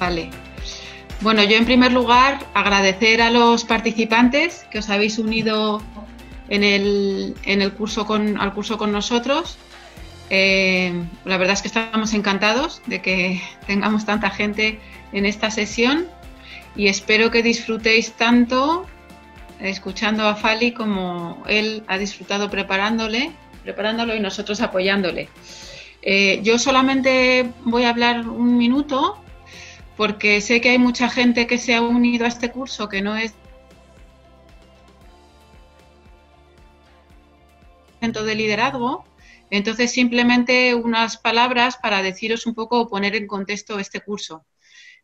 Vale. Bueno, yo en primer lugar agradecer a los participantes que os habéis unido en el, curso con, al curso con nosotros. Eh, la verdad es que estamos encantados de que tengamos tanta gente en esta sesión y espero que disfrutéis tanto escuchando a Fali como él ha disfrutado preparándole, preparándolo y nosotros apoyándole. Eh, yo solamente voy a hablar un minuto porque sé que hay mucha gente que se ha unido a este curso que no es centro de liderazgo. Entonces, simplemente unas palabras para deciros un poco o poner en contexto este curso.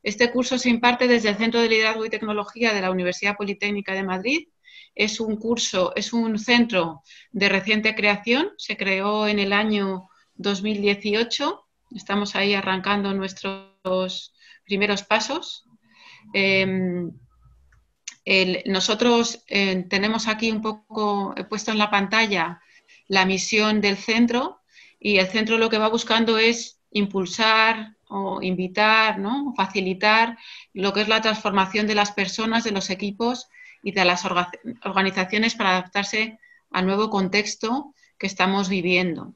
Este curso se imparte desde el Centro de Liderazgo y Tecnología de la Universidad Politécnica de Madrid. Es un curso, es un centro de reciente creación, se creó en el año 2018. Estamos ahí arrancando nuestros primeros pasos. Em, nosotros eh, tenemos aquí un poco puesto en la pantalla la misión del centro y el centro lo que va buscando es impulsar o invitar, ¿no? facilitar lo que es la transformación de las personas, de los equipos y de las organizaciones para adaptarse al nuevo contexto que estamos viviendo.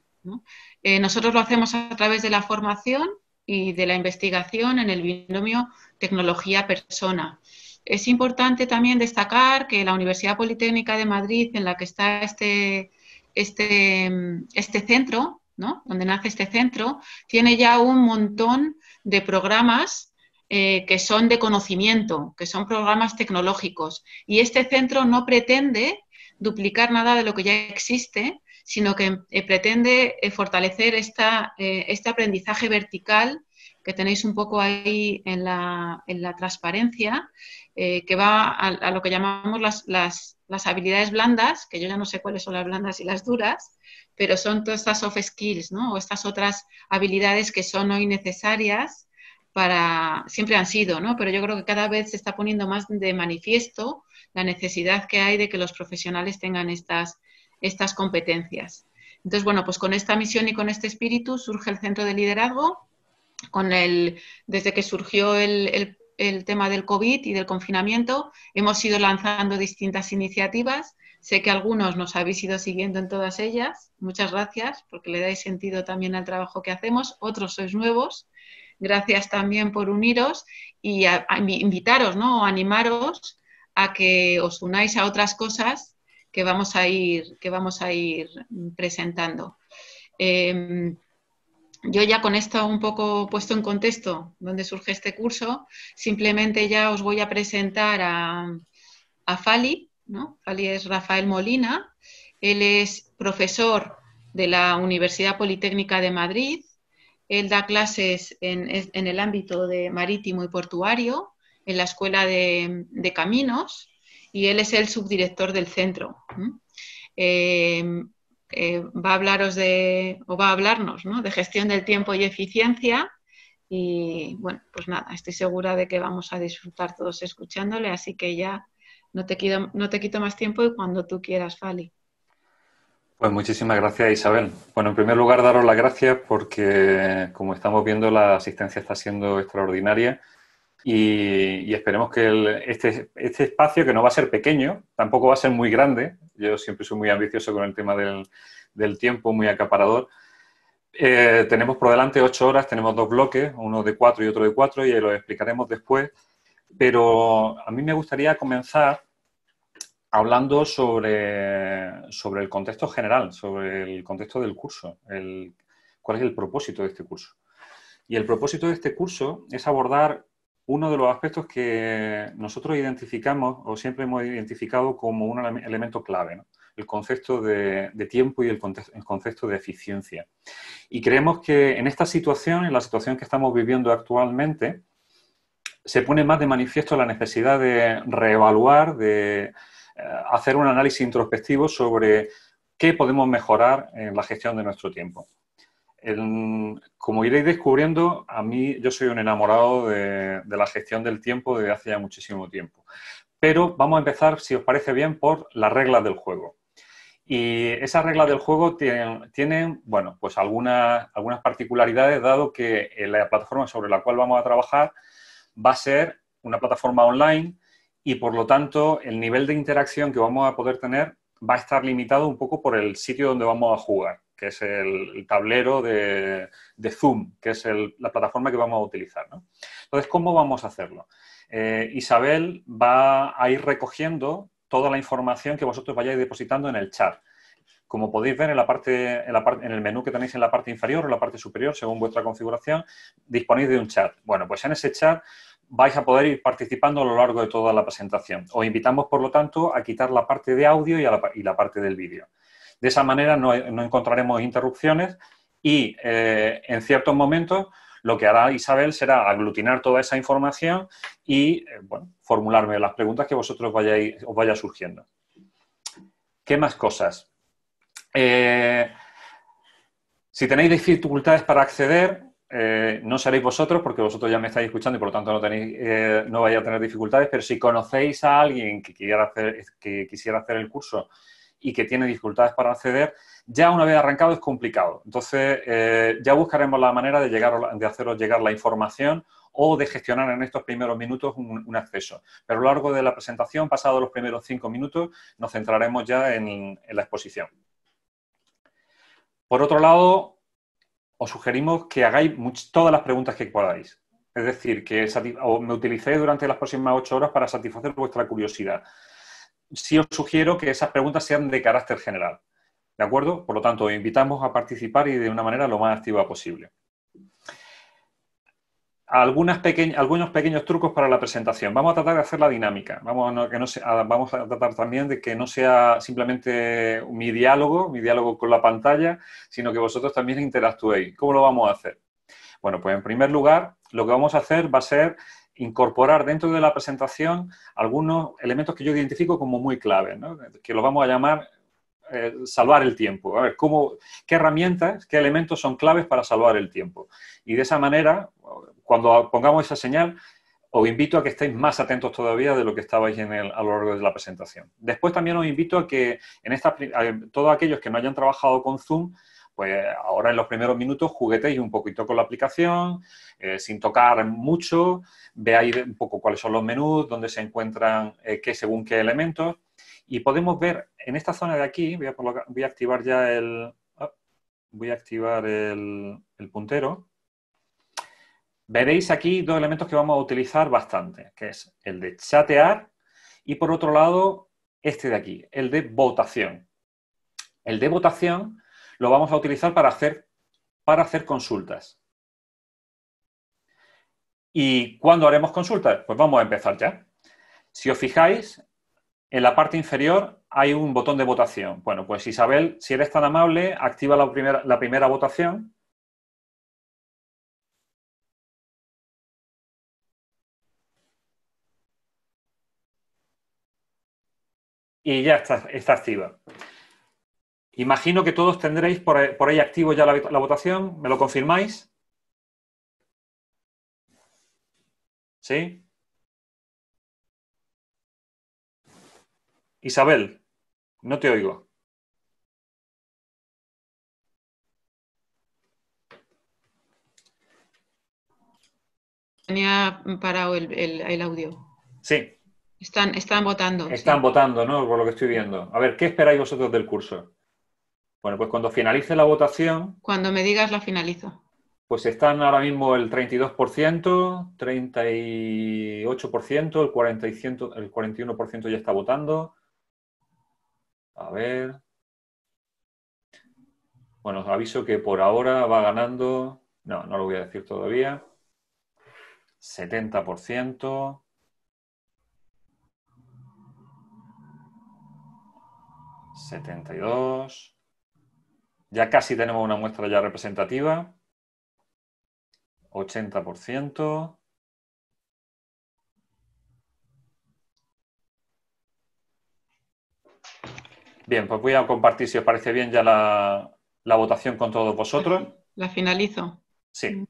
Eh, nosotros lo hacemos a través de la formación y de la investigación en el binomio tecnología-persona. Es importante también destacar que la Universidad Politécnica de Madrid, en la que está este, este, este centro, donde nace este centro, tiene ya un montón de programas eh, que son de conocimiento, que son programas tecnológicos. Y este centro no pretende duplicar nada de lo que ya existe, sino que eh, pretende eh, fortalecer eh, este aprendizaje vertical que tenéis un poco ahí en la, transparencia, que va a, lo que llamamos las, habilidades blandas, que yo ya no sé cuáles son las blandas y las duras, pero son todas estas soft skills, ¿no? O estas otras habilidades que son hoy necesarias para, siempre han sido, ¿no? Pero yo creo que cada vez se está poniendo más de manifiesto la necesidad que hay de que los profesionales tengan estas estas competencias. Entonces, bueno, pues con esta misión y con este espíritu surge el Centro de Liderazgo, con el, desde que surgió el, tema del COVID y del confinamiento, hemos ido lanzando distintas iniciativas. Sé que algunos nos habéis ido siguiendo en todas ellas. Muchas gracias porque le dais sentido también al trabajo que hacemos. Otros sois nuevos. Gracias también por uniros y invitaros, ¿no? O animaros a que os unáis a otras cosas que vamos a ir, que vamos a ir presentando. Em, yo ya con esto un poco puesto en contexto donde surge este curso, simplemente ya os voy a presentar a, a Fali, ¿no? Fali es Rafael Molina, él es profesor de la Universidad Politécnica de Madrid, él da clases en, el ámbito de marítimo y portuario en la Escuela de, de Caminos y él es el subdirector del centro. Eh, eh, va a hablaros de, o va a hablarnos, ¿no? De gestión del tiempo y eficiencia. Y bueno, pues nada, estoy segura de que vamos a disfrutar todos escuchándole, así que ya no te quito, no te quito más tiempo y cuando tú quieras, Fali. Pues muchísimas gracias, Isabel. Bueno, en primer lugar, daros las gracias porque, como estamos viendo, la asistencia está siendo extraordinaria y, esperemos que este, este, espacio, que no va a ser pequeño, tampoco va a ser muy grande, yo siempre soy muy ambicioso con el tema del, tiempo, muy acaparador, eh, tenemos por delante ocho horas, tenemos dos bloques, uno de cuatro y otro de cuatro, y lo explicaremos después. Pero a mí me gustaría comenzar hablando sobre, sobre el contexto general, sobre el contexto del curso, el, cuál es el propósito de este curso. Y el propósito de este curso es abordar uno de los aspectos que nosotros identificamos o siempre hemos identificado como un elemento clave, el concepto de, tiempo y el, concepto de eficiencia. Y creemos que en esta situación, en la situación que estamos viviendo actualmente, se pone más de manifiesto la necesidad de reevaluar, de eh, hacer un análisis introspectivo sobre qué podemos mejorar en la gestión de nuestro tiempo como iréis descubriendo, a mí yo soy un enamorado de, la gestión del tiempo desde hace ya muchísimo tiempo. Pero vamos a empezar, si os parece bien, por las reglas del juego. Y esas reglas del juego tienen, pues algunas particularidades, dado que eh, la plataforma sobre la cual vamos a trabajar va a ser una plataforma online y, por lo tanto, el nivel de interacción que vamos a poder tener va a estar limitado un poco por el sitio donde vamos a jugar que es el, tablero de, Zoom, que es la plataforma que vamos a utilizar. Entonces, ¿cómo vamos a hacerlo? Eh, Isabel va a ir recogiendo toda la información que vosotros vayáis depositando en el chat. Como podéis ver en, la parte, en, el menú que tenéis en la parte inferior o la parte superior, según vuestra configuración, disponéis de un chat. Bueno, pues en ese chat vais a poder ir participando a lo largo de toda la presentación. Os invitamos, por lo tanto, a quitar la parte de audio y la parte del vídeo. De esa manera no, encontraremos interrupciones y eh, en ciertos momentos lo que hará Isabel será aglutinar toda esa información y eh, formularme las preguntas que vosotros vayáis, os vaya surgiendo. ¿Qué más cosas? Eh, si tenéis dificultades para acceder, no seréis vosotros, porque vosotros ya me estáis escuchando y por lo tanto no, no vais a tener dificultades, pero si conocéis a alguien que quisiera hacer el curso y que tiene dificultades para acceder, ya una vez arrancado es complicado. Entonces, eh, ya buscaremos la manera de, llegar, haceros llegar la información o de gestionar en estos primeros minutos un, acceso. Pero a lo largo de la presentación, pasado los primeros cinco minutos, nos centraremos ya en, la exposición. Por otro lado, os sugerimos que hagáis todas las preguntas que podáis. Es decir, que me utilicéis durante las próximas ocho horas para satisfacer vuestra curiosidad sí os sugiero que esas preguntas sean de carácter general. ¿De acuerdo? Por lo tanto, os invitamos a participar y de una manera lo más activa posible. algunos pequeños trucos para la presentación. Vamos a tratar de hacer la dinámica. Vamos a, vamos a tratar también de que no sea simplemente mi diálogo, mi diálogo con la pantalla, sino que vosotros también interactuéis. ¿Cómo lo vamos a hacer? Bueno, pues en primer lugar, lo que vamos a hacer va a ser incorporar dentro de la presentación algunos elementos que yo identifico como muy clave, que lo vamos a llamar eh, salvar el tiempo. A ver, ¿cómo, ¿qué herramientas, qué elementos son claves para salvar el tiempo? Y de esa manera, cuando pongamos esa señal, os invito a que estéis más atentos todavía de lo que estabais en a lo largo de la presentación. Después también os invito a que en todos aquellos que no hayan trabajado con Zoom, pues ahora en los primeros minutos juguetéis un poquito con la aplicación, eh, sin tocar mucho, veáis un poco cuáles son los menús, dónde se encuentran eh, qué según qué elementos. Y podemos ver en esta zona de aquí, voy a, activar ya el... Ah, voy a activar el puntero veréis aquí dos elementos que vamos a utilizar bastante, que es el de chatear y por otro lado este de aquí, el de votación. El de votación lo vamos a utilizar para hacer, para hacer consultas. ¿Y cuándo haremos consultas? Pues vamos a empezar ya. Si os fijáis, en la parte inferior hay un botón de votación. Bueno, pues Isabel, si eres tan amable, activa la primera, votación. Y ya está activa. Imagino que todos tendréis por, ahí, activo ya la, votación. ¿Me lo confirmáis? ¿Sí? Isabel, no te oigo. Tenía parado el, audio. Sí. Están, están votando. Están votando, ¿no? Por lo que estoy viendo. A ver, ¿qué esperáis vosotros del curso? Bueno, pues cuando finalice la votación. Cuando me digas la finalizo. Pues están ahora mismo el 32%, 38%, el, el 41% ya está votando. A ver. Bueno, os aviso que por ahora va ganando. No, no lo voy a decir todavía. 70%. 72%. Ya casi tenemos una muestra ya representativa. 80%. Bien, pues voy a compartir, si os parece bien, ya la, votación con todos vosotros. ¿La finalizo? Sí. Mm.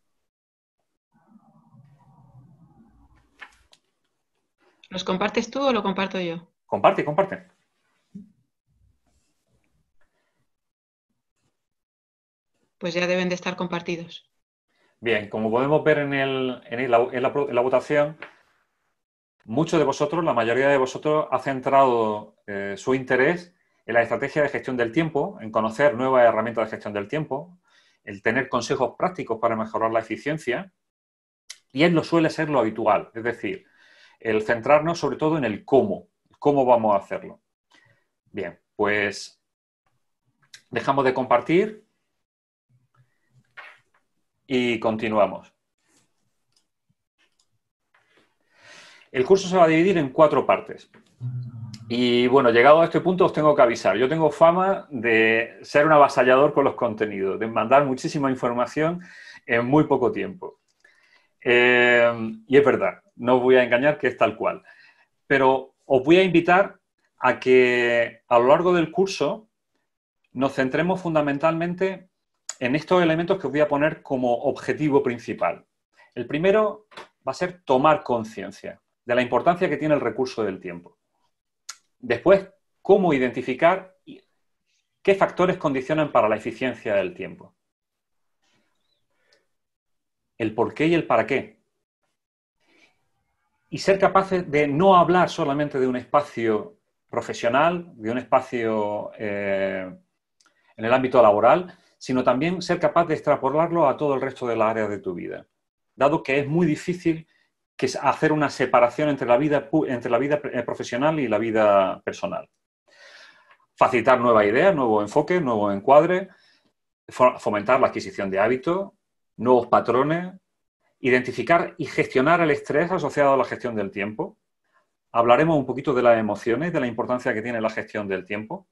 ¿Los compartes tú o lo comparto yo? Comparte, comparte. pues ya deben de estar compartidos. Bien, como podemos ver en, la, votación, muchos de vosotros, la mayoría de vosotros, ha centrado eh, su interés en la estrategia de gestión del tiempo, en conocer nuevas herramientas de gestión del tiempo, el tener consejos prácticos para mejorar la eficiencia, y él lo suele ser lo habitual, es decir, el centrarnos sobre todo en el cómo, cómo vamos a hacerlo. Bien, pues dejamos de compartir y continuamos. El curso se va a dividir en cuatro partes. Y bueno, llegado a este punto os tengo que avisar. Yo tengo fama de ser un avasallador con los contenidos, de mandar muchísima información en muy poco tiempo. Eh, y es verdad, no os voy a engañar que es tal cual. Pero os voy a invitar a que a lo largo del curso nos centremos fundamentalmente en estos elementos que os voy a poner como objetivo principal. El primero va a ser tomar conciencia de la importancia que tiene el recurso del tiempo. Después, cómo identificar qué factores condicionan para la eficiencia del tiempo. El por qué y el para qué. Y ser capaces de no hablar solamente de un espacio profesional, de un espacio eh, en el ámbito laboral, sino también ser capaz de extrapolarlo a todo el resto de las áreas de tu vida, dado que es muy difícil hacer una separación entre la vida, entre la vida eh, profesional y la vida personal. Facilitar nuevas ideas, nuevo enfoque, nuevo encuadre, fomentar la adquisición de hábitos, nuevos patrones, identificar y gestionar el estrés asociado a la gestión del tiempo. Hablaremos un poquito de las emociones, de la importancia que tiene la gestión del tiempo.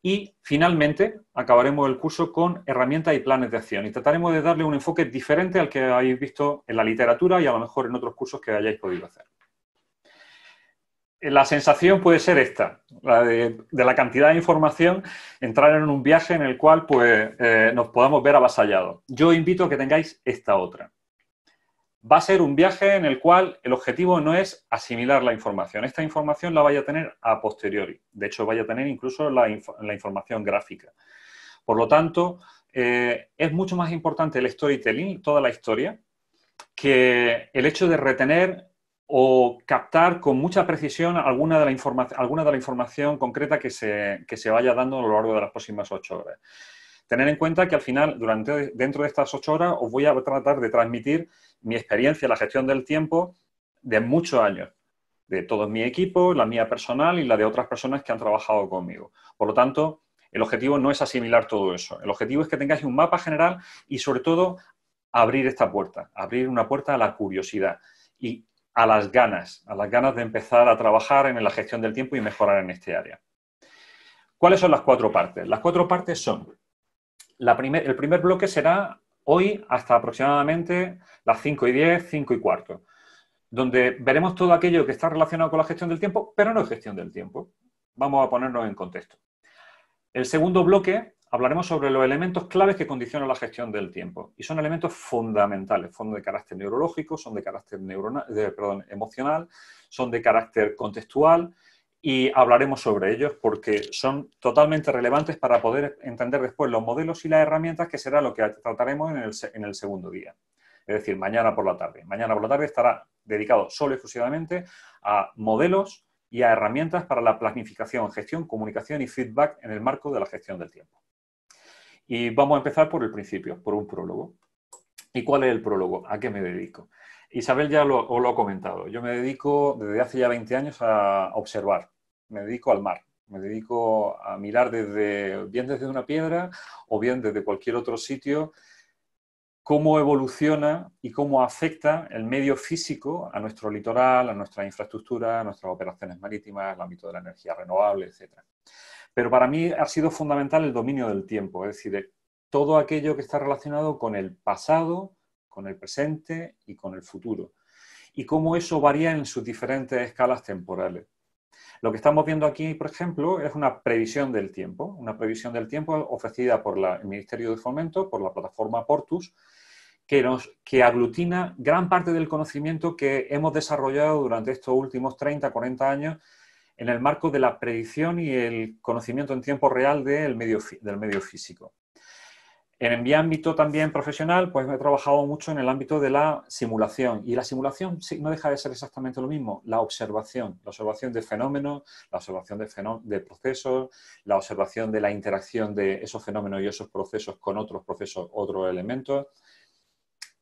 Y finalmente acabaremos el curso con herramientas y planes de acción y trataremos de darle un enfoque diferente al que habéis visto en la literatura y a lo mejor en otros cursos que hayáis podido hacer. La sensación puede ser esta, la de, la cantidad de información, entrar en un viaje en el cual pues, eh, nos podamos ver avasallados. Yo invito a que tengáis esta otra va a ser un viaje en el cual el objetivo no es asimilar la información. Esta información la vaya a tener a posteriori. De hecho, vaya a tener incluso la, información gráfica. Por lo tanto, eh, es mucho más importante el storytelling, toda la historia, que el hecho de retener o captar con mucha precisión alguna de la, alguna de la información concreta se, que se vaya dando a lo largo de las próximas ocho horas. Tener en cuenta que al final, durante, dentro de estas ocho horas, os voy a tratar de transmitir mi experiencia en la gestión del tiempo de muchos años, de todo mi equipo, la mía personal y la de otras personas que han trabajado conmigo. Por lo tanto, el objetivo no es asimilar todo eso. El objetivo es que tengáis un mapa general y sobre todo abrir esta puerta, abrir una puerta a la curiosidad y a las ganas, a las ganas de empezar a trabajar en la gestión del tiempo y mejorar en este área. ¿Cuáles son las cuatro partes? Las cuatro partes son el primer bloque será hoy hasta aproximadamente las 5 y 10, 5 y cuarto, donde veremos todo aquello que está relacionado con la gestión del tiempo, pero no es gestión del tiempo. Vamos a ponernos en contexto. El segundo bloque hablaremos sobre los elementos claves que condicionan la gestión del tiempo. Y son elementos fundamentales, son de carácter neurológico, son de carácter neuronal, perdón, emocional, son de carácter contextual y hablaremos sobre ellos porque son totalmente relevantes para poder entender después los modelos y las herramientas que será lo que trataremos en el, segundo día. Es decir, mañana por la tarde. Mañana por la tarde estará dedicado solo y exclusivamente a modelos y a herramientas para la planificación, gestión, comunicación y feedback en el marco de la gestión del tiempo. Y vamos a empezar por el principio, por un prólogo. ¿Y cuál es el prólogo? ¿A qué me dedico? Isabel ya lo, os lo ha comentado. Yo me dedico desde hace ya 20 años a observar. Me dedico al mar. Me dedico a mirar desde, bien desde una piedra o bien desde cualquier otro sitio cómo evoluciona y cómo afecta el medio físico a nuestro litoral, a nuestra infraestructura, a nuestras operaciones marítimas, el ámbito de la energía renovable, etc. Pero para mí ha sido fundamental el dominio del tiempo, es decir, todo aquello que está relacionado con el pasado, con el presente y con el futuro, y cómo eso varía en sus diferentes escalas temporales. Lo que estamos viendo aquí, por ejemplo, es una previsión del tiempo, una previsión del tiempo ofrecida por el Ministerio de Fomento, por la plataforma Portus, que, nos, que aglutina gran parte del conocimiento que hemos desarrollado durante estos últimos 30, 40 años en el marco de la predicción y el conocimiento en tiempo real del medio, del medio físico. En mi ámbito también profesional, pues me he trabajado mucho en el ámbito de la simulación. Y la simulación no deja de ser exactamente lo mismo, la observación. La observación de fenómenos, la observación de, de procesos, la observación de la interacción de esos fenómenos y esos procesos con otros procesos, otros elementos.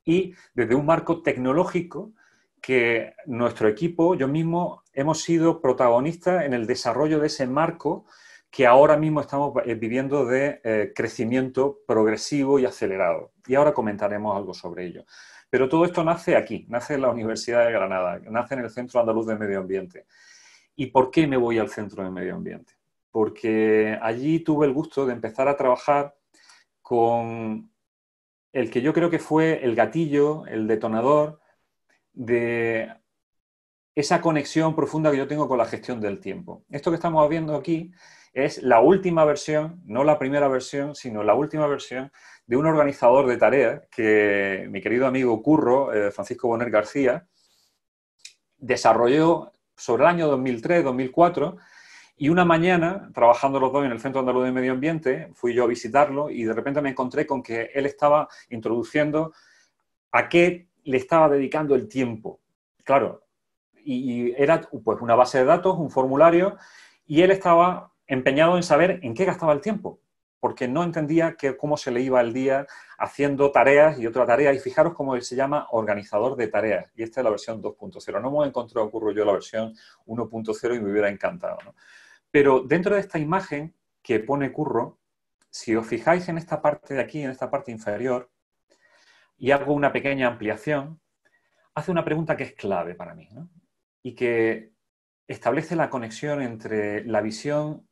Y desde un marco tecnológico que nuestro equipo, yo mismo, hemos sido protagonistas en el desarrollo de ese marco que ahora mismo estamos eh, viviendo de eh, crecimiento progresivo y acelerado. Y ahora comentaremos algo sobre ello. Pero todo esto nace aquí, nace en la Universidad de Granada, nace en el Centro Andaluz de Medio Ambiente. ¿Y por qué me voy al Centro de Medio Ambiente? Porque allí tuve el gusto de empezar a trabajar con el que yo creo que fue el gatillo, el detonador de esa conexión profunda que yo tengo con la gestión del tiempo. Esto que estamos viendo aquí es la última versión, no la primera versión, sino la última versión de un organizador de tareas que mi querido amigo Curro, eh, Francisco Boner García, desarrolló sobre el año 2003-2004 y una mañana, trabajando los dos en el Centro Andaluz de Medio Ambiente, fui yo a visitarlo y de repente me encontré con que él estaba introduciendo a qué le estaba dedicando el tiempo. Claro, y, era pues una base de datos, un formulario, y él estaba empeñado en saber en qué gastaba el tiempo, porque no entendía cómo se le iba el día haciendo tareas y otra tarea. Y fijaros cómo se llama organizador de tareas. Y esta es la versión 2.0. No me he encontrado, Curro yo, la versión 1.0 y me hubiera encantado. Pero dentro de esta imagen que pone Curro, si os fijáis en esta parte de aquí, en esta parte inferior, y hago una pequeña ampliación, hace una pregunta que es clave para mí y que establece la conexión entre la visión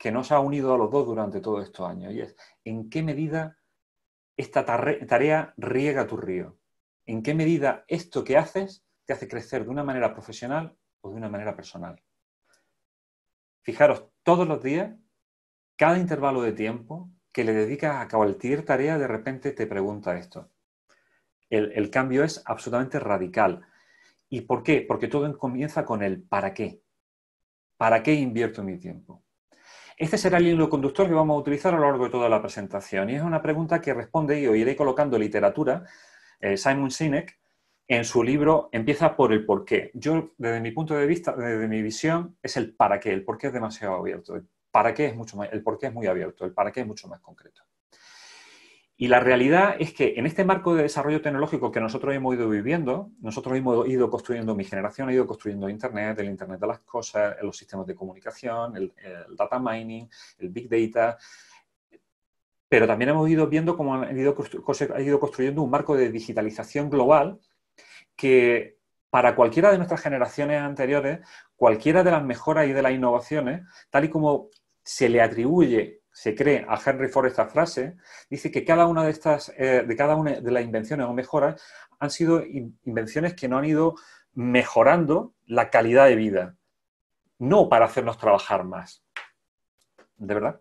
que nos ha unido a los dos durante todos estos años, y es en qué medida esta tarea riega tu río, en qué medida esto que haces te hace crecer de una manera profesional o de una manera personal. Fijaros, todos los días, cada intervalo de tiempo que le dedicas a cualquier tarea, de repente te pregunta esto. El, el cambio es absolutamente radical. ¿Y por qué? Porque todo comienza con el para qué. ¿Para qué invierto mi tiempo? Este será el hilo conductor que vamos a utilizar a lo largo de toda la presentación y es una pregunta que responde y iré colocando literatura eh, Simon Sinek en su libro Empieza por el por qué. Yo, desde mi punto de vista, desde mi visión, es el para qué. El por qué es demasiado abierto. para qué es mucho más, el por qué es muy abierto. El para qué es mucho más concreto. Y la realidad es que en este marco de desarrollo tecnológico que nosotros hemos ido viviendo, nosotros hemos ido construyendo, mi generación ha ido construyendo Internet, el Internet de las cosas, los sistemas de comunicación, el, data mining, el big data, pero también hemos ido viendo cómo han ha ido construyendo un marco de digitalización global que para cualquiera de nuestras generaciones anteriores, cualquiera de las mejoras y de las innovaciones, tal y como se le atribuye se cree a Henry Ford esta frase, dice que cada una de estas, eh, de cada una de las invenciones o mejoras han sido invenciones que no han ido mejorando la calidad de vida, no para hacernos trabajar más. De verdad,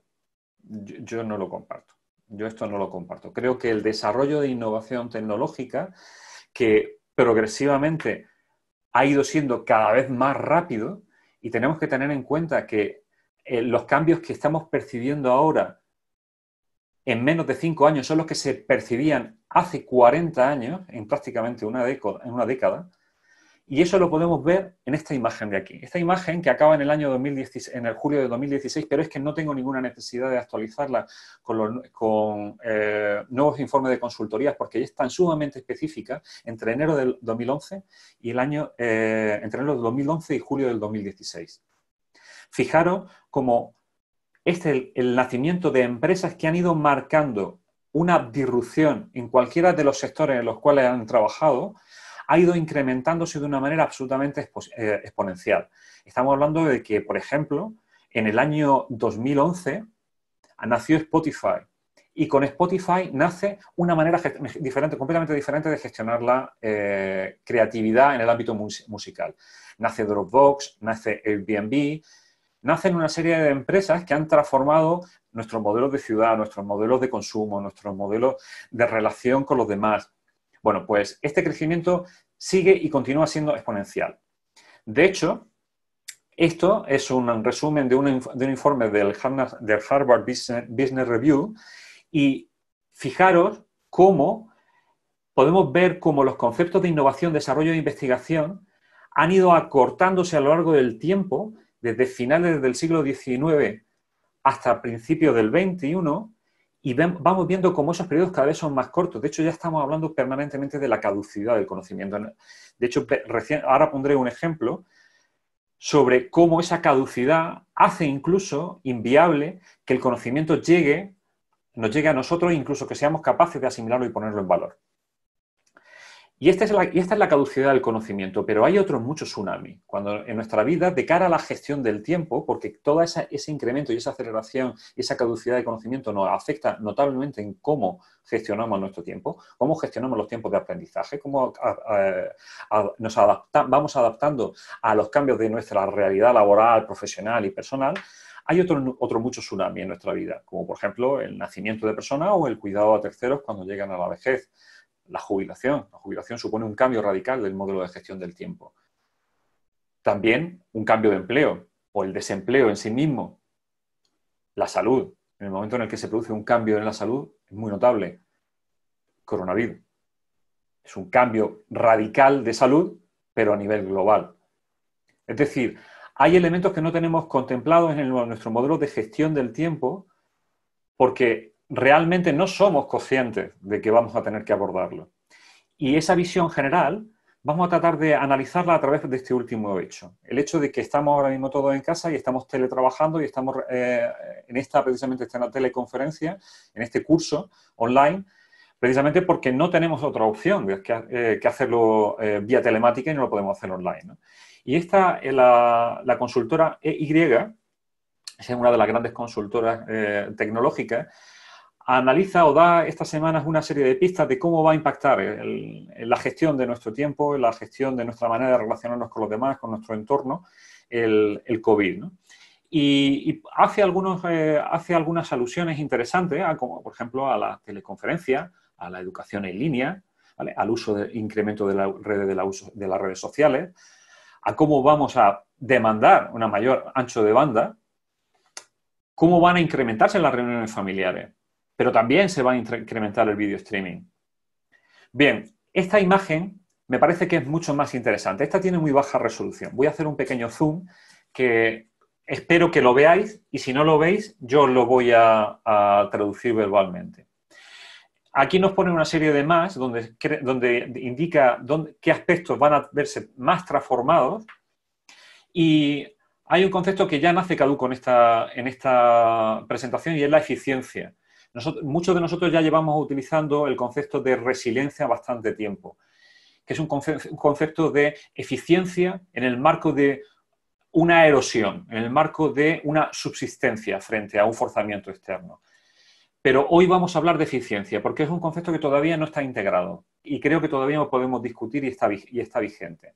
yo no lo comparto. Yo esto no lo comparto. Creo que el desarrollo de innovación tecnológica, que progresivamente ha ido siendo cada vez más rápido, y tenemos que tener en cuenta que eh, los cambios que estamos percibiendo ahora en menos de cinco años son los que se percibían hace 40 años, en prácticamente una, década, en una década, y eso lo podemos ver en esta imagen de aquí. Esta imagen que acaba en el año en el julio de 2016, pero es que no tengo ninguna necesidad de actualizarla con, eh, nuevos informes de consultorías porque ya están sumamente específicas entre enero del 2011 y año eh, entre enero 2011 y julio del 2016. Fijaros cómo este el, nacimiento de empresas que han ido marcando una disrupción en cualquiera de los sectores en los cuales han trabajado, ha ido incrementándose de una manera absolutamente eh, exponencial. Estamos hablando de que, por ejemplo, en el año 2011 nació Spotify y con Spotify nace una manera diferente, completamente diferente de gestionar la eh, creatividad en el ámbito musical. Nace Dropbox, nace Airbnb, nacen una serie de empresas que han transformado nuestros modelos de ciudad, nuestros modelos de consumo, nuestros modelos de relación con los demás. Bueno, pues este crecimiento sigue y continúa siendo exponencial. De hecho, esto es un resumen de un, informe del Harvard Business Review y fijaros cómo podemos ver cómo los conceptos de innovación, desarrollo e investigación han ido acortándose a lo largo del tiempo desde finales del siglo XIX hasta principios del XXI y vamos viendo cómo esos periodos cada vez son más cortos. De hecho, ya estamos hablando permanentemente de la caducidad del conocimiento. De hecho, ahora pondré un ejemplo sobre cómo esa caducidad hace incluso inviable que el conocimiento llegue, nos llegue a nosotros, incluso que seamos capaces de asimilarlo y ponerlo en valor. Y esta, es la, caducidad del conocimiento, pero hay otros muchos tsunamis. Cuando en nuestra vida, de cara a la gestión del tiempo, porque todo ese incremento y esa aceleración y esa caducidad de conocimiento nos afecta notablemente en cómo gestionamos nuestro tiempo, cómo gestionamos los tiempos de aprendizaje, cómo nos vamos adaptando a los cambios de nuestra realidad laboral, profesional y personal, hay otro, otro mucho tsunami en nuestra vida, como por ejemplo el nacimiento de personas o el cuidado a terceros cuando llegan a la vejez la jubilación. La jubilación supone un cambio radical del modelo de gestión del tiempo. También un cambio de empleo o el desempleo en sí mismo. La salud. En el momento en el que se produce un cambio en la salud, es muy notable. Coronavirus. Es un cambio radical de salud, pero a nivel global. Es decir, hay elementos que no tenemos contemplados en, nuestro modelo de gestión del tiempo porque realmente no somos conscientes de que vamos a tener que abordarlo. Y esa visión general vamos a tratar de analizarla a través de este último hecho. El hecho de que estamos ahora mismo todos en casa y estamos teletrabajando y estamos eh, en esta, precisamente esta teleconferencia, en este curso online, precisamente porque no tenemos otra opción eh, que, hacerlo eh, vía telemática y no lo podemos hacer online. Y esta, la, la consultora EY, es una de las grandes consultoras tecnológicas, analiza o da estas semanas una serie de pistas de cómo va a impactar la gestión de nuestro tiempo, la gestión de nuestra manera de relacionarnos con los demás, con nuestro entorno, el, COVID. Y, hace, algunos, eh, hace, algunas alusiones interesantes, como por ejemplo a la teleconferencia, a la educación en línea, al uso de incremento de, la red, de, las redes sociales, a cómo vamos a demandar un mayor ancho de banda, cómo van a incrementarse las reuniones familiares pero también se va a incrementar el video streaming. Bien, esta imagen me parece que es mucho más interesante. Esta tiene muy baja resolución. Voy a hacer un pequeño zoom que espero que lo veáis y si no lo veis, yo lo voy a, traducir verbalmente. Aquí nos pone una serie de más donde, donde indica qué aspectos van a verse más transformados y hay un concepto que ya nace caduco esta, en esta presentación y es la eficiencia muchos de nosotros ya llevamos utilizando el concepto de resiliencia bastante tiempo, que es un, concepto de eficiencia en el marco de una erosión, en el marco de una subsistencia frente a un forzamiento externo. Pero hoy vamos a hablar de eficiencia, porque es un concepto que todavía no está integrado y creo que todavía podemos discutir y está vigente.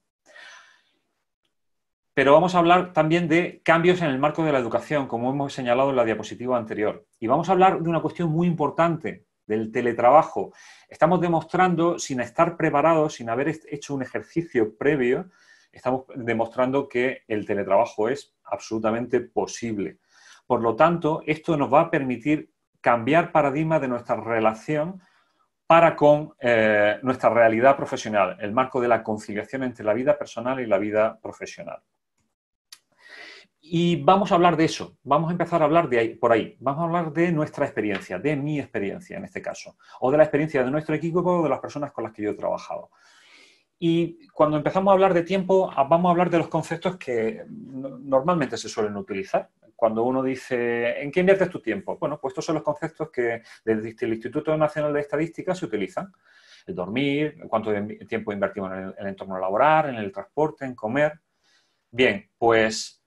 Pero vamos a hablar también de cambios en el marco de la educación, como hemos señalado en la diapositiva anterior. Y vamos a hablar de una cuestión muy importante, del teletrabajo. Estamos demostrando, sin estar preparados, sin haber hecho un ejercicio previo, estamos demostrando que el teletrabajo es absolutamente posible. Por lo tanto, esto nos va a permitir cambiar paradigma de nuestra relación para con eh, nuestra realidad profesional, el marco de la conciliación entre la vida personal y la vida profesional. Y vamos a hablar de eso, vamos a empezar a hablar de ahí, por ahí, vamos a hablar de nuestra experiencia, de mi experiencia en este caso, o de la experiencia de nuestro equipo o de las personas con las que yo he trabajado. Y cuando empezamos a hablar de tiempo, ah, vamos a hablar de los conceptos que normalmente se suelen utilizar. Cuando uno dice, ¿en qué inviertes tu tiempo? Bueno, pues estos son los conceptos que desde el Instituto Nacional de Estadística se utilizan. El dormir, cuánto tiempo invertimos en el, en el entorno laboral, en el transporte, en comer. Bien, pues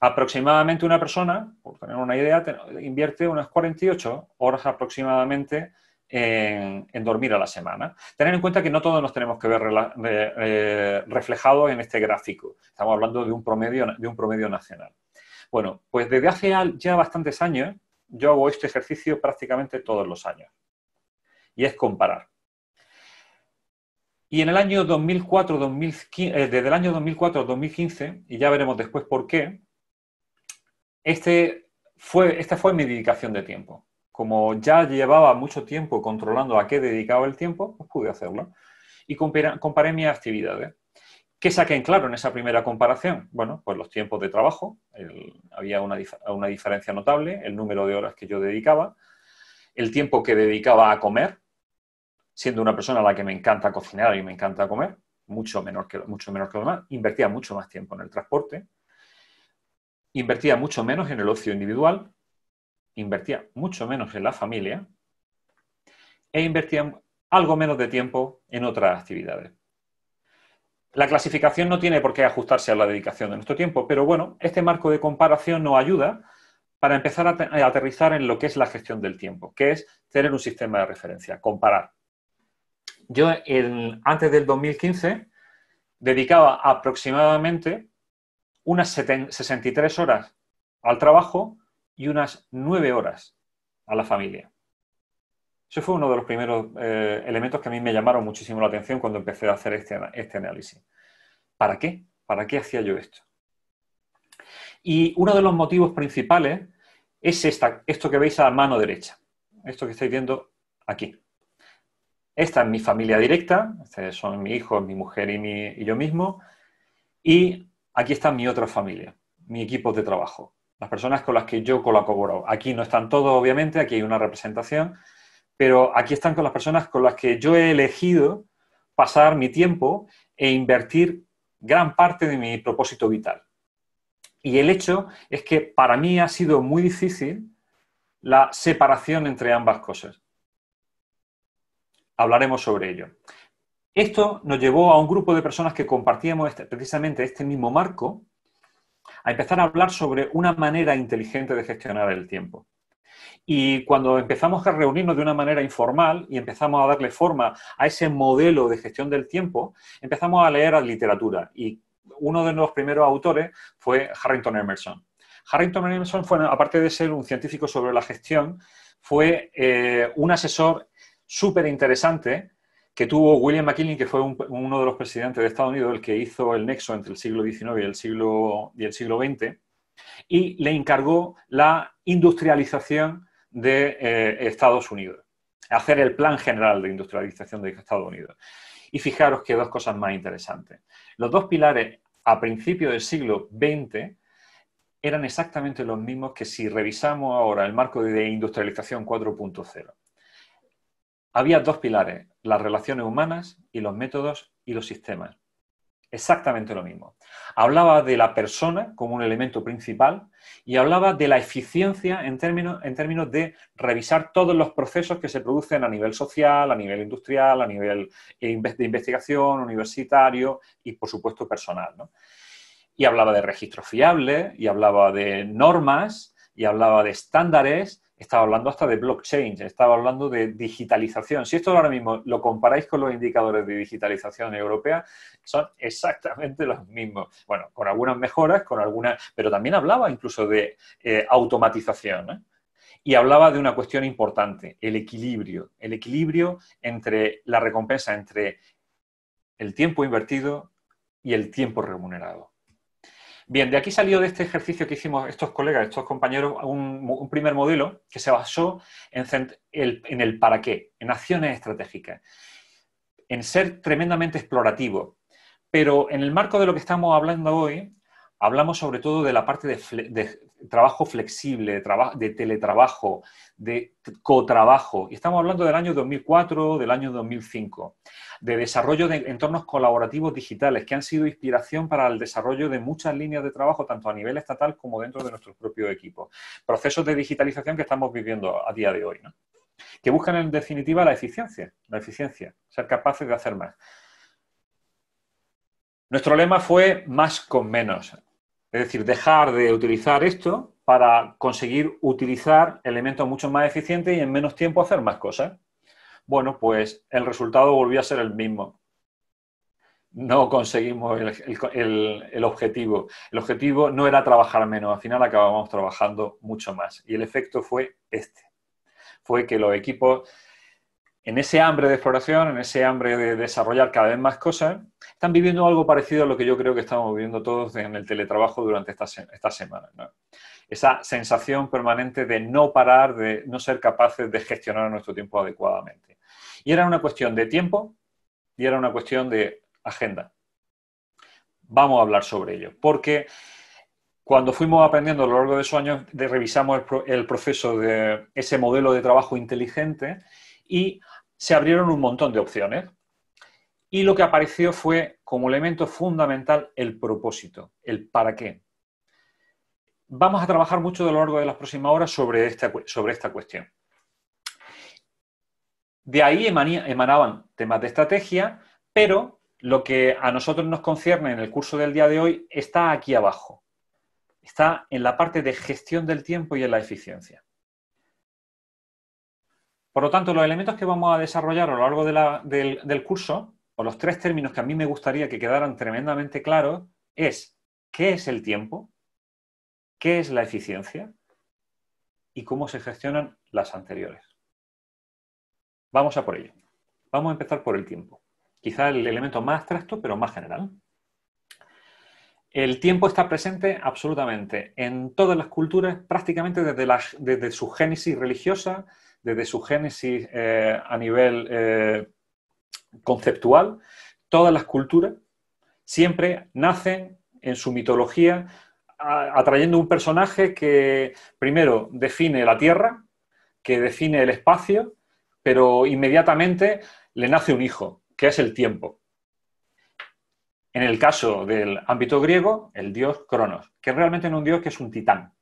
aproximadamente una persona, por tener una idea, invierte unas 48 horas aproximadamente en, dormir a la semana. Tener en cuenta que no todos nos tenemos que ver eh, reflejados en este gráfico. Estamos hablando de un, promedio, de un promedio nacional. Bueno, pues desde hace ya bastantes años yo hago este ejercicio prácticamente todos los años. Y es comparar. Y en el año 2004, 2015, eh, desde el año 2004 2015, y ya veremos después por qué, este fue, esta fue mi dedicación de tiempo. Como ya llevaba mucho tiempo controlando a qué dedicaba el tiempo, pues pude hacerlo. Y comparé, mis actividades. ¿Qué saqué en claro en esa primera comparación? Bueno, pues los tiempos de trabajo. había una, diferencia notable, el número de horas que yo dedicaba, el tiempo que dedicaba a comer, siendo una persona a la que me encanta cocinar y me encanta comer, mucho menos que, mucho menor que demás, invertía mucho más tiempo en el transporte, invertía mucho menos en el ocio individual, invertía mucho menos en la familia e invertía algo menos de tiempo en otras actividades. La clasificación no tiene por qué ajustarse a la dedicación de nuestro tiempo, pero bueno, este marco de comparación nos ayuda para empezar a, aterrizar en lo que es la gestión del tiempo, que es tener un sistema de referencia, comparar. Yo antes del 2015 dedicaba aproximadamente unas 63 horas al trabajo y unas 9 horas a la familia. Ese fue uno de los primeros eh, elementos que a mí me llamaron muchísimo la atención cuando empecé a hacer este, este, análisis. ¿Para qué? ¿Para qué hacía yo esto? Y uno de los motivos principales es esto que veis a la mano derecha, esto que estáis viendo aquí. Esta es mi familia directa, son mi hijo, mi mujer y, y yo mismo. Y aquí está mi otra familia, mi equipo de trabajo, las personas con las que yo colaboro. Aquí no están todos, obviamente, aquí hay una representación, pero aquí están con las personas con las que yo he elegido pasar mi tiempo e invertir gran parte de mi propósito vital. Y el hecho es que para mí ha sido muy difícil la separación entre ambas cosas. Hablaremos sobre ello. Esto nos llevó a un grupo de personas que compartíamos este, precisamente este mismo marco a empezar a hablar sobre una manera inteligente de gestionar el tiempo. Y cuando empezamos a reunirnos de una manera informal y empezamos a darle forma a ese modelo de gestión del tiempo, empezamos a leer la literatura. Y uno de los primeros autores fue Harrington Emerson. Harrington Emerson fue, aparte de ser un científico sobre la gestión, fue eh, un asesor súper interesante que tuvo William McKinley, que fue uno de los presidentes de Estados Unidos, el que hizo el nexo entre el siglo XIX y el siglo, y el siglo XX, y le encargó la industrialización de eh, Estados Unidos, hacer el plan general de industrialización de Estados Unidos. Y fijaros que dos cosas más interesantes. Los dos pilares a principios del siglo XX eran exactamente los mismos que si revisamos ahora el marco de industrialización 4.0. Había dos pilares, las relaciones humanas y los métodos y los sistemas. Exactamente lo mismo. Hablaba de la persona como un elemento principal y hablaba de la eficiencia en términos, de revisar todos los procesos que se producen a nivel social, a nivel industrial, a nivel eh, de investigación, universitario y, por supuesto, personal. Y hablaba de registros fiables y hablaba de normas y hablaba de estándares, estaba hablando hasta de blockchain, estaba hablando de digitalización. Si esto ahora mismo lo comparáis con los indicadores de digitalización europea, son exactamente los mismos. Bueno, con algunas mejoras, con algunas, pero también hablaba incluso de eh, automatización. ¿eh? y hablaba de una cuestión importante, el equilibrio, el equilibrio entre la recompensa entre el tiempo invertido y el tiempo remunerado. Bien, de aquí salió de este ejercicio que hicimos estos colegas, estos compañeros, un, primer modelo que se basó en el para qué, en acciones estratégicas, en ser tremendamente explorativo. Pero en el marco de lo que estamos hablando hoy, hablamos sobre todo de la parte de, trabajo flexible, de, de, teletrabajo, de cotrabajo. Y estamos hablando del año 2004, del año 2005, de desarrollo de entornos colaborativos digitales que han sido inspiración para el desarrollo de muchas líneas de trabajo, tanto a nivel estatal como dentro de nuestros propios equipos. Procesos de digitalización que estamos viviendo a día de hoy, que buscan en definitiva la eficiencia, la eficiencia, ser capaces de hacer más. Nuestro lema fue más con menos. Es decir, dejar de utilizar esto para conseguir utilizar elementos mucho más eficientes y en menos tiempo hacer más cosas. Bueno, pues el resultado volvió a ser el mismo. No conseguimos el, objetivo. El objetivo no era trabajar menos, al final acabamos trabajando mucho más. Y el efecto fue este. Fue que los equipos en ese hambre de exploración, en ese hambre de desarrollar cada vez más cosas, están viviendo algo parecido a lo que yo creo que estamos viviendo todos en el teletrabajo durante esta, esta semana. Esa sensación permanente de no parar, de no ser capaces de gestionar nuestro tiempo adecuadamente. Y era una cuestión de tiempo y era una cuestión de agenda. Vamos a hablar sobre ello, porque cuando fuimos aprendiendo a lo largo de esos años, revisamos el proceso de ese modelo de trabajo inteligente y se abrieron un montón de opciones y lo que apareció fue como elemento fundamental el propósito, el para qué. Vamos a trabajar mucho a lo largo de las próximas horas sobre esta, sobre esta cuestión. De ahí emanaban temas de estrategia, pero lo que a nosotros nos concierne en el curso del día de hoy está aquí abajo. Está en la parte de gestión del tiempo y en la eficiencia. Por lo tanto, los elementos que vamos a desarrollar a lo largo del, curso, o los tres términos que a mí me gustaría que quedaran tremendamente claros, es qué es el tiempo, qué es la eficiencia y cómo se gestionan las anteriores. Vamos a por ello. Vamos a empezar por el tiempo. Quizá el elemento más abstracto, pero más general. El tiempo está presente absolutamente en todas las culturas, prácticamente desde su génesis religiosa, desde su génesis eh, a nivel eh, conceptual, todas las culturas siempre nacen en su mitología atrayendo un personaje que primero define la Tierra, que define el espacio, pero inmediatamente le nace un hijo, que es el tiempo. En el caso del ámbito griego, el dios Cronos, que realmente no es un dios, que es un titán.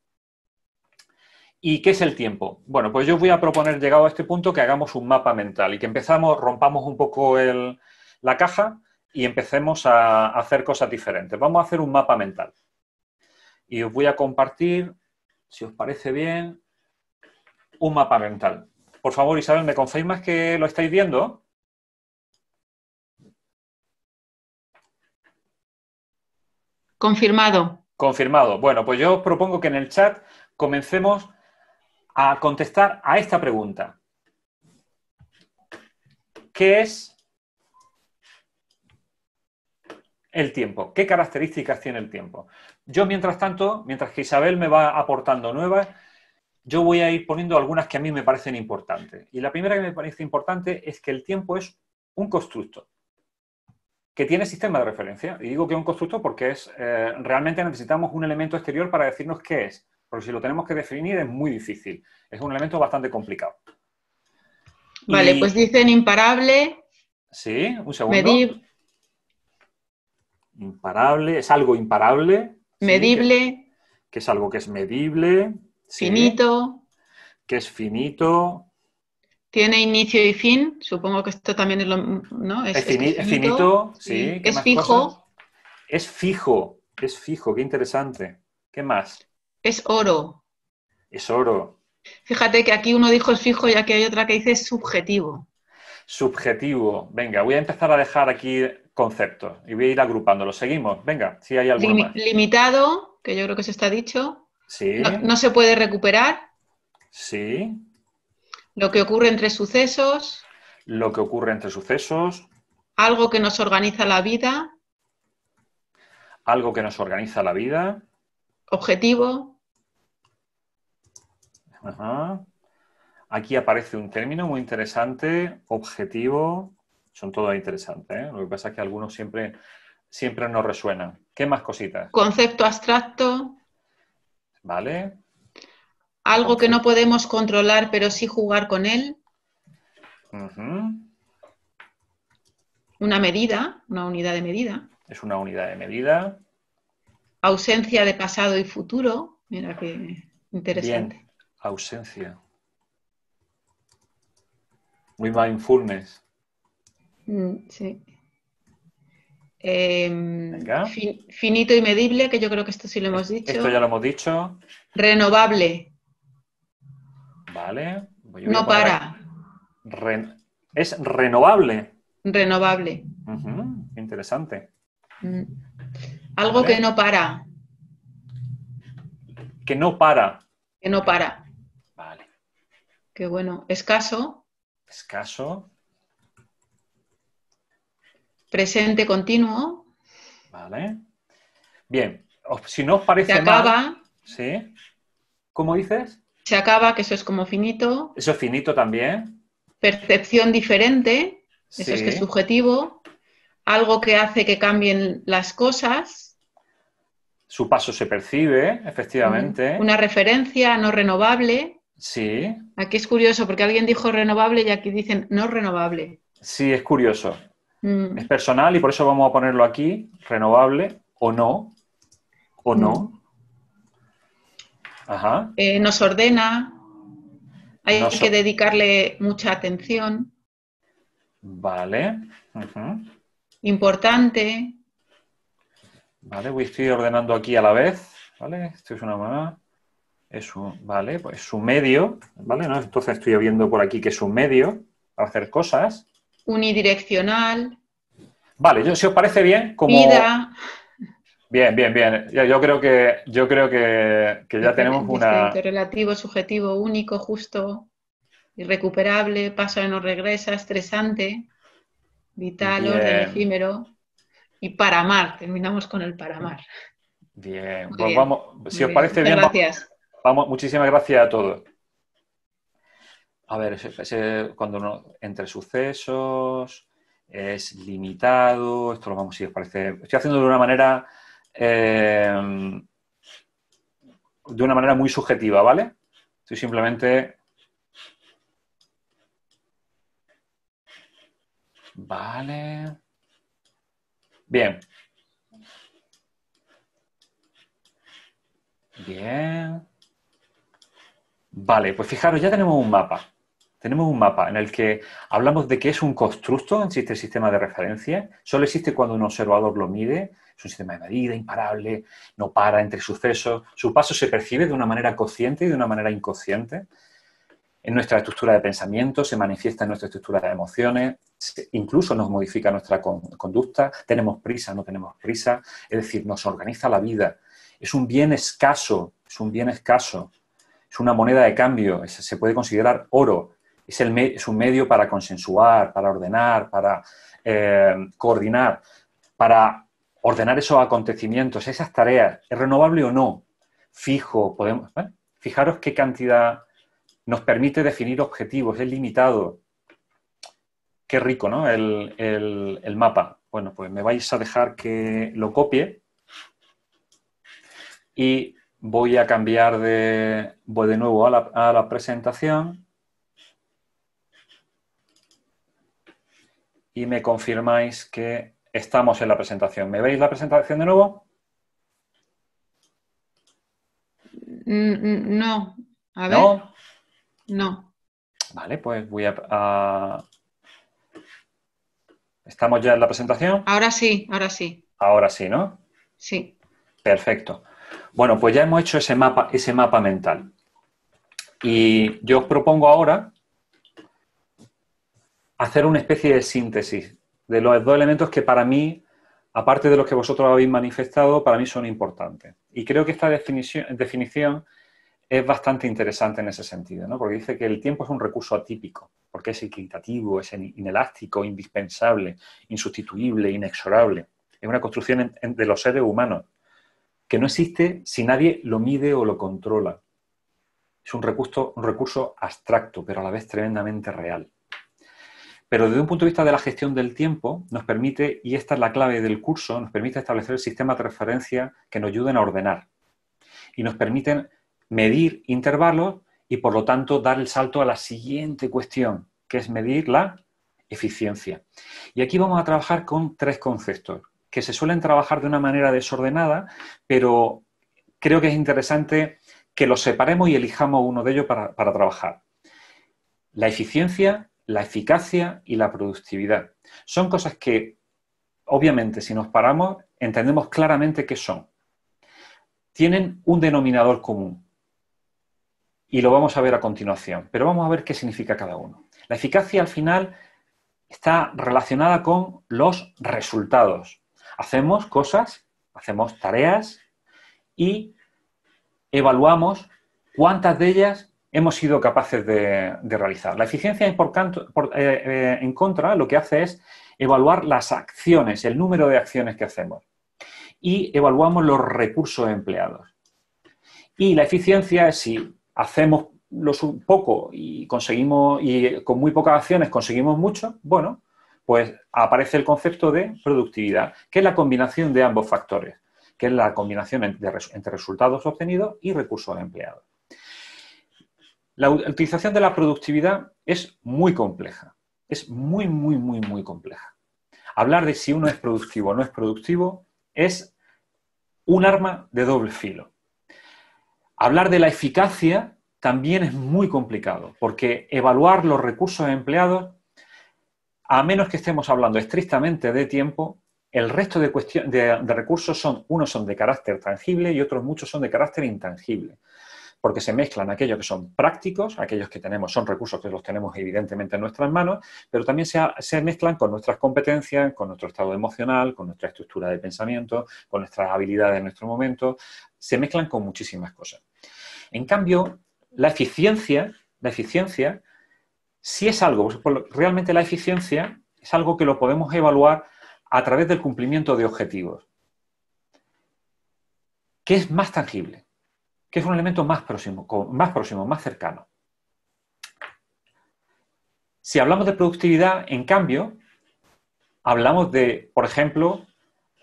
¿Y qué es el tiempo? Bueno, pues yo voy a proponer, llegado a este punto, que hagamos un mapa mental y que empezamos, rompamos un poco la caja y empecemos a, hacer cosas diferentes. Vamos a hacer un mapa mental. Y os voy a compartir, si os parece bien, un mapa mental. Por favor, Isabel, ¿me confirmas que lo estáis viendo? Confirmado. Confirmado. Bueno, pues yo os propongo que en el chat comencemos a contestar a esta pregunta. ¿Qué es el tiempo? ¿Qué características tiene el tiempo? Yo, mientras tanto, mientras que Isabel me va aportando nuevas, yo voy a ir poniendo algunas que a mí me parecen importantes. Y la primera que me parece importante es que el tiempo es un constructo que tiene sistema de referencia. Y digo que es un constructo porque es, eh, realmente necesitamos un elemento exterior para decirnos qué es. Pero si lo tenemos que definir es muy difícil. Es un elemento bastante complicado. Vale, pues dicen imparable. Sí, un segundo. Medible. Imparable, es algo imparable. Medible. que, es algo que es medible. Finito. que es finito. Tiene inicio y fin. Supongo que esto también es lo. ¿no? Es, finito, sí. es fijo. Es fijo, es fijo, qué interesante. ¿Qué más? Es oro. Es oro. Fíjate que aquí uno dijo es fijo y aquí hay otra que dice es subjetivo. Subjetivo. Venga, voy a empezar a dejar aquí conceptos y voy a ir agrupándolos. Seguimos. Venga, si hay algo Limitado, que yo creo que se está dicho. Sí. no se puede recuperar. Sí. Lo que ocurre entre sucesos. Lo que ocurre entre sucesos. Algo que nos organiza la vida. Algo que nos organiza la vida objetivo. Aquí aparece un término muy interesante, objetivo. Son todos interesantes. ¿eh? Lo que pasa es que algunos siempre, siempre nos resuenan. ¿Qué más cositas? Concepto abstracto. Vale. Algo que no podemos controlar, pero sí jugar con él. Una medida, una unidad de medida. Es una unidad de medida. Ausencia de pasado y futuro. Mira qué interesante. Ausencia. Muy mindfulness. Mm, sí. Em, finito y medible, que yo creo que esto sí lo hemos dicho. Esto ya lo hemos dicho. Renovable. Vale. no para. es renovable. Renovable. Interesante. Mm. Algo que no para. Que no para. Que no para. Vale. qué bueno. Escaso. Escaso. Presente continuo. Vale. Bien. Si no os parece. Se acaba. ¿Sí? ¿Cómo dices? Se acaba, que eso es como finito. Eso es finito también. Percepción diferente. Eso es que es subjetivo. Algo que hace que cambien las cosas. Su paso se percibe, efectivamente. Una referencia no renovable. Sí. Aquí es curioso porque alguien dijo renovable y aquí dicen no renovable. Sí, es curioso. Mm. Es personal y por eso vamos a ponerlo aquí, renovable o no, o no. Mm. Ajá. Eh, nos ordena, hay que dedicarle mucha atención. Vale. Importante. Vale, estoy ordenando aquí a la vez, ¿vale? Esto es una mamá. Es vale, pues su medio, ¿vale? Entonces estoy viendo por aquí que es un medio para hacer cosas. Unidireccional. Vale, yo, si os parece bien, como. Vida. Bien, bien, bien. Yo creo que, yo creo que, ya tenemos una. Relativo, subjetivo, único, justo, irrecuperable, pasa y no regresa, estresante, vital, orden efímero. Y para amar, terminamos con el para amar. Bien, pues vamos, si os parece bien, gracias. Vamos, muchísimas gracias a todos. A ver, cuando entre sucesos, es limitado, esto lo vamos, si os parece, estoy haciendo de una manera, em, de una manera muy subjetiva, ¿vale? Estoy simplemente Vale. Bien. Bien. Vale, pues fijaros, ya tenemos un mapa. Tenemos un mapa en el que hablamos de que es un constructo, existe el sistema de referencia, solo existe cuando un observador lo mide, es un sistema de medida imparable, no para entre sucesos, su paso se percibe de una manera consciente y de una manera inconsciente en nuestra estructura de pensamiento, se manifiesta en nuestra estructura de emociones, incluso nos modifica nuestra conducta, tenemos prisa, no tenemos prisa, es decir, nos organiza la vida. Es un bien escaso, es un bien escaso, es una moneda de cambio, se puede considerar oro, es, el un medio para consensuar, para ordenar, para eh, coordinar, para ordenar esos acontecimientos, esas tareas, es renovable o no, fijo, podemos... ¿eh? Fijaros qué cantidad nos permite definir objetivos, es limitado. Qué rico, ¿no? El, mapa. Bueno, pues me vais a dejar que lo copie y voy a cambiar de, voy de nuevo a la, a la presentación. y me confirmáis que estamos en la presentación. ¿Me veis la presentación de nuevo? Mm, mm, no. A ver. No. Vale, pues voy a, ¿Estamos ya en la presentación? Ahora sí, ahora sí. Ahora sí, ¿no? Sí. Perfecto. Bueno, pues ya hemos hecho ese mapa, ese mapa mental. Y yo os propongo ahora hacer una especie de síntesis de los dos elementos que para mí, aparte de los que vosotros habéis manifestado, para mí son importantes. Y creo que esta definición, definición es bastante interesante en ese sentido, ¿no? porque dice que el tiempo es un recurso atípico, porque es equitativo, es inelástico, indispensable, insustituible, inexorable. Es una construcción de los seres humanos que no existe si nadie lo mide o lo controla. Es un recurso, un recurso abstracto, pero a la vez tremendamente real. Pero desde un punto de vista de la gestión del tiempo, nos permite, y esta es la clave del curso, nos permite establecer el sistema de referencia que nos ayuden a ordenar y nos permiten medir intervalos y por lo tanto dar el salto a la siguiente cuestión, que es medir la eficiencia. Y aquí vamos a trabajar con tres conceptos que se suelen trabajar de una manera desordenada, pero creo que es interesante que los separemos y elijamos uno de ellos para, para trabajar. La eficiencia, la eficacia y la productividad. Son cosas que, obviamente, si nos paramos, entendemos claramente qué son. Tienen un denominador común, y lo vamos a ver a continuación, pero vamos a ver qué significa cada uno. La eficacia al final está relacionada con los resultados. Hacemos cosas, hacemos tareas y evaluamos cuántas de ellas hemos sido capaces de, realizar. La eficiencia, eh, eh, en contra, lo que hace es evaluar las acciones, el número de acciones que hacemos y evaluamos los recursos empleados. Y la eficiencia es si hacemos lo poco y conseguimos, y con muy pocas acciones conseguimos mucho, bueno, pues aparece el concepto de productividad, que es la combinación de ambos factores, que es la combinación entre resultados obtenidos y recursos empleados. La utilización de la productividad es muy compleja, es muy, muy, muy, muy compleja. Hablar de si uno es productivo o no es productivo es un arma de doble filo. Hablar de la eficacia también es muy complicado, porque evaluar los recursos empleados, a menos que estemos hablando estrictamente de tiempo, el resto de, de, de, recursos son, unos son de carácter tangible y otros muchos son de carácter intangible, porque se mezclan aquellos que son prácticos, aquellos que tenemos, son recursos que los tenemos evidentemente en nuestras manos, pero también se mezclan con nuestras competencias, con nuestro estado emocional, con nuestra estructura de pensamiento, con nuestras habilidades en nuestro momento, se mezclan con muchísimas cosas. En cambio, la eficiencia, la eficiencia es algo, realmente la eficiencia es algo que lo podemos evaluar a través del cumplimiento de objetivos, ¿Qué es más tangible, que es un elemento más próximo, más, próximo, más cercano. Si hablamos de productividad, en cambio, hablamos de, por ejemplo,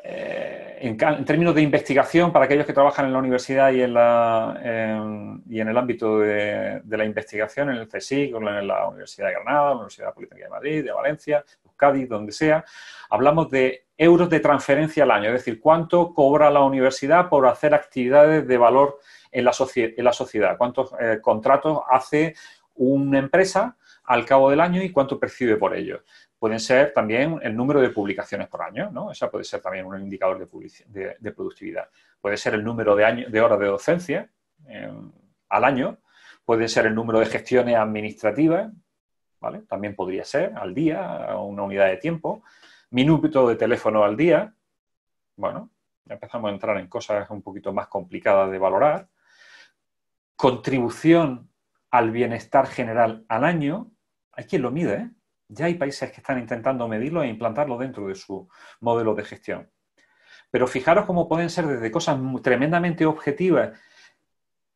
eh, en, términos de investigación, para aquellos que trabajan en la universidad y en, el ámbito de, la investigación, en el CSIC, en la Universidad de Granada, la Universidad Politécnica de Madrid, de Valencia, Cádiz, donde sea, hablamos de euros de transferencia al año, es decir, cuánto cobra la universidad por hacer actividades de valor en la, sociedad, cuántos eh, contratos hace una empresa al cabo del año y cuánto percibe por ello pueden ser también el número de publicaciones por año, ¿no? Esa puede ser también un indicador de, productividad. Puede ser el número de, años, de horas de docencia eh, al año, puede ser el número de gestiones administrativas, ¿vale? También podría ser al día, una unidad de tiempo, minuto de teléfono al día, bueno, empezamos a entrar en cosas un poquito más complicadas de valorar, contribución al bienestar general al año, hay quien lo mide, ¿eh? Ya hay países que están intentando medirlo e implantarlo dentro de su modelo de gestión. Pero fijaros cómo pueden ser desde cosas tremendamente objetivas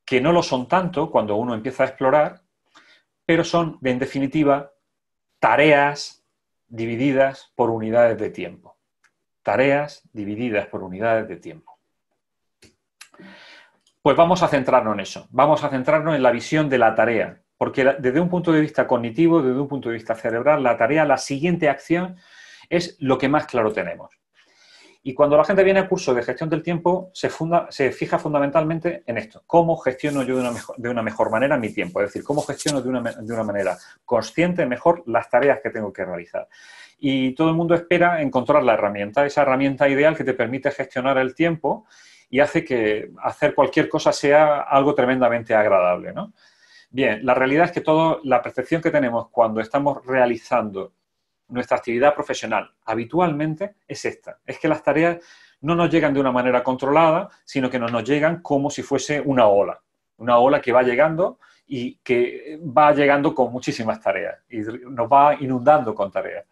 que no lo son tanto cuando uno empieza a explorar, pero son, en definitiva, tareas divididas por unidades de tiempo. Tareas divididas por unidades de tiempo. Pues vamos a centrarnos en eso. Vamos a centrarnos en la visión de la tarea, porque desde un punto de vista cognitivo, desde un punto de vista cerebral, la tarea, la siguiente acción es lo que más claro tenemos. Y cuando la gente viene a curso de gestión del tiempo, se, fija fundamentalmente en esto. ¿Cómo gestiono yo de una, mejor, manera mi tiempo? Es decir, ¿cómo gestiono de una, de una manera consciente mejor las tareas que tengo que realizar? Y todo el mundo espera encontrar la herramienta, esa herramienta ideal que te permite gestionar el tiempo y hace que hacer cualquier cosa sea algo tremendamente agradable, ¿no? Bien, la realidad es que todo, la percepción que tenemos cuando estamos realizando nuestra actividad profesional habitualmente es esta, es que las tareas no nos llegan de una manera controlada, sino que nos llegan como si fuese una ola, una ola que va llegando y que va llegando con muchísimas tareas y nos va inundando con tareas.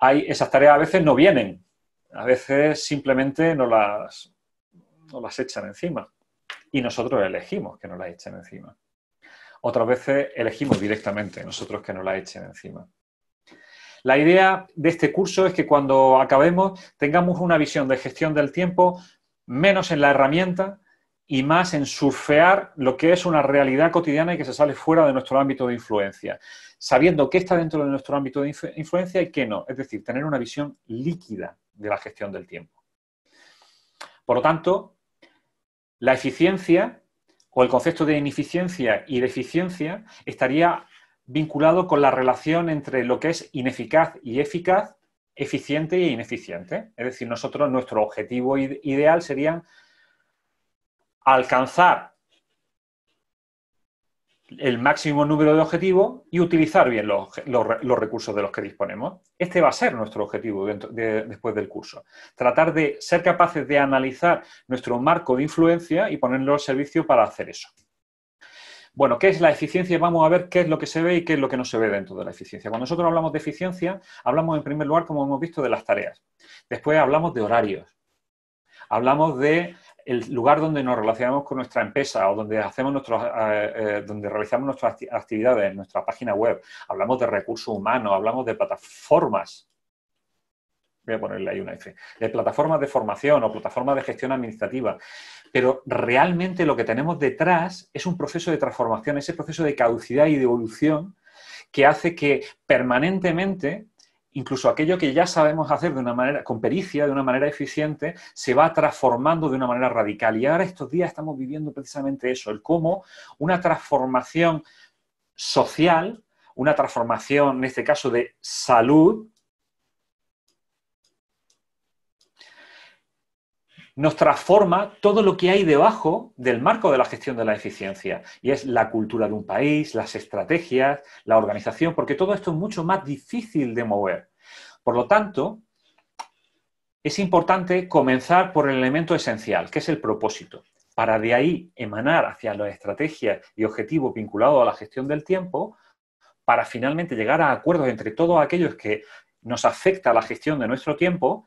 Hay, esas tareas a veces no vienen, a veces simplemente no las, nos las echan encima y nosotros elegimos que nos las echen encima. Otras veces elegimos directamente nosotros que nos la echen encima. La idea de este curso es que cuando acabemos tengamos una visión de gestión del tiempo menos en la herramienta y más en surfear lo que es una realidad cotidiana y que se sale fuera de nuestro ámbito de influencia, sabiendo qué está dentro de nuestro ámbito de influencia y qué no. Es decir, tener una visión líquida de la gestión del tiempo. Por lo tanto, la eficiencia o el concepto de ineficiencia y deficiencia estaría vinculado con la relación entre lo que es ineficaz y eficaz, eficiente e ineficiente. Es decir, nosotros, nuestro objetivo ideal sería alcanzar el máximo número de objetivos y utilizar bien los, recursos de los que disponemos. Este va a ser nuestro objetivo después del curso. Tratar de ser capaces de analizar nuestro marco de influencia y ponerlo al servicio para hacer eso. Bueno, ¿qué es la eficiencia? Vamos a ver qué es lo que se ve y qué es lo que no se ve dentro de la eficiencia. Cuando nosotros hablamos de eficiencia, hablamos en primer lugar, como hemos visto, de las tareas. Después hablamos de horarios. Hablamos de el lugar donde nos relacionamos con nuestra empresa o donde hacemos nuestros, eh, eh, donde realizamos nuestras actividades, en nuestra página web, hablamos de recursos humanos, hablamos de plataformas. Voy a ponerle ahí una F. De plataformas de formación o plataformas de gestión administrativa. Pero realmente lo que tenemos detrás es un proceso de transformación, ese proceso de caducidad y de evolución que hace que permanentemente incluso aquello que ya sabemos hacer de una manera, con pericia, de una manera eficiente, se va transformando de una manera radical. Y ahora estos días estamos viviendo precisamente eso, el cómo una transformación social, una transformación, en este caso, de salud, nos transforma todo lo que hay debajo del marco de la gestión de la eficiencia. Y es la cultura de un país, las estrategias, la organización, porque todo esto es mucho más difícil de mover. Por lo tanto, es importante comenzar por el elemento esencial, que es el propósito, para de ahí emanar hacia las estrategias y objetivos vinculados a la gestión del tiempo, para finalmente llegar a acuerdos entre todos aquellos que nos afecta la gestión de nuestro tiempo,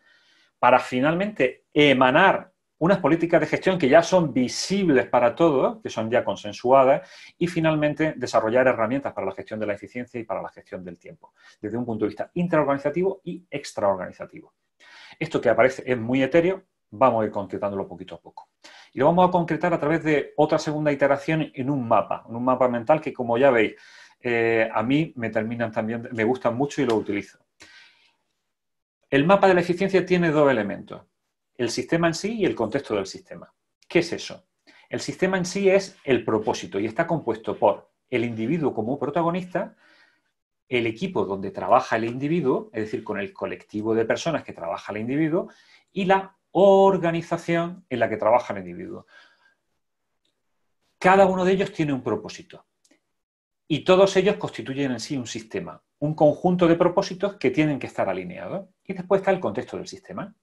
para finalmente emanar unas políticas de gestión que ya son visibles para todos, que son ya consensuadas, y finalmente desarrollar herramientas para la gestión de la eficiencia y para la gestión del tiempo, desde un punto de vista intraorganizativo y extraorganizativo. Esto que aparece es muy etéreo, vamos a ir concretándolo poquito a poco. Y lo vamos a concretar a través de otra segunda iteración en un mapa, en un mapa mental que, como ya veis, eh, a mí me terminan también, me gustan mucho y lo utilizo. El mapa de la eficiencia tiene dos elementos el sistema en sí y el contexto del sistema. ¿Qué es eso? El sistema en sí es el propósito y está compuesto por el individuo como protagonista, el equipo donde trabaja el individuo, es decir, con el colectivo de personas que trabaja el individuo, y la organización en la que trabaja el individuo. Cada uno de ellos tiene un propósito y todos ellos constituyen en sí un sistema, un conjunto de propósitos que tienen que estar alineados. Y después está el contexto del sistema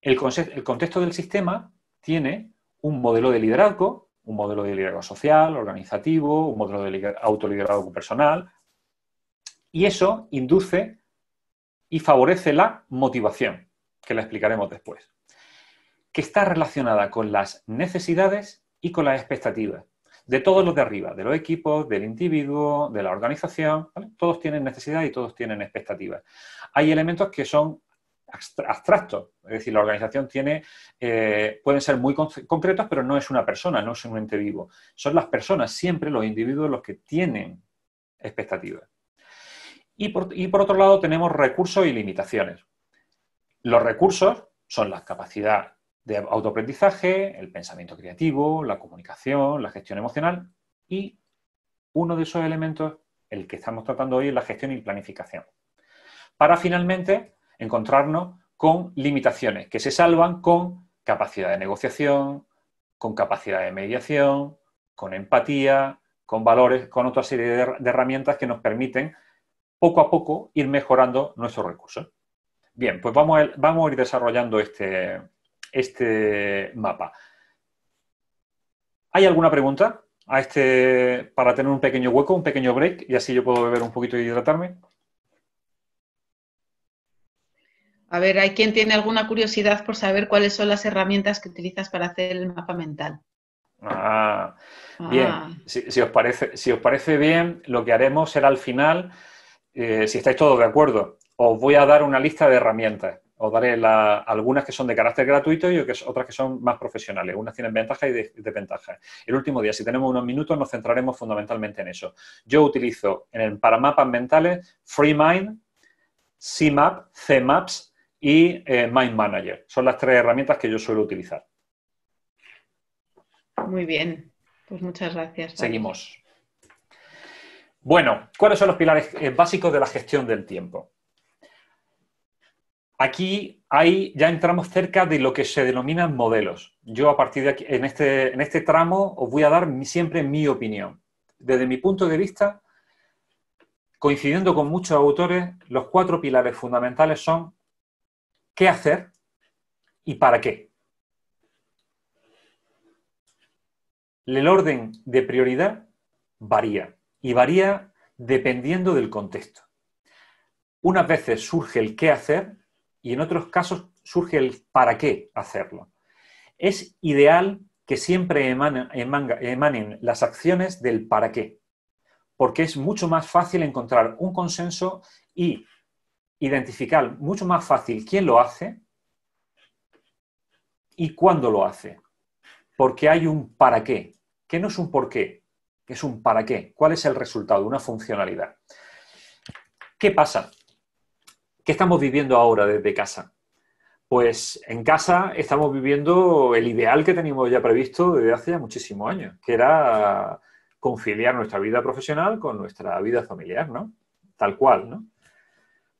el, contexto del sistema tiene un modelo de liderazgo, un modelo de liderazgo social, organizativo, un modelo de autoliderazgo personal, y eso induce y favorece la motivación, que la explicaremos después, que está relacionada con las necesidades y con las expectativas de todos los de arriba, de los equipos, del individuo, de la organización, todos tienen necesidades y todos tienen expectativas. Hay elementos que son abstractos. Es decir, la organización tiene, eh, pueden ser muy concretos, pero no es una persona, no es un ente vivo. Son las personas, siempre los individuos, los que tienen expectativas. Y por, y por otro lado tenemos recursos y limitaciones. Los recursos son la capacidad de autoaprendizaje, el pensamiento creativo, la comunicación, la gestión emocional y uno de esos elementos, el que estamos tratando hoy, es la gestión y planificación. Para finalmente encontrarnos con limitaciones que se salvan con capacidad de negociación, con capacidad de mediación, con empatía, con valores, con otra serie de, herramientas que nos permiten poco a poco ir mejorando nuestros recursos. Bien, pues vamos a, vamos a ir desarrollando este, este mapa. ¿Hay alguna pregunta a este, para tener un pequeño hueco, un pequeño break y así yo puedo beber un poquito y hidratarme? A ver, ¿hay quien tiene alguna curiosidad por saber cuáles son las herramientas que utilizas para hacer el mapa mental? Ah, ah. bien. Si, os parece, si, os parece, bien, lo que haremos será al final, eh, si estáis todos de acuerdo, os voy a dar una lista de herramientas. Os daré algunas que son de carácter gratuito y otras que son más profesionales. Unas tienen ventajas y desventajas. El último día, si tenemos unos minutos, nos centraremos fundamentalmente en eso. Yo utilizo en el, para mapas mentales FreeMind, CMAP, CMAPS, y eh, Mind Manager. Son las tres herramientas que yo suelo utilizar. Muy bien, pues muchas gracias. Seguimos. Bueno, ¿cuáles son los pilares eh, básicos de la gestión del tiempo? Aquí hay, ya entramos cerca de lo que se denominan modelos. Yo a partir de aquí, en este, en este tramo, os voy a dar siempre mi opinión. Desde mi punto de vista, coincidiendo con muchos autores, los cuatro pilares fundamentales son qué hacer y para qué. El orden de prioridad varía y varía dependiendo del contexto. Unas veces surge el qué hacer y en otros casos surge el para qué hacerlo. Es ideal que siempre emanen las acciones del para qué, porque es mucho más fácil encontrar un consenso y identificar mucho más fácil quién lo hace y cuándo lo hace. Porque hay un para qué, que no es un por qué, es un para qué. ¿Cuál es el resultado una funcionalidad? ¿Qué pasa? ¿Qué estamos viviendo ahora desde casa? Pues en casa estamos viviendo el ideal que teníamos ya previsto desde hace ya muchísimos años, que era conciliar nuestra vida profesional con nuestra vida familiar, ¿no? Tal cual, ¿no?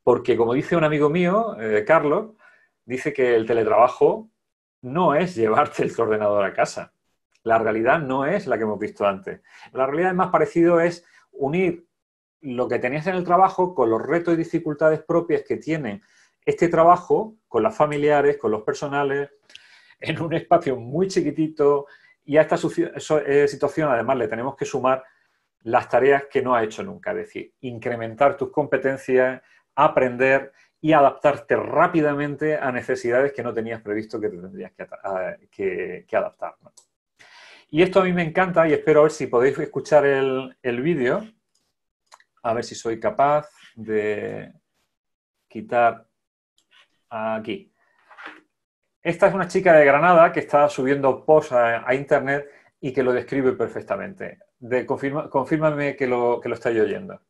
Porque como dice un amigo mío, eh, Carlos, dice que el teletrabajo no es llevarte el ordenador a casa. La realidad no es la que hemos visto antes. La realidad más parecido es unir lo que tenías en el trabajo con los retos y dificultades propias que tienen este trabajo con las familiares, con los personales, en un espacio muy chiquitito y a esta eh, situación además le tenemos que sumar las tareas que no ha hecho nunca, es decir, incrementar tus competencias, aprender y adaptarte rápidamente a necesidades que no tenías previsto que te tendrías que, adaptar. Y esto a mí me encanta y espero a ver si podéis escuchar el, vídeo, a ver si soy capaz de quitar aquí. Esta es una chica de Granada que está subiendo posts a, internet y que lo describe perfectamente. De, confírmame que lo, que lo estáis oyendo.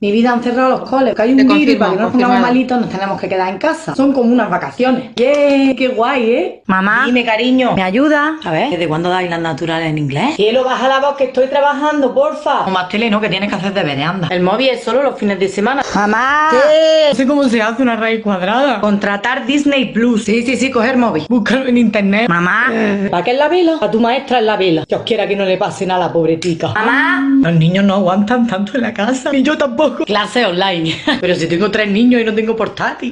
Mi vida han cerrado los coles, que hay un virus que no nos pongamos malitos, nos tenemos que quedar en casa. Son como unas vacaciones. ¡Qué, ¡Qué guay, eh! Mamá. Dime, cariño. ¿Me ayuda? A ver. ¿Desde cuándo dais las naturales en inglés? lo baja la voz que estoy trabajando, porfa. O más tele, no, que tienes que hacer de anda. El móvil es solo los fines de semana. ¡Mamá! ¿Qué? No sé cómo se hace una raíz cuadrada. Contratar Disney Plus. Sí, sí, sí, coger móvil. Búscalo en internet. Mamá. Eh. ¿Para qué es la vela? A tu maestra en la vela. os quiera que no le pase nada a la Mamá. Los niños no aguantan tanto en la casa. Y yo tampoco. Clase online. Pero si tengo tres niños y no tengo portátil.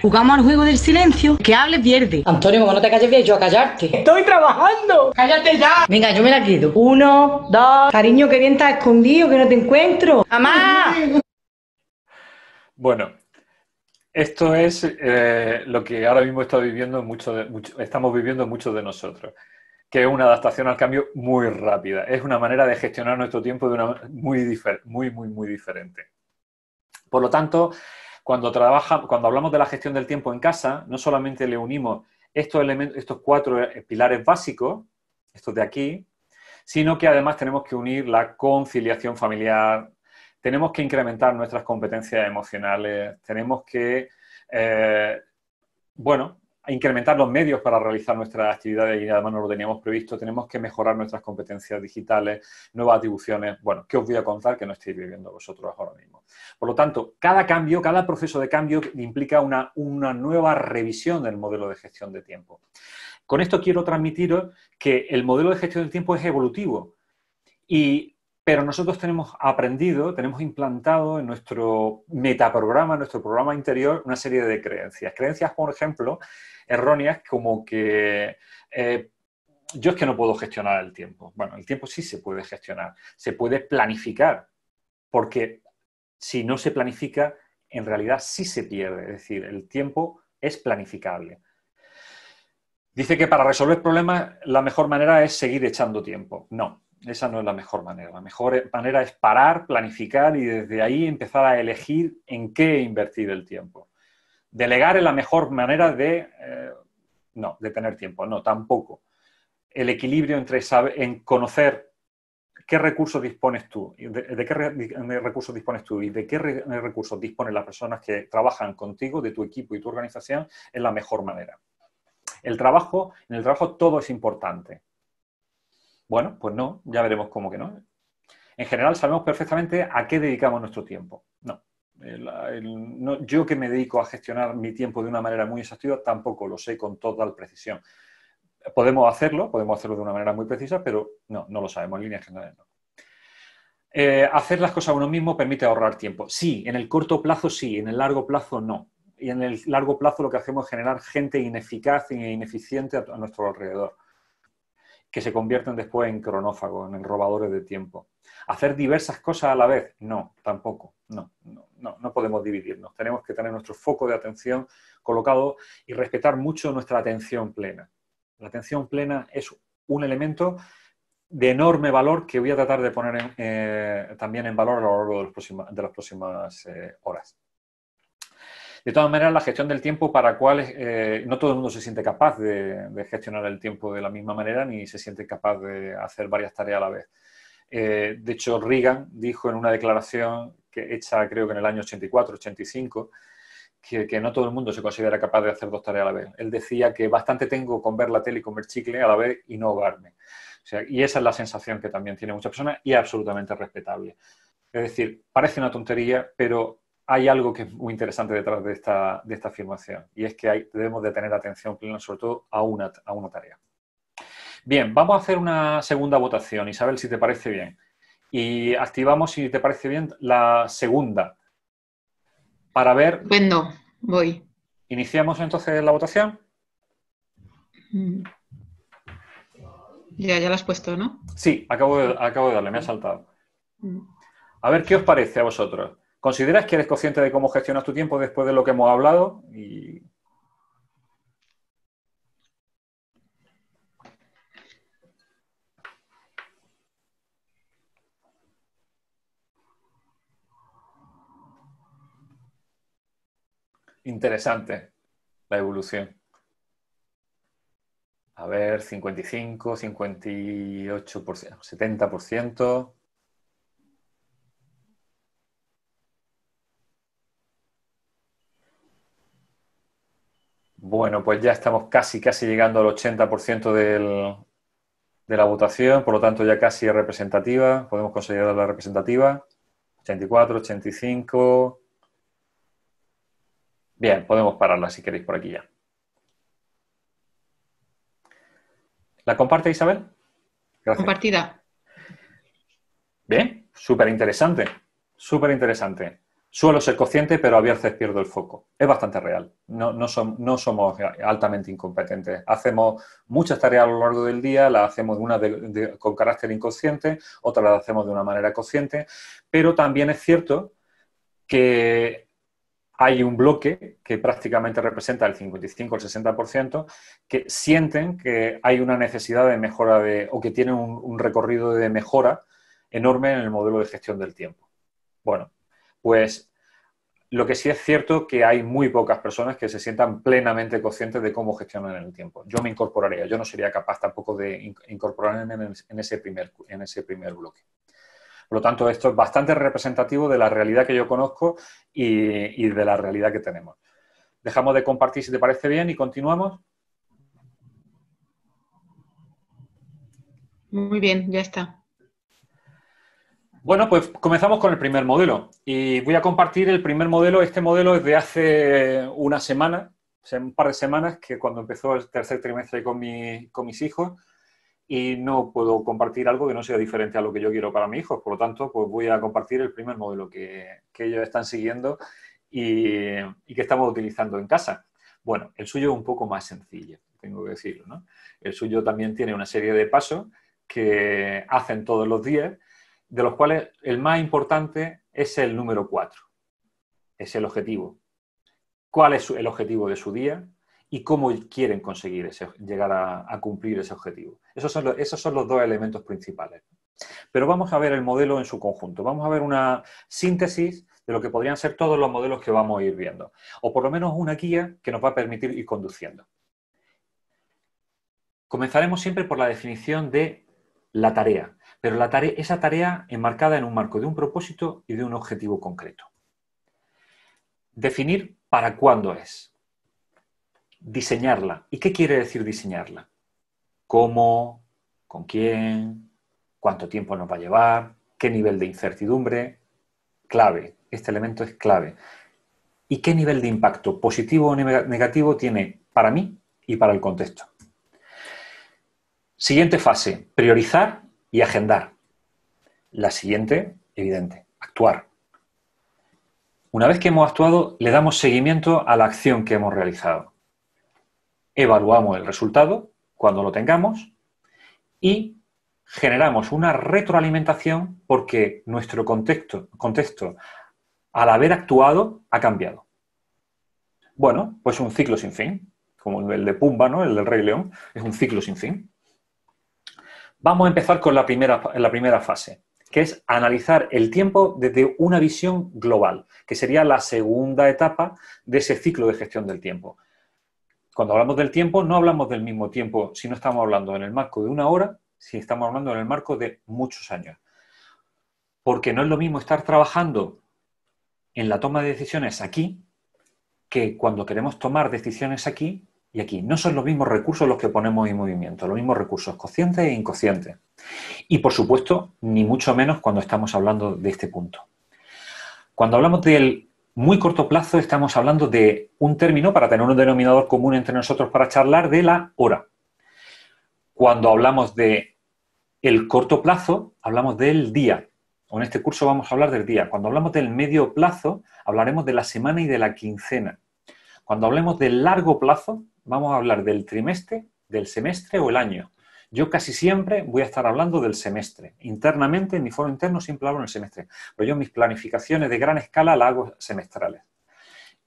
Jugamos al juego del silencio. Que hable pierde. Antonio, como no te calles bien, yo a callarte. Estoy trabajando. Cállate ya. Venga, yo me la quedo. Uno, dos. Cariño, que bien estás escondido, que no te encuentro. Mamá. Bueno, esto es eh, lo que ahora mismo está viviendo estamos viviendo muchos de nosotros que es una adaptación al cambio muy rápida. Es una manera de gestionar nuestro tiempo de una muy, muy, muy, muy diferente. Por lo tanto, cuando, trabaja, cuando hablamos de la gestión del tiempo en casa, no solamente le unimos estos, elementos, estos cuatro eh, pilares básicos, estos de aquí, sino que además tenemos que unir la conciliación familiar, tenemos que incrementar nuestras competencias emocionales, tenemos que, eh, bueno, incrementar los medios para realizar nuestras actividades y además no lo teníamos previsto, tenemos que mejorar nuestras competencias digitales, nuevas atribuciones, bueno, ¿qué os voy a contar que no estáis viviendo vosotros ahora mismo? Por lo tanto, cada cambio, cada proceso de cambio implica una, una nueva revisión del modelo de gestión de tiempo. Con esto quiero transmitiros que el modelo de gestión del tiempo es evolutivo y pero nosotros tenemos aprendido, tenemos implantado en nuestro metaprograma, en nuestro programa interior, una serie de creencias. Creencias, por ejemplo, erróneas como que eh, yo es que no puedo gestionar el tiempo. Bueno, el tiempo sí se puede gestionar, se puede planificar, porque si no se planifica, en realidad sí se pierde. Es decir, el tiempo es planificable. Dice que para resolver problemas la mejor manera es seguir echando tiempo. No, esa no es la mejor manera. La mejor manera es parar, planificar y desde ahí empezar a elegir en qué invertir el tiempo. Delegar es la mejor manera de, eh, no, de tener tiempo, no, tampoco. El equilibrio entre saber, en conocer qué recursos dispones tú, qué recursos dispones tú y de qué recursos disponen las personas que trabajan contigo, de tu equipo y tu organización, es la mejor manera. El trabajo, en el trabajo todo es importante bueno, pues no, ya veremos cómo que no. En general sabemos perfectamente a qué dedicamos nuestro tiempo. No, yo que me dedico a gestionar mi tiempo de una manera muy exhaustiva tampoco lo sé con total precisión. Podemos hacerlo, podemos hacerlo de una manera muy precisa, pero no, no lo sabemos en líneas generales. No. Eh, hacer las cosas a uno mismo permite ahorrar tiempo. Sí, en el corto plazo sí, en el largo plazo no. Y en el largo plazo lo que hacemos es generar gente ineficaz e ineficiente a nuestro alrededor que se convierten después en cronófagos, en robadores de tiempo. ¿Hacer diversas cosas a la vez? No, tampoco, no, no, no, podemos dividirnos. Tenemos que tener nuestro foco de atención colocado y respetar mucho nuestra atención plena. La atención plena es un elemento de enorme valor que voy a tratar de poner eh, también en valor a lo largo de, las próximas eh, horas. De todas maneras, la gestión del tiempo para cuales eh, no todo el mundo se siente capaz de, gestionar el tiempo de la misma manera ni se siente capaz de hacer varias tareas a la vez. Eh, de hecho, Reagan dijo en una declaración que hecha creo que en el año 84, 85, que, no todo el mundo se considera capaz de hacer dos tareas a la vez. Él decía que bastante tengo con ver la tele y comer chicle a la vez y no ahogarme. O y esa es la sensación que también tiene muchas personas y absolutamente respetable. Es decir, parece una tontería, pero hay algo que es muy interesante detrás de esta, esta afirmación y es que debemos de tener atención plena sobre todo a una, tarea. Bien, vamos a hacer una segunda votación, Isabel, si te parece bien. Y activamos, si te parece bien, la segunda para ver... Vendo, voy. ¿Iniciamos entonces la votación? Mm. Ya, ya la has puesto, ¿no? Sí, acabo acabo de darle, me ha saltado. Mm. A ver, ¿qué os parece a vosotros? ¿Consideras que eres consciente de cómo gestionas tu tiempo después de lo que hemos hablado? Interesante la evolución. A ver, 55, 58%, 70%. Bueno, pues ya estamos casi, casi llegando al 80% de la votación, por lo tanto ya casi es representativa, podemos considerarla representativa. 84, 85. Bien, podemos pararla si queréis por aquí ya. ¿La comparte Isabel? Gracias. Compartida. Bien, súper interesante, súper interesante. Suelo ser consciente, pero a veces pierdo el foco. Es bastante real. No, no, somos altamente incompetentes. Hacemos muchas tareas a lo largo del día, las hacemos una con carácter inconsciente, otras las hacemos de una manera consciente, pero también es cierto que hay un bloque que prácticamente representa el 55 o el 60% que sienten que hay una necesidad de mejora de, o que tienen un, un recorrido de mejora enorme en el modelo de gestión del tiempo. Bueno, pues lo que sí es cierto que hay muy pocas personas que se sientan plenamente conscientes de cómo gestionan el tiempo. Yo me incorporaría, yo no sería capaz tampoco de incorporarme en, ese, primer, en ese primer bloque. Por lo tanto, esto es bastante representativo de la realidad que yo conozco y de la realidad que tenemos. Dejamos de compartir si te parece bien y continuamos. Muy bien, ya está. Bueno, pues comenzamos con el primer modelo y voy a compartir el primer modelo. Este modelo es de hace una semana, un par de semanas, que cuando empezó el tercer trimestre con, mis hijos y no puedo compartir algo que no sea diferente a lo que yo quiero para mis hijos. Por lo tanto, pues voy a compartir el primer modelo que, ellos están siguiendo y, que estamos utilizando en casa. Bueno, el suyo es un poco más sencillo, tengo que decirlo, El suyo también tiene una serie de pasos que hacen todos los días de los cuales el más importante es el número 4, es el objetivo. ¿Cuál es el objetivo de su día y cómo quieren conseguir llegar a, cumplir ese objetivo? esos son los dos elementos principales. Pero vamos a ver el modelo en su conjunto, vamos a ver una síntesis de lo que podrían ser todos los modelos que vamos a ir viendo, o por lo menos una guía que nos va a permitir ir conduciendo. Comenzaremos siempre por la definición de la tarea pero esa tarea enmarcada en un marco de un propósito y de un objetivo concreto. Definir para cuándo es. Diseñarla. ¿Y qué quiere decir diseñarla? ¿Cómo? ¿Con quién? ¿Cuánto tiempo nos va a llevar? ¿Qué nivel de incertidumbre? Clave. Este elemento es clave. ¿Y qué nivel de impacto positivo o negativo tiene para mí y para el contexto? Siguiente fase, priorizar y agendar. La siguiente, evidente, actuar. Una vez que hemos actuado, le damos seguimiento a la acción que hemos realizado. Evaluamos el resultado cuando lo tengamos y generamos una retroalimentación porque nuestro contexto, contexto al haber actuado ha cambiado. Bueno, pues un ciclo sin fin, como el de Pumba, ¿no? El del Rey León, es un ciclo sin fin. Vamos a empezar con la primera, la primera fase, que es analizar el tiempo desde una visión global, que sería la segunda etapa de ese ciclo de gestión del tiempo. Cuando hablamos del tiempo, no hablamos del mismo tiempo si no estamos hablando en el marco de una hora, si estamos hablando en el marco de muchos años. Porque no es lo mismo estar trabajando en la toma de decisiones aquí que cuando queremos tomar decisiones aquí y aquí. No son los mismos recursos los que ponemos en movimiento, los mismos recursos conscientes e inconscientes. Y por supuesto, ni mucho menos cuando estamos hablando de este punto. Cuando hablamos del muy corto plazo, estamos hablando de un término, para tener un denominador común entre nosotros para charlar, de la hora. Cuando hablamos de el corto plazo, hablamos del día. en este curso vamos a hablar del día. Cuando hablamos del medio plazo, hablaremos de la semana y de la quincena. Cuando hablemos del largo plazo, vamos a hablar del trimestre, del semestre o el año. Yo casi siempre voy a estar hablando del semestre. Internamente, en mi foro interno, siempre hablo del el semestre. Pero yo mis planificaciones de gran escala las hago semestrales.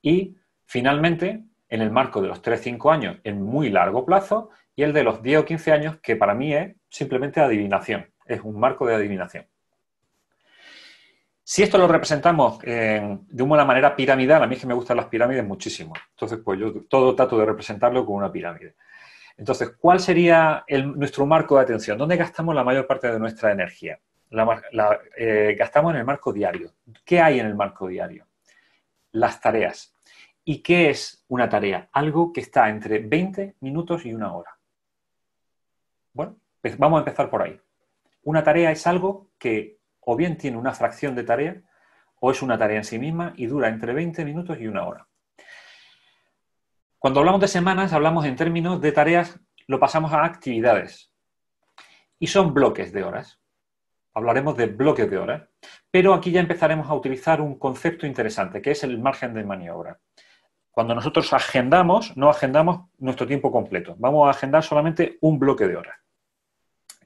Y finalmente, en el marco de los 3-5 años, en muy largo plazo, y el de los 10 o 15 años, que para mí es simplemente adivinación. Es un marco de adivinación. Si esto lo representamos eh, de una manera piramidal, a mí es que me gustan las pirámides muchísimo. Entonces, pues yo todo trato de representarlo con una pirámide. Entonces, ¿cuál sería nuestro marco de atención? ¿Dónde gastamos la mayor parte de nuestra energía? Eh, gastamos en el marco diario. ¿Qué hay en el marco diario? Las tareas. ¿Y qué es una tarea? Algo que está entre 20 minutos y una hora. Bueno, pues, vamos a empezar por ahí. Una tarea es algo que o bien tiene una fracción de tarea o es una tarea en sí misma y dura entre 20 minutos y una hora. Cuando hablamos de semanas, hablamos en términos de tareas, lo pasamos a actividades y son bloques de horas. Hablaremos de bloques de horas, pero aquí ya empezaremos a utilizar un concepto interesante que es el margen de maniobra. Cuando nosotros agendamos, no agendamos nuestro tiempo completo, vamos a agendar solamente un bloque de horas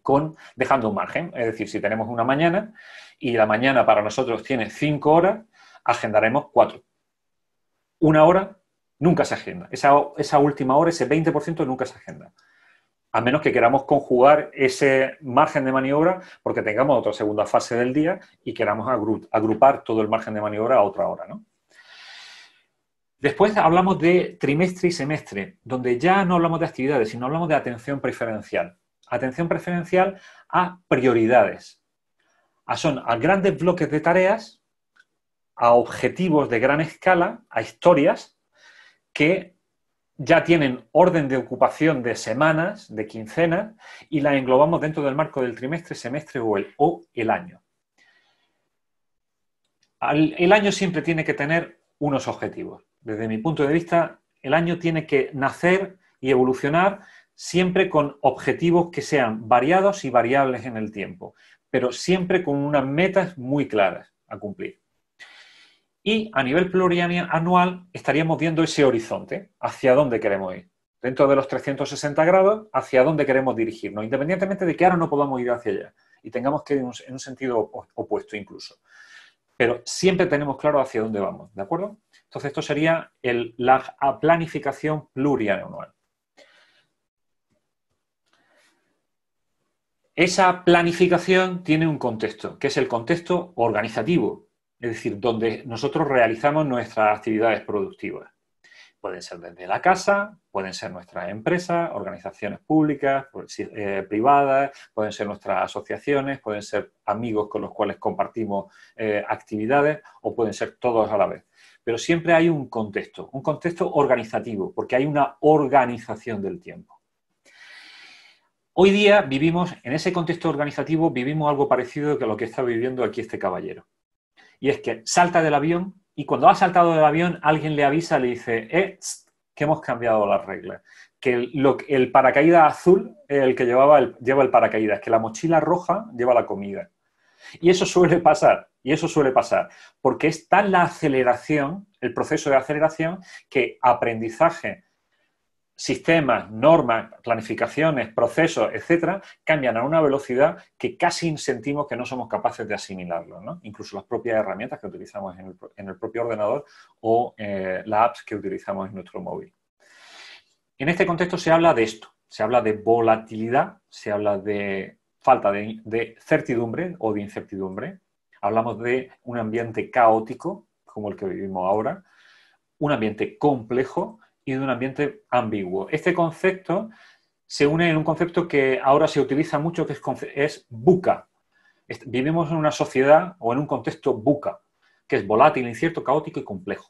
con, dejando un margen. Es decir, si tenemos una mañana y la mañana para nosotros tiene cinco horas, agendaremos cuatro. Una hora nunca se agenda. Esa, última hora, ese 20% nunca se agenda. A menos que queramos conjugar ese margen de maniobra porque tengamos otra segunda fase del día y queramos agrupar todo el margen de maniobra a otra hora. Después hablamos de trimestre y semestre, donde ya no hablamos de actividades, sino hablamos de atención preferencial atención preferencial a prioridades. A son a grandes bloques de tareas, a objetivos de gran escala, a historias que ya tienen orden de ocupación de semanas, de quincenas, y las englobamos dentro del marco del trimestre, semestre o el, o el año. el año siempre tiene que tener unos objetivos. Desde mi punto de vista, el año tiene que nacer y evolucionar siempre con objetivos que sean variados y variables en el tiempo, pero siempre con unas metas muy claras a cumplir. Y a nivel plurianual estaríamos viendo ese horizonte, hacia dónde queremos ir. Dentro de los 360 grados, hacia dónde queremos dirigirnos, independientemente de que ahora no podamos ir hacia allá y tengamos que ir en un sentido opuesto incluso. Pero siempre tenemos claro hacia dónde vamos, ¿de acuerdo? Entonces, esto sería la planificación plurianual. Esa planificación tiene un contexto, que es el contexto organizativo, es decir, donde nosotros realizamos nuestras actividades productivas. Pueden ser desde la casa, pueden ser nuestras empresas, organizaciones públicas, pues, eh, privadas, pueden ser nuestras asociaciones, pueden ser amigos con los cuales compartimos eh, actividades o pueden ser todos a la vez. Pero siempre hay un contexto, un contexto organizativo, porque hay una organización del tiempo. Hoy día vivimos, en ese contexto organizativo, vivimos algo parecido que lo que está viviendo aquí este caballero. Y es que salta del avión y cuando ha saltado del avión alguien le avisa, le dice, eh, que hemos cambiado las reglas, que el, paracaídas azul es el que llevaba lleva el paracaídas, que la mochila roja lleva la comida. Y eso suele pasar, y eso suele pasar, porque es tan la aceleración, el proceso de aceleración, que aprendizaje sistemas, normas, planificaciones, procesos, etcétera, cambian a una velocidad que casi sentimos que no somos capaces de asimilarlo. Incluso las propias herramientas que utilizamos en el, propio ordenador o eh, las apps que utilizamos en nuestro móvil. En este contexto se habla de esto, se habla de volatilidad, se habla de falta de certidumbre o de incertidumbre, hablamos de un ambiente caótico como el que vivimos ahora, un ambiente complejo y de un ambiente ambiguo. Este concepto se une en un concepto que ahora se utiliza mucho, que es, es buca. Vivimos en una sociedad o en un contexto buca, que es volátil, incierto, caótico y complejo.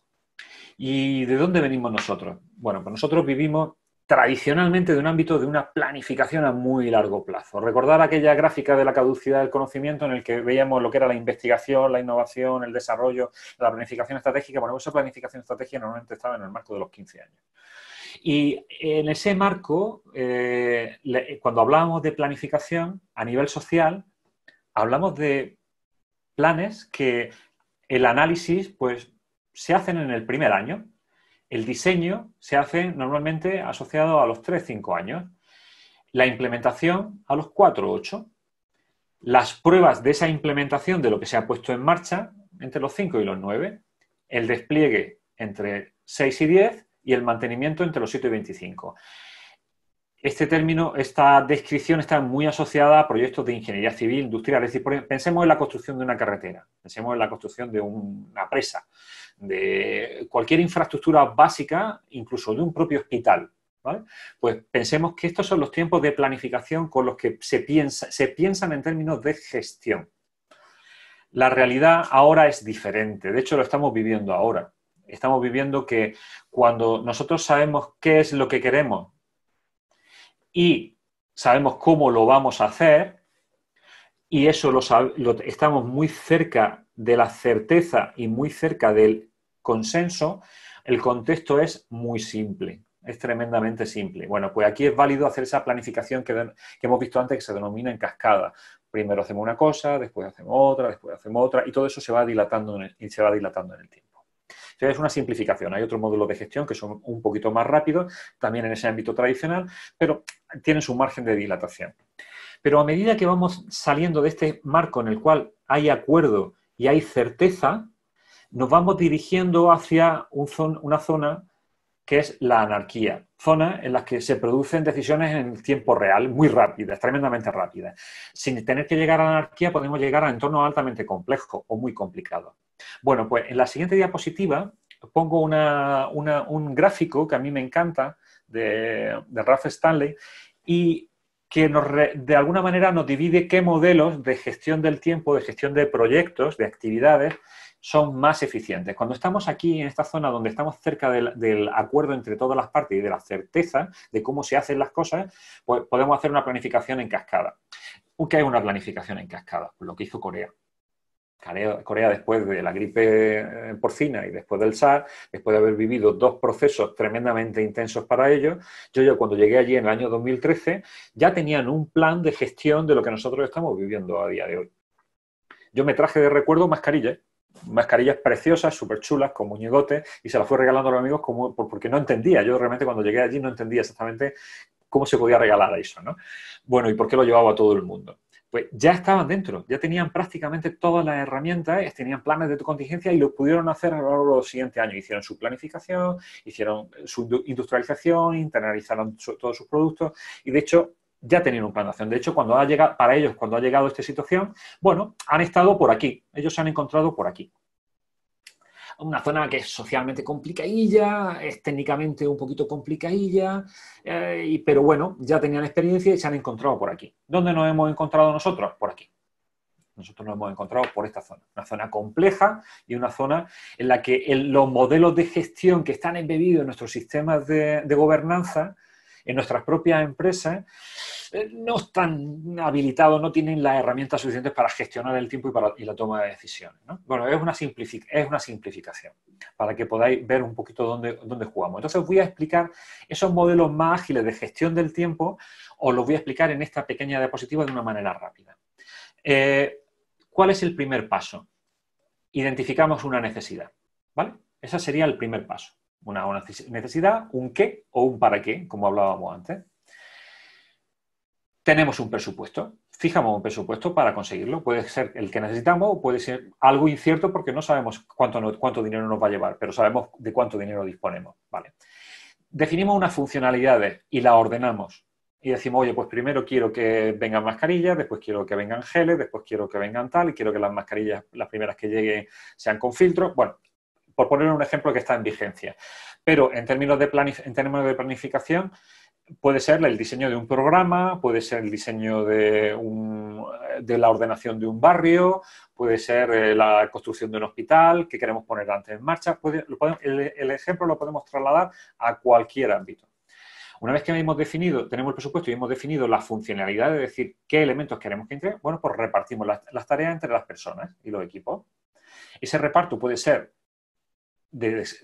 ¿Y de dónde venimos nosotros? Bueno, pues nosotros vivimos tradicionalmente de un ámbito de una planificación a muy largo plazo. Recordar aquella gráfica de la caducidad del conocimiento en el que veíamos lo que era la investigación, la innovación, el desarrollo, la planificación estratégica. Bueno, esa planificación estratégica normalmente estaba en el marco de los 15 años. Y en ese marco, eh, cuando hablábamos de planificación a nivel social, hablamos de planes que el análisis pues, se hacen en el primer año, el diseño se hace normalmente asociado a los 3-5 años, la implementación a los 4-8, las pruebas de esa implementación de lo que se ha puesto en marcha entre los 5 y los 9, el despliegue entre 6 y 10 y el mantenimiento entre los 7 y 25. Este término, esta descripción está muy asociada a proyectos de ingeniería civil, industrial. Es decir, e-, pensemos en la construcción de una carretera, pensemos en la construcción de una presa, de cualquier infraestructura básica, incluso de un propio hospital. ¿vale? Pues pensemos que estos son los tiempos de planificación con los que se, piensa, se piensan en términos de gestión. La realidad ahora es diferente, de hecho lo estamos viviendo ahora. Estamos viviendo que cuando nosotros sabemos qué es lo que queremos y sabemos cómo lo vamos a hacer, y eso lo, lo, estamos muy cerca de la certeza y muy cerca del consenso, el contexto es muy simple, es tremendamente simple. Bueno, pues aquí es válido hacer esa planificación que, hemos visto antes que se denomina en cascada. Primero hacemos una cosa, después hacemos otra, después hacemos otra, y todo eso se va dilatando en el, y se va dilatando en el tiempo. es una simplificación. Hay otros módulos de gestión que son un poquito más rápidos, también en ese ámbito tradicional, pero tienen su margen de dilatación. Pero a medida que vamos saliendo de este marco en el cual hay acuerdo y hay certeza, nos vamos dirigiendo hacia una zona que es la anarquía, Zona en la que se producen decisiones en tiempo real, muy rápidas, tremendamente rápidas. Sin tener que llegar a la anarquía podemos llegar a entornos altamente complejos o muy complicados. Bueno, pues en la siguiente diapositiva pongo un gráfico que a mí me encanta de, de Ralph Stanley y que de alguna manera nos divide qué modelos de gestión del tiempo, de gestión de proyectos, de actividades son más eficientes. Cuando estamos aquí en esta zona donde estamos cerca del, acuerdo entre todas las partes y de la certeza de cómo se hacen las cosas, pues podemos hacer una planificación en cascada. ¿Qué es una planificación en cascada? lo que hizo Corea. Corea, después de la gripe eh, porcina y después del SARS, después de haber vivido dos procesos tremendamente intensos para ellos, yo, yo cuando llegué allí en el año 2013 ya tenían un plan de gestión de lo que nosotros estamos viviendo a día de hoy. Yo me traje de recuerdo mascarillas mascarillas preciosas, súper chulas, con muñegotes, y se las fue regalando a los amigos como, porque no entendía. Yo realmente cuando llegué allí no entendía exactamente cómo se podía regalar eso, ¿no? Bueno, ¿y por qué lo llevaba a todo el mundo? Pues ya estaban dentro, ya tenían prácticamente todas las herramientas, eh, tenían planes de tu contingencia y lo pudieron hacer a lo largo de los siguientes años. Hicieron su planificación, hicieron su industrialización, internalizaron todos sus productos y de hecho ya tenían un plan de acción. De hecho, cuando ha llegado, para ellos, cuando ha llegado esta situación, bueno, han estado por aquí, ellos se han encontrado por aquí. Una zona que es socialmente complicadilla, es técnicamente un poquito complicadilla, eh, pero bueno, ya tenían experiencia y se han encontrado por aquí. ¿Dónde nos hemos encontrado nosotros? Por aquí. Nosotros nos hemos encontrado por esta zona, una zona compleja y una zona en la que los modelos de gestión que están embebidos en nuestros sistemas de gobernanza en nuestras propias empresas eh, no están habilitados, no tienen las herramientas suficientes para gestionar el tiempo y, para, la toma de decisiones. Bueno, es una, es una simplificación para que podáis ver un poquito dónde, dónde jugamos. Entonces voy a explicar esos modelos más ágiles de gestión del tiempo, os los voy a explicar en esta pequeña diapositiva de una manera rápida. Eh, ¿Cuál es el primer paso? Identificamos una necesidad. ¿vale? Ese sería el primer paso una necesidad, un qué o un para qué, como hablábamos antes. Tenemos un presupuesto, fijamos un presupuesto para conseguirlo. Puede ser el que necesitamos o puede ser algo incierto porque no sabemos cuánto, cuánto dinero nos va a llevar, pero sabemos de cuánto dinero disponemos. Vale. Definimos unas funcionalidades y las ordenamos. Y decimos, oye, pues primero quiero que vengan mascarillas, después quiero que vengan geles, después quiero que vengan tal, y quiero que las mascarillas, las primeras que lleguen, sean con filtro. Bueno, por poner un ejemplo que está en vigencia. Pero en términos de, planificación, puede ser el diseño de un programa, puede ser el diseño de, la ordenación de un barrio, puede ser eh, la construcción de un hospital que queremos poner antes en marcha. el, ejemplo lo podemos trasladar a cualquier ámbito. Una vez que hemos definido, tenemos el presupuesto y hemos definido la funcionalidad, es decir, qué elementos queremos que entre, bueno, pues repartimos las tareas entre las personas y los equipos. Ese reparto puede ser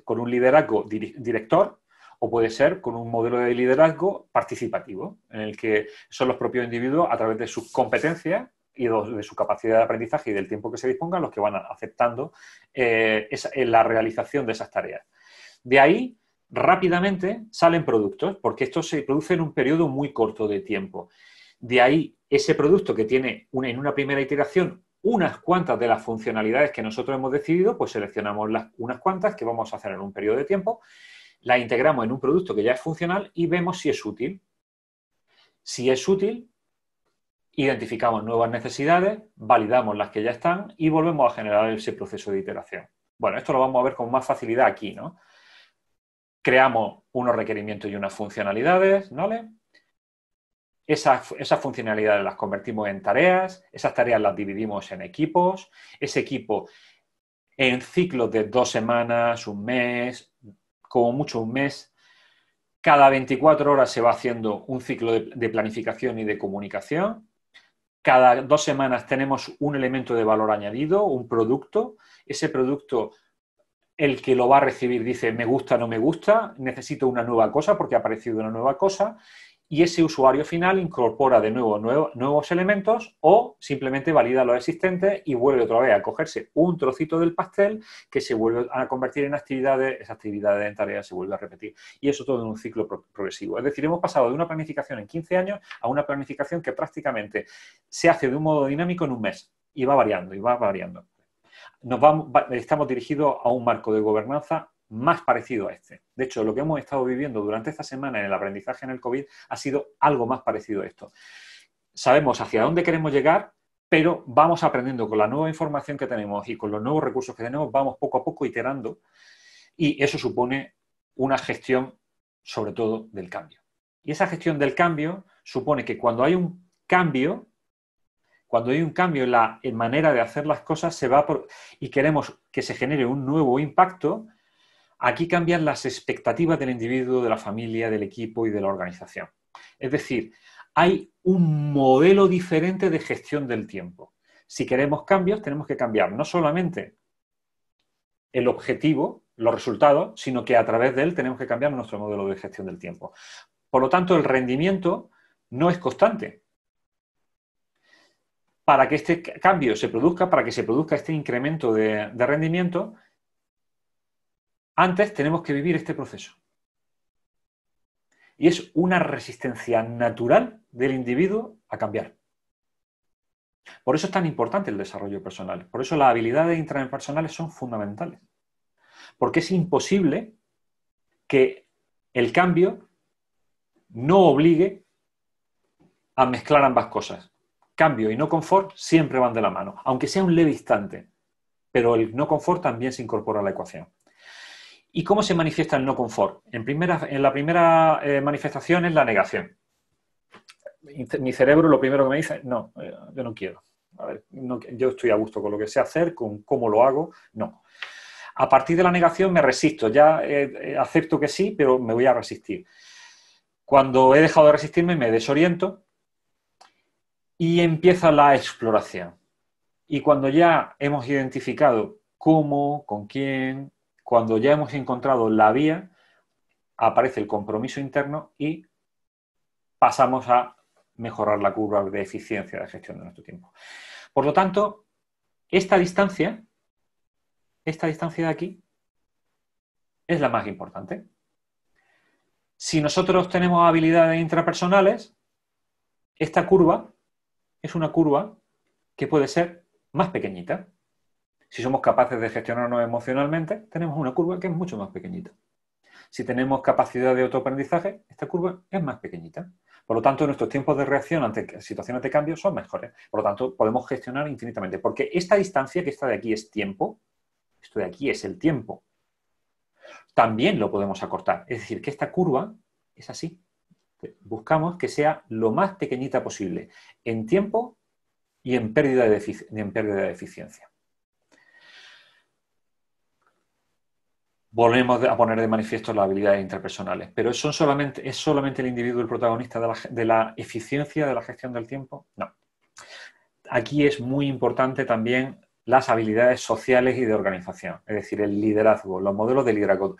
con un liderazgo director o puede ser con un modelo de liderazgo participativo, en el que son los propios individuos, a través de sus competencias y de su capacidad de aprendizaje y del tiempo que se dispongan, los que van aceptando eh, eh, la realización de esas tareas. De ahí, rápidamente salen productos, porque esto se produce en un periodo muy corto de tiempo. De ahí, ese producto que tiene en una primera iteración unas cuantas de las funcionalidades que nosotros hemos decidido, pues seleccionamos las, unas cuantas que vamos a hacer en un periodo de tiempo, las integramos en un producto que ya es funcional y vemos si es útil. Si es útil, identificamos nuevas necesidades, validamos las que ya están y volvemos a generar ese proceso de iteración. Bueno, esto lo vamos a ver con más facilidad aquí, ¿no? Creamos unos requerimientos y unas funcionalidades, ¿vale? Esas, funcionalidades las convertimos en tareas, esas tareas las dividimos en equipos, ese equipo en ciclos de dos semanas, un mes, como mucho un mes, cada 24 horas se va haciendo un ciclo de, de planificación y de comunicación, cada dos semanas tenemos un elemento de valor añadido, un producto, ese producto el que lo va a recibir dice me gusta, no me gusta, necesito una nueva cosa porque ha aparecido una nueva cosa y ese usuario final incorpora de nuevo, nuevos elementos o simplemente valida los existentes y vuelve otra vez a cogerse un trocito del pastel que se vuelve a convertir en actividades, esas actividades en tareas se vuelve a repetir. Y eso todo en un ciclo progresivo. Es decir, hemos pasado de una planificación en 15 años a una planificación que prácticamente se hace de un modo dinámico en un mes y va variando y va variando. Nos vamos, estamos dirigidos a un marco de gobernanza más parecido a este. De hecho, lo que hemos estado viviendo durante esta semana en el aprendizaje en el COVID ha sido algo más parecido a esto. Sabemos hacia dónde queremos llegar, pero vamos aprendiendo con la nueva información que tenemos y con los nuevos recursos que tenemos, vamos poco a poco iterando y eso supone una gestión sobre todo del cambio. Y esa gestión del cambio supone que cuando hay un cambio, cuando hay un cambio en la manera de hacer las cosas, se va y queremos que se genere un nuevo impacto, Aquí cambian las expectativas del individuo, de la familia, del equipo y de la organización. Es decir, hay un modelo diferente de gestión del tiempo. Si queremos cambios, tenemos que cambiar no solamente el objetivo, los resultados, sino que a través de él tenemos que cambiar nuestro modelo de gestión del tiempo. Por lo tanto, el rendimiento no es constante. Para que este cambio se produzca, para que se produzca este incremento de, rendimiento, antes tenemos que vivir este proceso. Y es una resistencia natural del individuo a cambiar. Por eso es tan importante el desarrollo personal. Por eso las habilidades intrapersonales son fundamentales. Porque es imposible que el cambio no obligue a mezclar ambas cosas. Cambio y no confort siempre van de la mano, aunque sea un leve instante, pero el no confort también se incorpora a la ecuación. ¿Y cómo se manifiesta el no confort? En, primera, en la primera eh, manifestación es la negación. Mi cerebro lo primero que me dice, no, eh, yo no quiero. yo estoy a gusto con lo que sé hacer, con cómo lo hago, no. A partir de la negación me resisto, ya eh, acepto que sí, pero me voy a resistir. Cuando he dejado de resistirme me desoriento y empieza la exploración. Y cuando ya hemos identificado cómo, con quién, cuando ya hemos encontrado la vía, aparece el compromiso interno y pasamos a mejorar la curva de eficiencia de gestión de nuestro tiempo. Por lo tanto, esta distancia, esta distancia de aquí, es la más importante. Si nosotros tenemos habilidades intrapersonales, esta curva es una curva que puede ser más pequeñita. Si somos capaces de gestionarnos emocionalmente, tenemos una curva que es mucho más pequeñita. Si tenemos capacidad de autoaprendizaje, esta curva es más pequeñita. Por lo tanto, nuestros tiempos de reacción ante situaciones de cambio son mejores. Por lo tanto, podemos gestionar infinitamente. Porque esta distancia, que está de aquí es tiempo, esto de aquí es el tiempo, también lo podemos acortar. Es decir, que esta curva es así. Buscamos que sea lo más pequeñita posible en tiempo y en pérdida de, en pérdida de eficiencia. volvemos a poner de manifiesto las habilidades interpersonales. Pero ¿es solamente el individuo el protagonista de la, eficiencia de la gestión del tiempo? No. Aquí es muy importante también las habilidades sociales y de organización, es decir, el liderazgo, los modelos de liderazgo,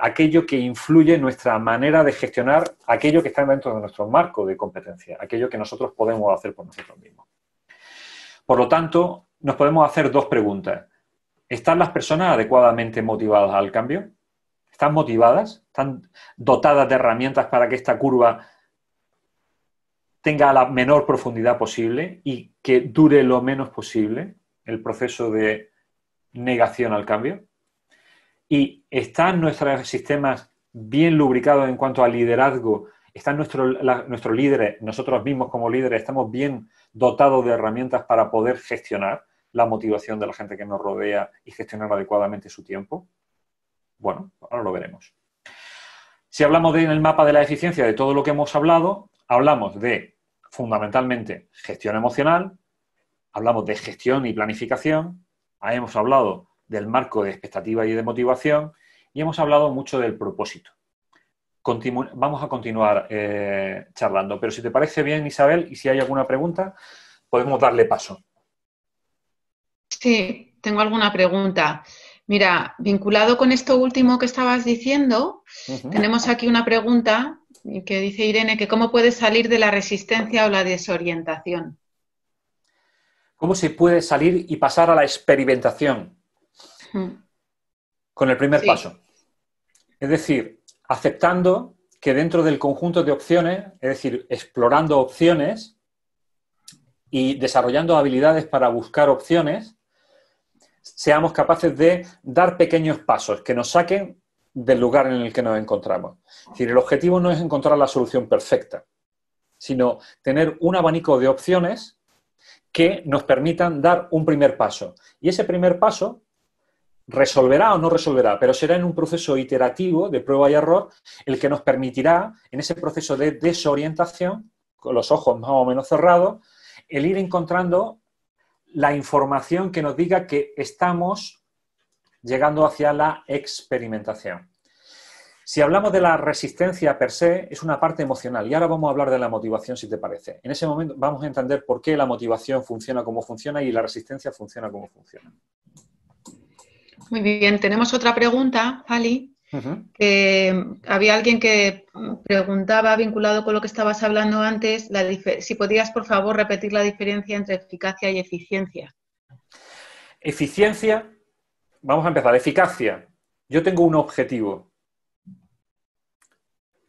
aquello que influye en nuestra manera de gestionar aquello que está dentro de nuestro marco de competencia, aquello que nosotros podemos hacer por nosotros mismos. Por lo tanto, nos podemos hacer dos preguntas. ¿Están las personas adecuadamente motivadas al cambio? ¿Están motivadas? ¿Están dotadas de herramientas para que esta curva tenga la menor profundidad posible y que dure lo menos posible el proceso de negación al cambio? ¿Y están nuestros sistemas bien lubricados en cuanto a liderazgo? ¿Están nuestros líderes, nosotros mismos como líderes, estamos bien dotados de herramientas para poder gestionar la motivación de la gente que nos rodea y gestionar adecuadamente su tiempo? Bueno, ahora lo veremos. Si hablamos en el mapa de la eficiencia de todo lo que hemos hablado, hablamos de fundamentalmente gestión emocional, hablamos de gestión y planificación, ah, hemos hablado del marco de expectativa y de motivación y hemos hablado mucho del propósito. vamos a continuar eh, charlando, pero si te parece bien, Isabel, y si hay alguna pregunta, podemos darle paso. Sí, tengo alguna pregunta. Mira, vinculado con esto último que estabas diciendo, tenemos aquí una pregunta que dice Irene, que cómo puede salir de la resistencia o la desorientación. ¿Cómo se puede salir y pasar a la experimentación? Mm. Con el primer paso. Es decir, aceptando que dentro del conjunto de opciones, es decir, explorando opciones y desarrollando habilidades para buscar opciones, seamos capaces de dar pequeños pasos que nos saquen del lugar en el que nos encontramos. Es decir, el objetivo no es encontrar la solución perfecta, sino tener un abanico de opciones que nos permitan dar un primer paso. Y ese primer paso resolverá o no resolverá, pero será en un proceso iterativo de prueba y error el que nos permitirá, en ese proceso de desorientación, con los ojos más o menos cerrados, el ir encontrando la información que nos diga que estamos llegando hacia la experimentación. Si hablamos de la resistencia per se, es una parte emocional y ahora vamos a hablar de la motivación, si te parece. En ese momento vamos a entender por qué la motivación funciona como funciona y la resistencia funciona como funciona. Muy bien, tenemos otra pregunta, Ali. Que eh, había alguien que preguntaba, vinculado con lo que estabas hablando antes, si podías, por favor, repetir la diferencia entre eficacia y eficiencia. Eficiencia, vamos a empezar, eficacia. Yo tengo un objetivo.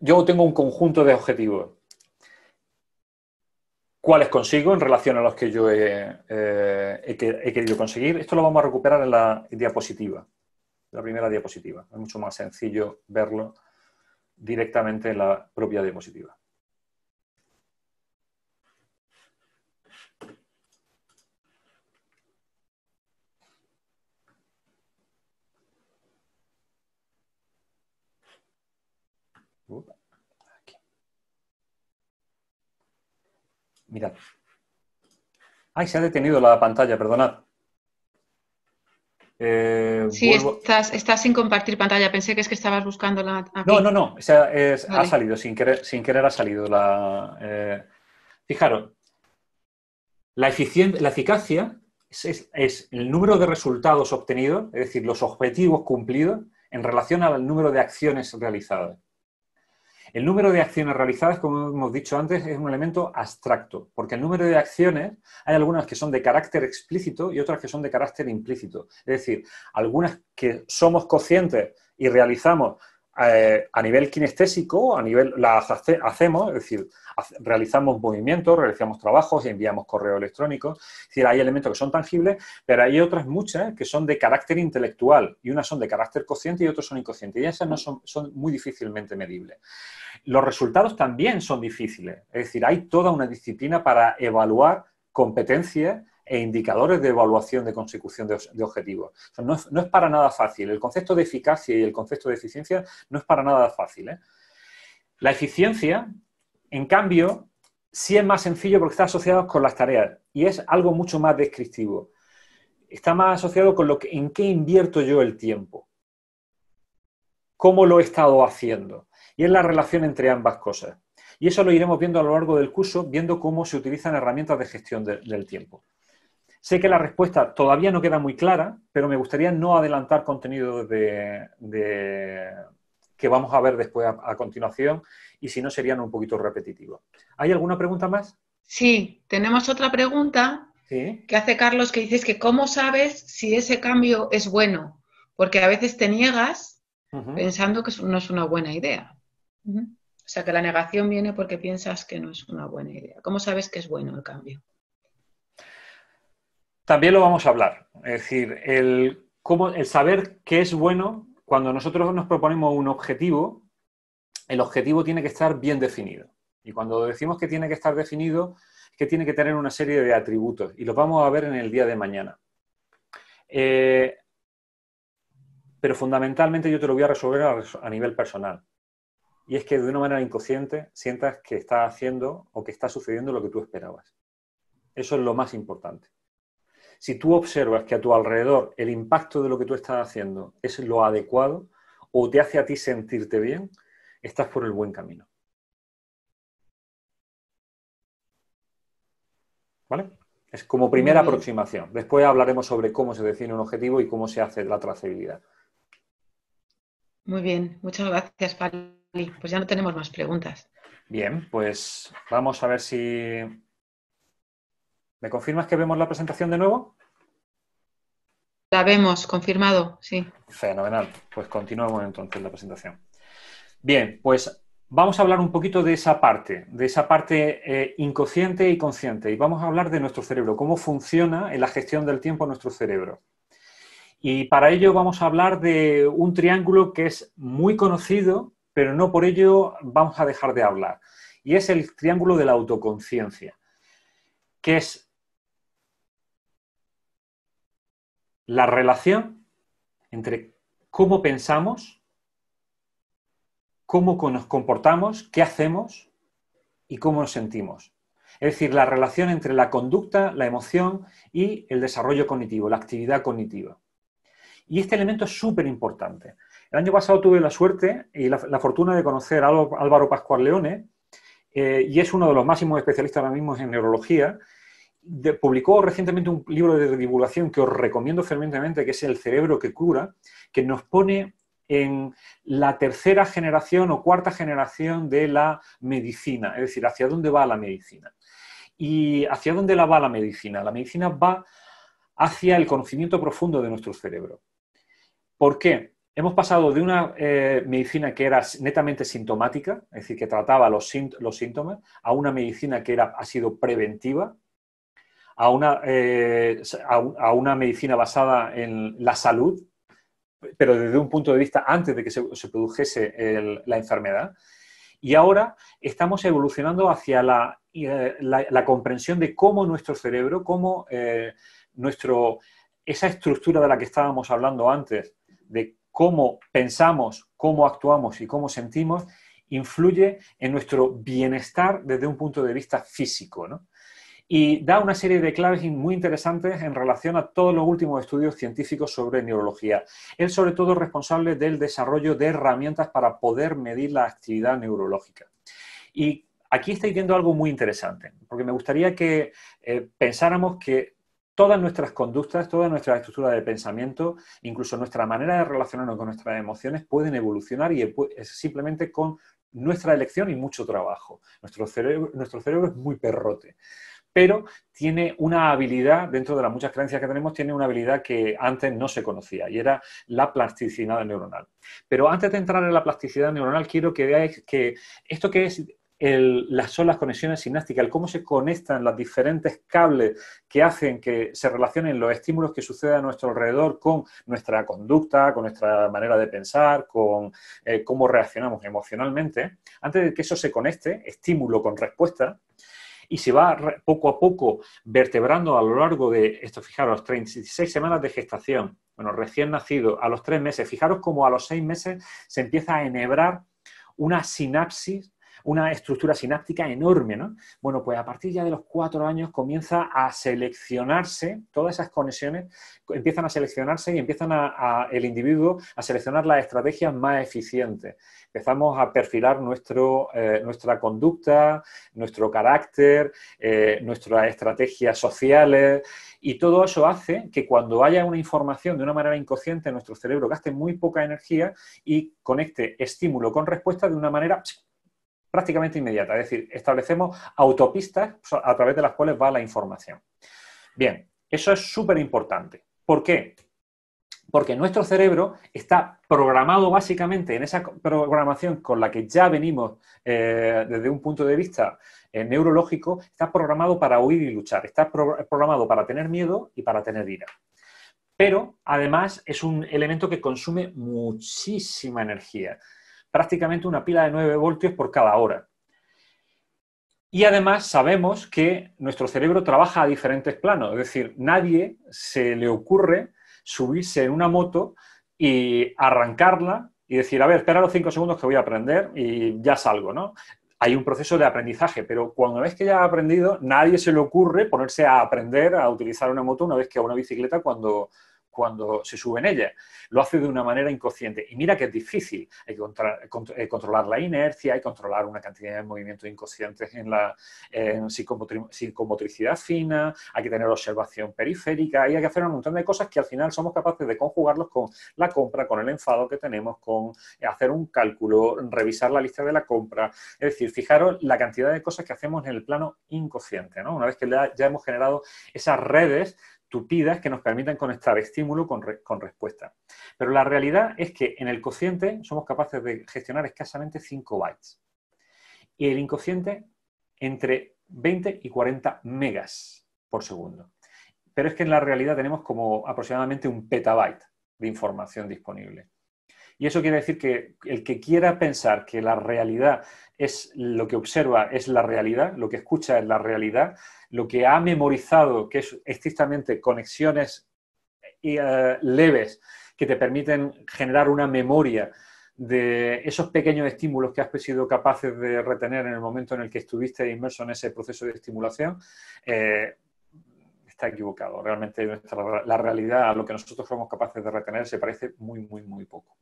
Yo tengo un conjunto de objetivos. ¿Cuáles consigo en relación a los que yo he eh, querido conseguir? Esto lo vamos a recuperar en la diapositiva la primera diapositiva. Es mucho más sencillo verlo directamente en la propia diapositiva. Uh, aquí. Mirad. Ay, se ha detenido la pantalla, perdonad. Eh, sí, estás, estás, sin compartir pantalla. Pensé que es que estabas buscando la. No, no, no. Ha salido, sin querer, sin querer ha salido la. Eh, fijaros, la, eficacia es, el número de resultados obtenidos, es decir, los objetivos cumplidos en relación al número de acciones realizadas. El número de acciones realizadas, como hemos dicho antes, es un elemento abstracto, porque el número de acciones hay algunas que son de carácter explícito y otras que son de carácter implícito. Es decir, algunas que somos conscientes y realizamos eh, a nivel kinestésico, a nivel las hacemos, es decir, realizamos movimientos, realizamos trabajos, y enviamos correo electrónico, es decir, hay elementos que son tangibles, pero hay otras muchas que son de carácter intelectual y unas son de carácter consciente y otras son inconscientes y esas no son, son muy difícilmente medibles. Los resultados también son difíciles, es decir, hay toda una disciplina para evaluar competencias e indicadores de evaluación de consecución de, objetivos. no, es, para nada fácil. El concepto de eficacia y el concepto de eficiencia no es para nada fácil. ¿eh? La eficiencia, en cambio, sí es más sencillo porque está asociado con las tareas y es algo mucho más descriptivo. Está más asociado con lo que, en qué invierto yo el tiempo, cómo lo he estado haciendo y es la relación entre ambas cosas. Y eso lo iremos viendo a lo largo del curso, viendo cómo se utilizan herramientas de gestión del tiempo. Sé que la respuesta todavía no queda muy clara, pero me gustaría no adelantar contenido de, que vamos a ver después a, continuación y si no serían un poquito repetitivos. ¿Hay alguna pregunta más? Sí, tenemos otra pregunta que hace Carlos que dices que cómo sabes si ese cambio es bueno, porque a veces te niegas pensando que no es una buena idea. O sea, que la negación viene porque piensas que no es una buena idea. ¿Cómo sabes que es bueno el cambio? También lo vamos a hablar. Es decir, el, saber qué es bueno, cuando nosotros nos proponemos un objetivo, el objetivo tiene que estar bien definido. Y cuando decimos que tiene que estar definido, es que tiene que tener una serie de atributos. Y los vamos a ver en el día de mañana. Eh, pero fundamentalmente yo te lo voy a resolver a, a nivel personal. Y es que de una manera inconsciente sientas que está haciendo o que está sucediendo lo que tú esperabas. Eso es lo más importante. Si tú observas que a tu alrededor el impacto de lo que tú estás haciendo es lo adecuado o te hace a ti sentirte bien, estás por el buen camino. ¿Vale? Es como primera aproximación. Después hablaremos sobre cómo se define un objetivo y cómo se hace la trazabilidad. Muy bien, muchas gracias, Pali. Pues ya no tenemos más preguntas. Bien, pues vamos a ver si ¿Me confirmas que vemos la presentación de nuevo? La vemos, confirmado, sí. Fenomenal. Pues continuamos entonces la presentación. Bien, pues vamos a hablar un poquito de esa parte, de esa parte eh, inconsciente y consciente. Y vamos a hablar de nuestro cerebro, cómo funciona en la gestión del tiempo nuestro cerebro. Y para ello vamos a hablar de un triángulo que es muy conocido, pero no por ello vamos a dejar de hablar. Y es el triángulo de la autoconciencia, que es la relación entre cómo pensamos, cómo nos comportamos, qué hacemos y cómo nos sentimos. Es decir, la relación entre la conducta, la emoción y el desarrollo cognitivo, la actividad cognitiva. Y este elemento es súper importante. El año pasado tuve la suerte y la, fortuna de conocer a Álvaro Pascual Leone, eh, y es uno de los máximos especialistas ahora mismo en neurología, publicó recientemente un libro de divulgación que os recomiendo fervientemente, que es El cerebro que cura, que nos pone en la tercera generación o cuarta generación de la medicina, es decir, hacia dónde va la medicina. ¿Y hacia dónde la va la medicina? La medicina va hacia el conocimiento profundo de nuestro cerebro. ¿Por qué? Hemos pasado de una eh, medicina que era netamente sintomática, es decir, que trataba los, síntomas, a una medicina que ha sido preventiva, eh, a una, medicina basada en la salud, pero desde un punto de vista antes de que se, produjese la enfermedad. Y ahora estamos evolucionando hacia la, eh, comprensión de cómo nuestro cerebro, cómo eh, nuestro, esa estructura de la que estábamos hablando antes, de cómo pensamos, cómo actuamos y cómo sentimos, influye en nuestro bienestar desde un punto de vista físico. ¿no? y da una serie de claves muy interesantes en relación a todos los últimos estudios científicos sobre neurología. Él sobre todo responsable del desarrollo de herramientas para poder medir la actividad neurológica. Y aquí estáis viendo algo muy interesante, porque me gustaría que eh, pensáramos que todas nuestras conductas, toda nuestra estructura de pensamiento, incluso nuestra manera de relacionarnos con nuestras emociones pueden evolucionar y simplemente con nuestra elección y mucho trabajo. Nuestro nuestro cerebro es muy perrote pero tiene una habilidad, dentro de las muchas creencias que tenemos, tiene una habilidad que antes no se conocía y era la plasticidad neuronal. Pero antes de entrar en la plasticidad neuronal, quiero que veáis que esto que es las son las conexiones sinásticas, el cómo se conectan los diferentes cables que hacen que se relacionen los estímulos que suceden a nuestro alrededor con nuestra conducta, con nuestra manera de pensar, con eh, cómo reaccionamos emocionalmente. Antes de que eso se conecte, estímulo con respuesta, y se va poco a poco vertebrando a lo largo de, esto fijaros, 36 semanas de gestación, bueno, recién nacido, a los tres meses, fijaros cómo a los seis meses se empieza a enhebrar una sinapsis una estructura sináptica enorme, ¿no? Bueno, pues a partir ya de los cuatro años comienza a seleccionarse, todas esas conexiones empiezan a seleccionarse y empiezan el individuo a seleccionar las estrategias más eficientes. Empezamos a perfilar nuestro, eh, nuestra conducta, nuestro carácter, eh, nuestras estrategias sociales y todo eso hace que cuando haya una información de una manera inconsciente, nuestro cerebro gaste muy poca energía y conecte estímulo con respuesta de una manera prácticamente inmediata, es decir, establecemos autopistas a través de las cuales va la información. Bien, eso es súper importante. ¿Por qué? Porque nuestro cerebro está programado básicamente en esa programación con la que ya venimos eh, desde un punto de vista eh, neurológico, está programado para huir y luchar, está programado para tener miedo y para tener ira. Pero además es un elemento que consume muchísima energía prácticamente una pila de 9 voltios por cada hora. Y además sabemos que nuestro cerebro trabaja a diferentes planos, es decir, nadie se le ocurre subirse en una moto y arrancarla y decir, a ver, espera los 5 segundos que voy a aprender y ya salgo, ¿no? Hay un proceso de aprendizaje, pero cuando ves que ya ha aprendido, nadie se le ocurre ponerse a aprender a utilizar una moto una vez que a una bicicleta cuando, cuando se sube en ella, Lo hace de una manera inconsciente. Y mira que es difícil. Hay eh, que eh, eh, controlar la inercia, hay que controlar una cantidad de movimientos inconscientes en la psicomotricidad fina, hay que tener observación periférica, y hay que hacer un montón de cosas que al final somos capaces de conjugarlos con la compra, con el enfado que tenemos, con hacer un cálculo, revisar la lista de la compra. Es decir, fijaros la cantidad de cosas que hacemos en el plano inconsciente. Una vez que ya hemos generado esas redes tupidas que nos permitan conectar estímulo con, respuesta. Pero la realidad es que en el cociente somos capaces de gestionar escasamente 5 bytes y el inconsciente entre 20 y 40 megas por segundo. Pero es que en la realidad tenemos como aproximadamente un petabyte de información disponible. Y eso quiere decir que el que quiera pensar que la realidad es lo que observa, es la realidad, lo que escucha es la realidad, lo que ha memorizado, que es estrictamente conexiones eh, leves que te permiten generar una memoria de esos pequeños estímulos que has sido capaces de retener en el momento en el que estuviste inmerso en ese proceso de estimulación, eh, está equivocado. Realmente la realidad, lo que nosotros somos capaces de retener, se parece muy, muy, muy poco.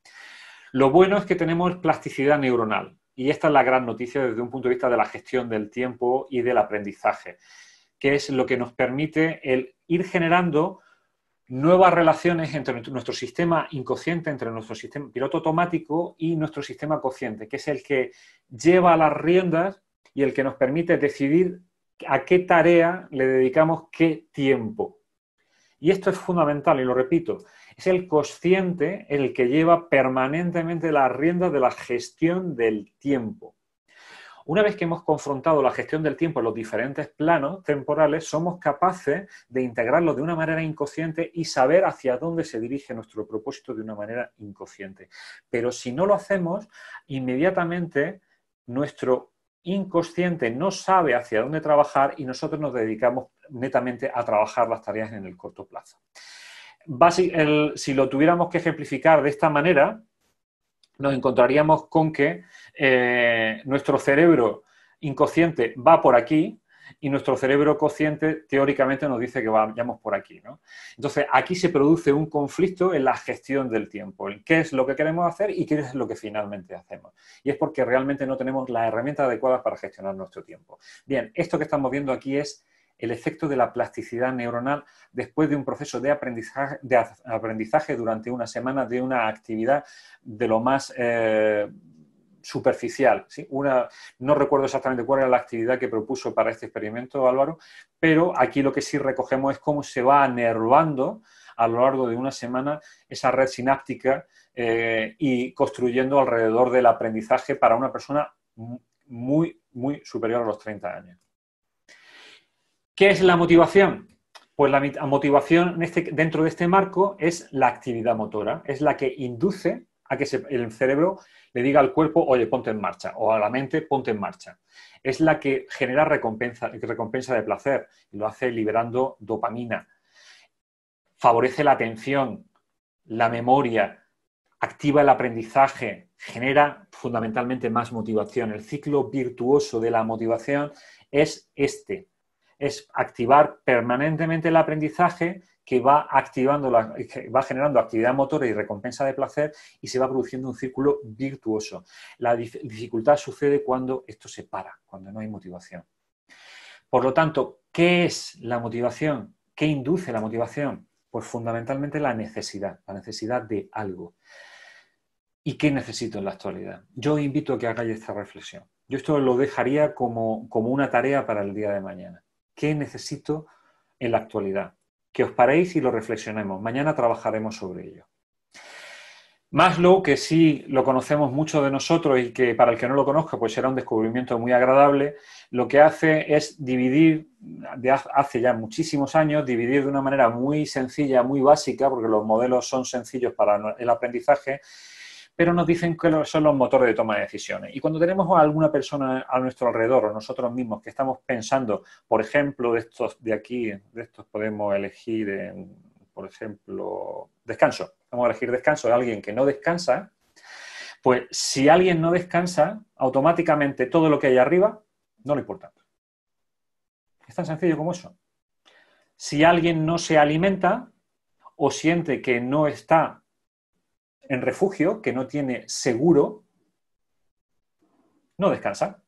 Lo bueno es que tenemos plasticidad neuronal y esta es la gran noticia desde un punto de vista de la gestión del tiempo y del aprendizaje, que es lo que nos permite el ir generando nuevas relaciones entre nuestro sistema inconsciente, entre nuestro sistema piloto automático y nuestro sistema consciente, que es el que lleva las riendas y el que nos permite decidir a qué tarea le dedicamos qué tiempo. Y esto es fundamental, y lo repito, es el consciente el que lleva permanentemente la rienda de la gestión del tiempo. Una vez que hemos confrontado la gestión del tiempo en los diferentes planos temporales, somos capaces de integrarlo de una manera inconsciente y saber hacia dónde se dirige nuestro propósito de una manera inconsciente. Pero si no lo hacemos, inmediatamente nuestro inconsciente no sabe hacia dónde trabajar y nosotros nos dedicamos netamente a trabajar las tareas en el corto plazo. si lo tuviéramos que ejemplificar de esta manera, nos encontraríamos con que eh, nuestro cerebro inconsciente va por aquí, y nuestro cerebro consciente teóricamente nos dice que vayamos por aquí. Entonces, aquí se produce un conflicto en la gestión del tiempo, en qué es lo que queremos hacer y qué es lo que finalmente hacemos. Y es porque realmente no tenemos las herramientas adecuadas para gestionar nuestro tiempo. Bien, esto que estamos viendo aquí es el efecto de la plasticidad neuronal después de un proceso de aprendizaje, durante una semana de una actividad de lo más... Eh, superficial. no recuerdo exactamente cuál era la actividad que propuso para este experimento Álvaro, pero aquí lo que sí recogemos es cómo se va anervando a lo largo de una semana esa red sináptica eh, y construyendo alrededor del aprendizaje para una persona muy, muy superior a los 30 años. ¿Qué es la motivación? Pues la motivación este, dentro de este marco es la actividad motora, es la que induce a que el cerebro le diga al cuerpo, oye, ponte en marcha, o a la mente, ponte en marcha. Es la que genera recompensa, recompensa de placer y lo hace liberando dopamina. Favorece la atención, la memoria, activa el aprendizaje, genera fundamentalmente más motivación. El ciclo virtuoso de la motivación es este, es activar permanentemente el aprendizaje que va activando, va generando actividad motora y recompensa de placer y se va produciendo un círculo virtuoso. La dificultad sucede cuando esto se para, cuando no hay motivación. Por lo tanto, ¿qué es la motivación? ¿Qué induce la motivación? Pues fundamentalmente la necesidad, la necesidad de algo. ¿Y qué necesito en la actualidad? Yo invito a que hagáis esta reflexión. Yo esto lo dejaría como, como una tarea para el día de mañana. ¿Qué necesito en la actualidad? que os paréis y lo reflexionemos. Mañana trabajaremos sobre ello. Maslow, que sí lo conocemos mucho de nosotros y que para el que no lo conozca, pues será un descubrimiento muy agradable, lo que hace es dividir, hace ya muchísimos años, dividir de una manera muy sencilla, muy básica, porque los modelos son sencillos para el aprendizaje, pero nos dicen que son los motores de toma de decisiones. Y cuando tenemos a alguna persona a nuestro alrededor o nosotros mismos que estamos pensando, por ejemplo, de estos de aquí, de estos podemos elegir, eh, por ejemplo, descanso. Vamos a elegir descanso de alguien que no descansa. Pues si alguien no descansa, automáticamente todo lo que hay arriba no le importa. Es tan sencillo como eso. Si alguien no se alimenta o siente que no está en refugio que no tiene seguro no descansa.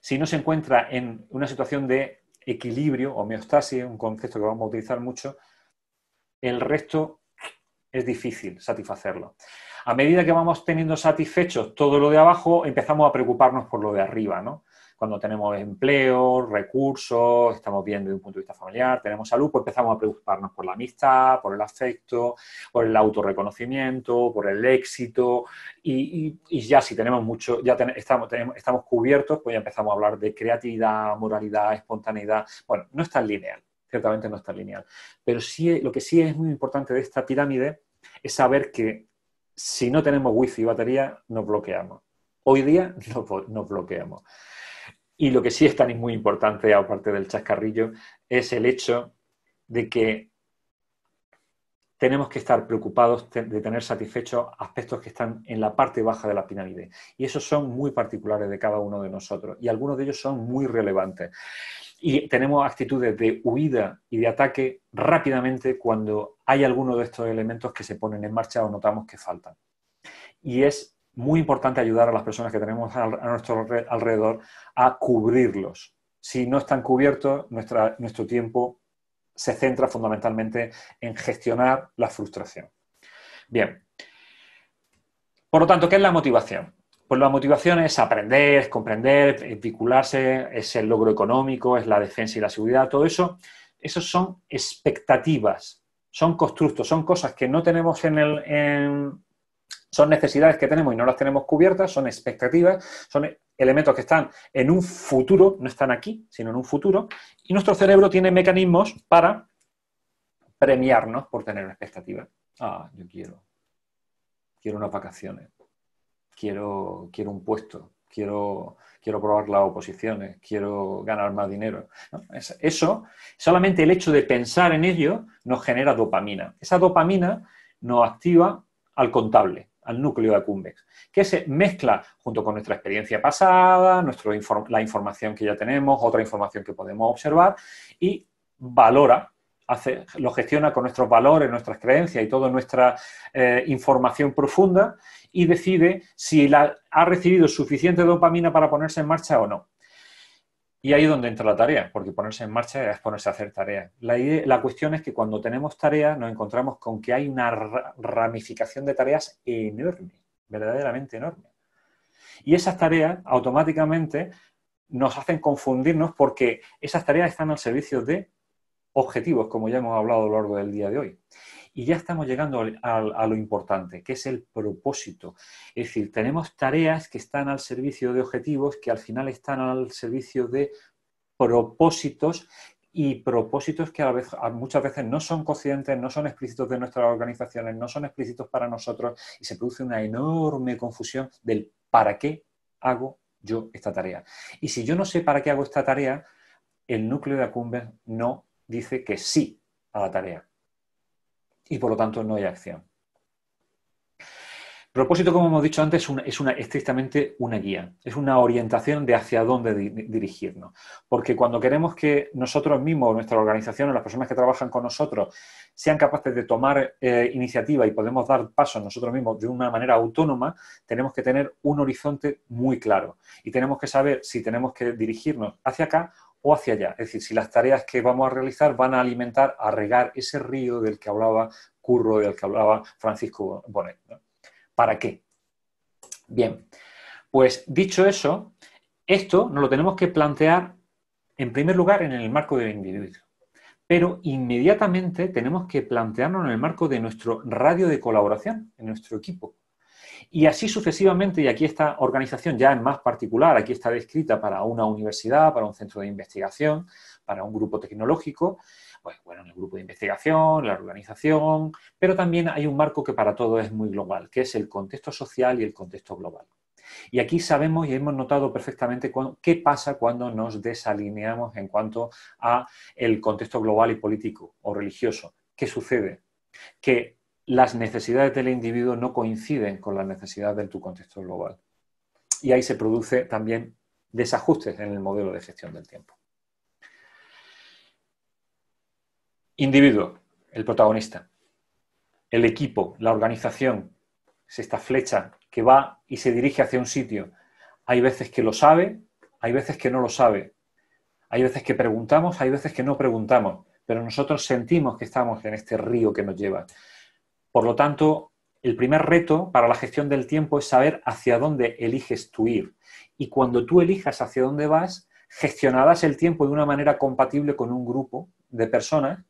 Si no se encuentra en una situación de equilibrio, homeostasis, un concepto que vamos a utilizar mucho, el resto es difícil satisfacerlo. A medida que vamos teniendo satisfechos todo lo de abajo, empezamos a preocuparnos por lo de arriba, ¿no? cuando tenemos empleo, recursos, estamos bien desde un punto de vista familiar, tenemos salud, pues empezamos a preocuparnos por la amistad, por el afecto, por el autorreconocimiento, por el éxito y, ya si tenemos mucho, ya estamos, cubiertos, pues ya empezamos a hablar de creatividad, moralidad, espontaneidad. Bueno, no es tan lineal, ciertamente no está lineal, pero sí, lo que sí es muy importante de esta pirámide es saber que si no tenemos wifi y batería, nos bloqueamos. Hoy día nos bloqueamos. Y lo que sí es tan muy importante, aparte del chascarrillo, es el hecho de que tenemos que estar preocupados de tener satisfechos aspectos que están en la parte baja de la pirámide. Y esos son muy particulares de cada uno de nosotros. Y algunos de ellos son muy relevantes. Y tenemos actitudes de huida y de ataque rápidamente cuando hay alguno de estos elementos que se ponen en marcha o notamos que faltan. Y es muy importante ayudar a las personas que tenemos a nuestro alrededor a cubrirlos. Si no están cubiertos, nuestra, nuestro tiempo se centra fundamentalmente en gestionar la frustración. Bien. Por lo tanto, ¿qué es la motivación? Pues la motivación es aprender, es comprender, es vincularse, es el logro económico, es la defensa y la seguridad, todo eso. Esos son expectativas, son constructos, son cosas que no tenemos en el, son necesidades que tenemos y no las tenemos cubiertas, son expectativas, son elementos que están en un futuro, no están aquí, sino en un futuro, y nuestro cerebro tiene mecanismos para premiarnos por tener expectativas. expectativa. Ah, yo quiero. Quiero unas vacaciones. Quiero, quiero un puesto. Quiero, quiero probar las oposiciones. Quiero ganar más dinero. Eso, solamente el hecho de pensar en ello nos genera dopamina. Esa dopamina nos activa al contable al núcleo de Acumbex, que se mezcla junto con nuestra experiencia pasada, nuestro la información que ya tenemos, otra información que podemos observar y valora, hace, lo gestiona con nuestros valores, nuestras creencias y toda nuestra eh, información profunda y decide si la, ha recibido suficiente dopamina para ponerse en marcha o no. Y ahí es donde entra la tarea, porque ponerse en marcha es ponerse a hacer tareas. La, cuestión es que cuando tenemos tareas nos encontramos con que hay una ramificación de tareas enorme, verdaderamente enorme. Y esas tareas automáticamente nos hacen confundirnos porque esas tareas están al servicio de objetivos, como ya hemos hablado a lo largo del día de hoy. Y ya estamos llegando a lo importante, que es el propósito. Es decir, tenemos tareas que están al servicio de objetivos, que al final están al servicio de propósitos y propósitos que a muchas veces no son conscientes, no son explícitos de nuestras organizaciones, no son explícitos para nosotros y se produce una enorme confusión del para qué hago yo esta tarea. Y si yo no sé para qué hago esta tarea, el núcleo de Acumbens no dice que sí a la tarea y por lo tanto no hay acción. Propósito, como hemos dicho antes, es, una, estrictamente una guía, es una orientación de hacia dónde dirigirnos. Porque cuando queremos que nosotros mismos, nuestra organización o las personas que trabajan con nosotros sean capaces de tomar eh, iniciativa y podemos dar pasos nosotros mismos de una manera autónoma, tenemos que tener un horizonte muy claro y tenemos que saber si tenemos que dirigirnos hacia acá o hacia allá. Es decir, si las tareas que vamos a realizar van a alimentar, a regar ese río del que hablaba Curro, del que hablaba Francisco Bonet. ¿Para qué? Bien, pues dicho eso, esto nos lo tenemos que plantear en primer lugar en el marco del individuo, pero inmediatamente tenemos que plantearnos en el marco de nuestro radio de colaboración, en nuestro equipo. Y así sucesivamente, y aquí esta organización ya es más particular, aquí está descrita para una universidad, para un centro de investigación, para un grupo tecnológico, pues bueno, el grupo de investigación, la organización, pero también hay un marco que para todo es muy global, que es el contexto social y el contexto global. Y aquí sabemos y hemos notado perfectamente qué pasa cuando nos desalineamos en cuanto a el contexto global y político o religioso. ¿Qué sucede? Que las necesidades del individuo no coinciden con las necesidades de tu contexto global. Y ahí se produce también desajustes en el modelo de gestión del tiempo. Individuo, el protagonista. El equipo, la organización, es esta flecha que va y se dirige hacia un sitio. Hay veces que lo sabe, hay veces que no lo sabe. Hay veces que preguntamos, hay veces que no preguntamos, pero nosotros sentimos que estamos en este río que nos lleva. Por lo tanto, el primer reto para la gestión del tiempo es saber hacia dónde eliges tú ir. Y cuando tú elijas hacia dónde vas, gestionarás el tiempo de una manera compatible con un grupo de personas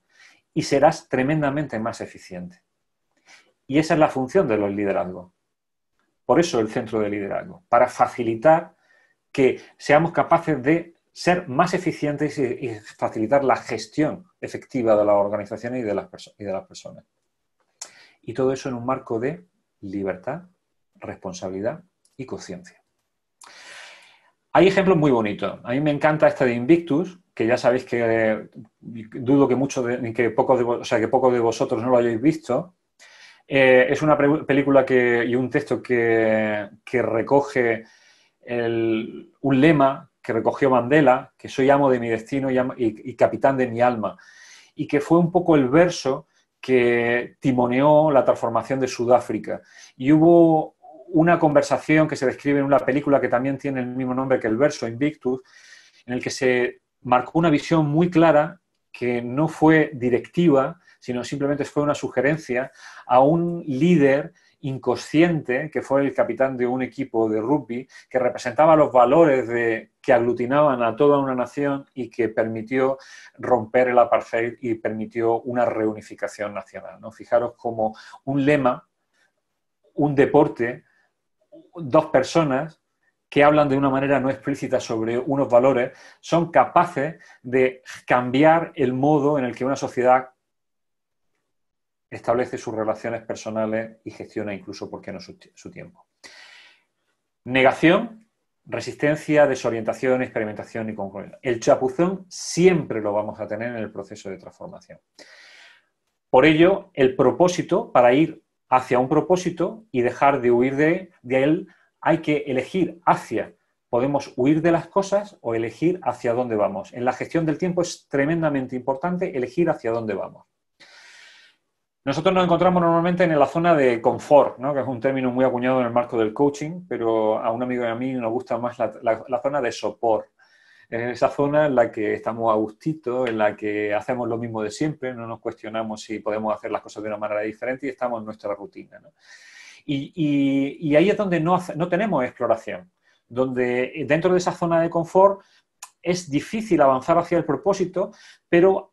y serás tremendamente más eficiente. Y esa es la función de los liderazgos. Por eso el centro de liderazgo, para facilitar que seamos capaces de ser más eficientes y facilitar la gestión efectiva de las organizaciones y de las personas. Y todo eso en un marco de libertad, responsabilidad y conciencia. Hay ejemplos muy bonitos. A mí me encanta este de Invictus, que ya sabéis que eh, dudo que, muchos que, pocos, de, o sea, que pocos de vosotros no lo hayáis visto. Eh, es una película que, y un texto que, recoge un lema que recogió Mandela, que soy amo de mi destino y capitán de mi alma, y que fue un poco el verso que timoneó la transformación de Sudáfrica. Y hubo una conversación que se describe en una película que también tiene el mismo nombre que el verso, Invictus, en el que se marcó una visión muy clara que no fue directiva, sino simplemente fue una sugerencia a un líder inconsciente, que fue el capitán de un equipo de rugby, que representaba los valores que aglutinaban a toda una nación y que permitió romper el apartheid y permitió una reunificación nacional. Fijaros como un lema, un deporte, dos personas que hablan de una manera no explícita sobre unos valores, son capaces de cambiar el modo en el que una sociedad establece sus relaciones personales y gestiona incluso, ¿por qué no?, su, tiempo. Negación, resistencia, desorientación, experimentación y conclusión. El chapuzón siempre lo vamos a tener en el proceso de transformación. Por ello, el propósito, para ir hacia un propósito y dejar de huir de él, hay que elegir hacia podemos huir de las cosas o elegir hacia dónde vamos. En la gestión del tiempo es tremendamente importante elegir hacia dónde vamos. Nosotros nos encontramos normalmente en la zona de confort, que es un término muy acuñado en el marco del coaching, pero a un amigo y a mí nos gusta más la, zona de sopor. Es esa zona en la que estamos a gustito, en la que hacemos lo mismo de siempre, no nos cuestionamos si podemos hacer las cosas de una manera diferente y estamos en nuestra rutina. Y, ahí es donde no, no tenemos exploración, donde dentro de esa zona de confort es difícil avanzar hacia el propósito, pero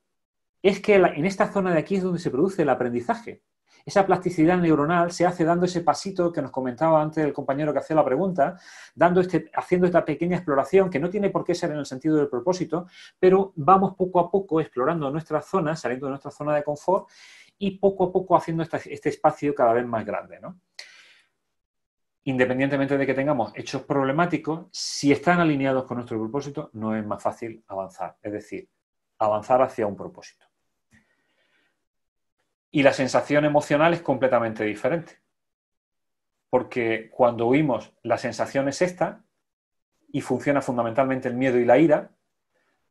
es que en esta zona de aquí es donde se produce el aprendizaje. Esa plasticidad neuronal se hace dando ese pasito que nos comentaba antes el compañero que hacía la pregunta, dando este, haciendo esta pequeña exploración que no tiene por qué ser en el sentido del propósito, pero vamos poco a poco explorando nuestra zona, saliendo de nuestra zona de confort y poco a poco haciendo este, espacio cada vez más grande. Independientemente de que tengamos hechos problemáticos, si están alineados con nuestro propósito, no es más fácil avanzar. Es decir, avanzar hacia un propósito y la sensación emocional es completamente diferente. Porque cuando huimos, la sensación es esta y funciona fundamentalmente el miedo y la ira,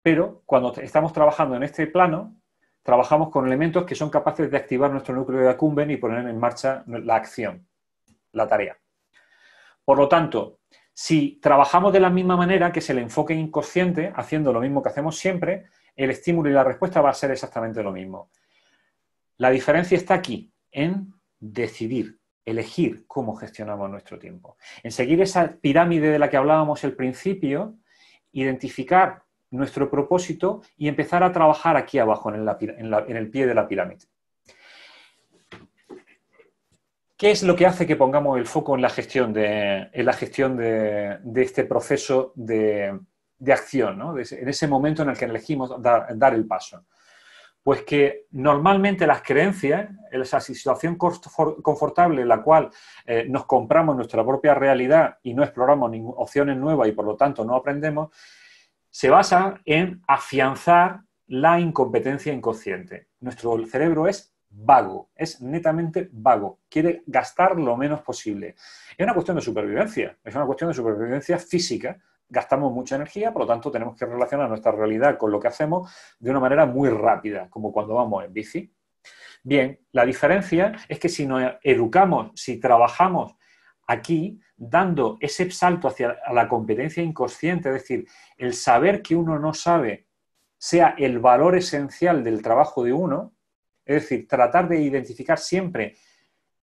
pero cuando estamos trabajando en este plano, trabajamos con elementos que son capaces de activar nuestro núcleo de acumben y poner en marcha la acción, la tarea. Por lo tanto, si trabajamos de la misma manera, que es el enfoque inconsciente, haciendo lo mismo que hacemos siempre, el estímulo y la respuesta va a ser exactamente lo mismo. La diferencia está aquí, en decidir, elegir cómo gestionamos nuestro tiempo. En seguir esa pirámide de la que hablábamos al principio, identificar nuestro propósito y empezar a trabajar aquí abajo, en, el pie de la pirámide. ¿Qué es lo que hace que pongamos el foco en la gestión de, este proceso de, acción, en ese momento en el que elegimos dar el paso? Pues que normalmente las creencias, esa situación confortable en la cual eh, nos compramos nuestra propia realidad y no exploramos opciones nuevas y por lo tanto no aprendemos, se basa en afianzar la incompetencia inconsciente. Nuestro cerebro es vago, es netamente vago, quiere gastar lo menos posible. Es una cuestión de supervivencia, es una cuestión de supervivencia física, gastamos mucha energía, por lo tanto tenemos que relacionar nuestra realidad con lo que hacemos de una manera muy rápida, como cuando vamos en bici. Bien, la diferencia es que si nos educamos, si trabajamos aquí, dando ese salto hacia la competencia inconsciente, es decir, el saber que uno no sabe sea el valor esencial del trabajo de uno, es decir, tratar de identificar siempre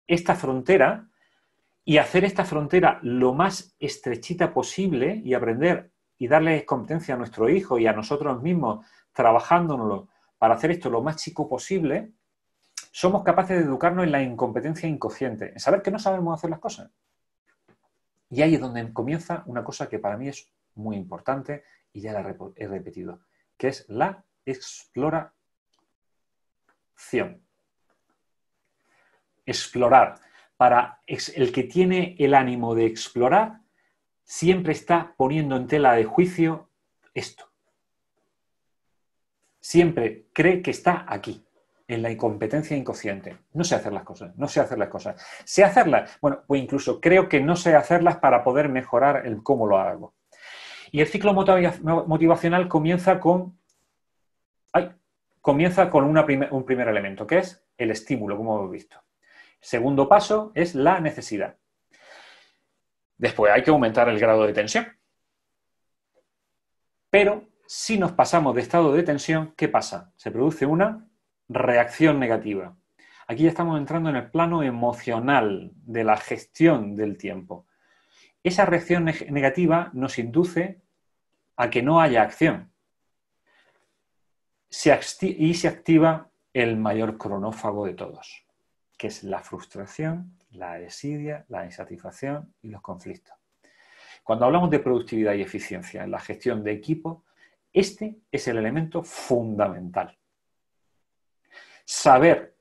esta frontera, y hacer esta frontera lo más estrechita posible y aprender y darle competencia a nuestro hijo y a nosotros mismos trabajándonos para hacer esto lo más chico posible, somos capaces de educarnos en la incompetencia inconsciente, en saber que no sabemos hacer las cosas. Y ahí es donde comienza una cosa que para mí es muy importante y ya la he repetido, que es la exploración. Explorar para el que tiene el ánimo de explorar, siempre está poniendo en tela de juicio esto. Siempre cree que está aquí, en la incompetencia inconsciente. No sé hacer las cosas, no sé hacer las cosas. Sé hacerlas, bueno, pues incluso creo que no sé hacerlas para poder mejorar el cómo lo hago. Y el ciclo motivacional comienza con, comienza con un primer elemento, que es el estímulo, como hemos visto. Segundo paso es la necesidad. Después hay que aumentar el grado de tensión. Pero si nos pasamos de estado de tensión, ¿qué pasa? Se produce una reacción negativa. Aquí ya estamos entrando en el plano emocional de la gestión del tiempo. Esa reacción negativa nos induce a que no haya acción. y se activa el mayor cronófago de todos, que es la frustración, la desidia, la insatisfacción y los conflictos. Cuando hablamos de productividad y eficiencia en la gestión de equipo, este es el elemento fundamental. Saber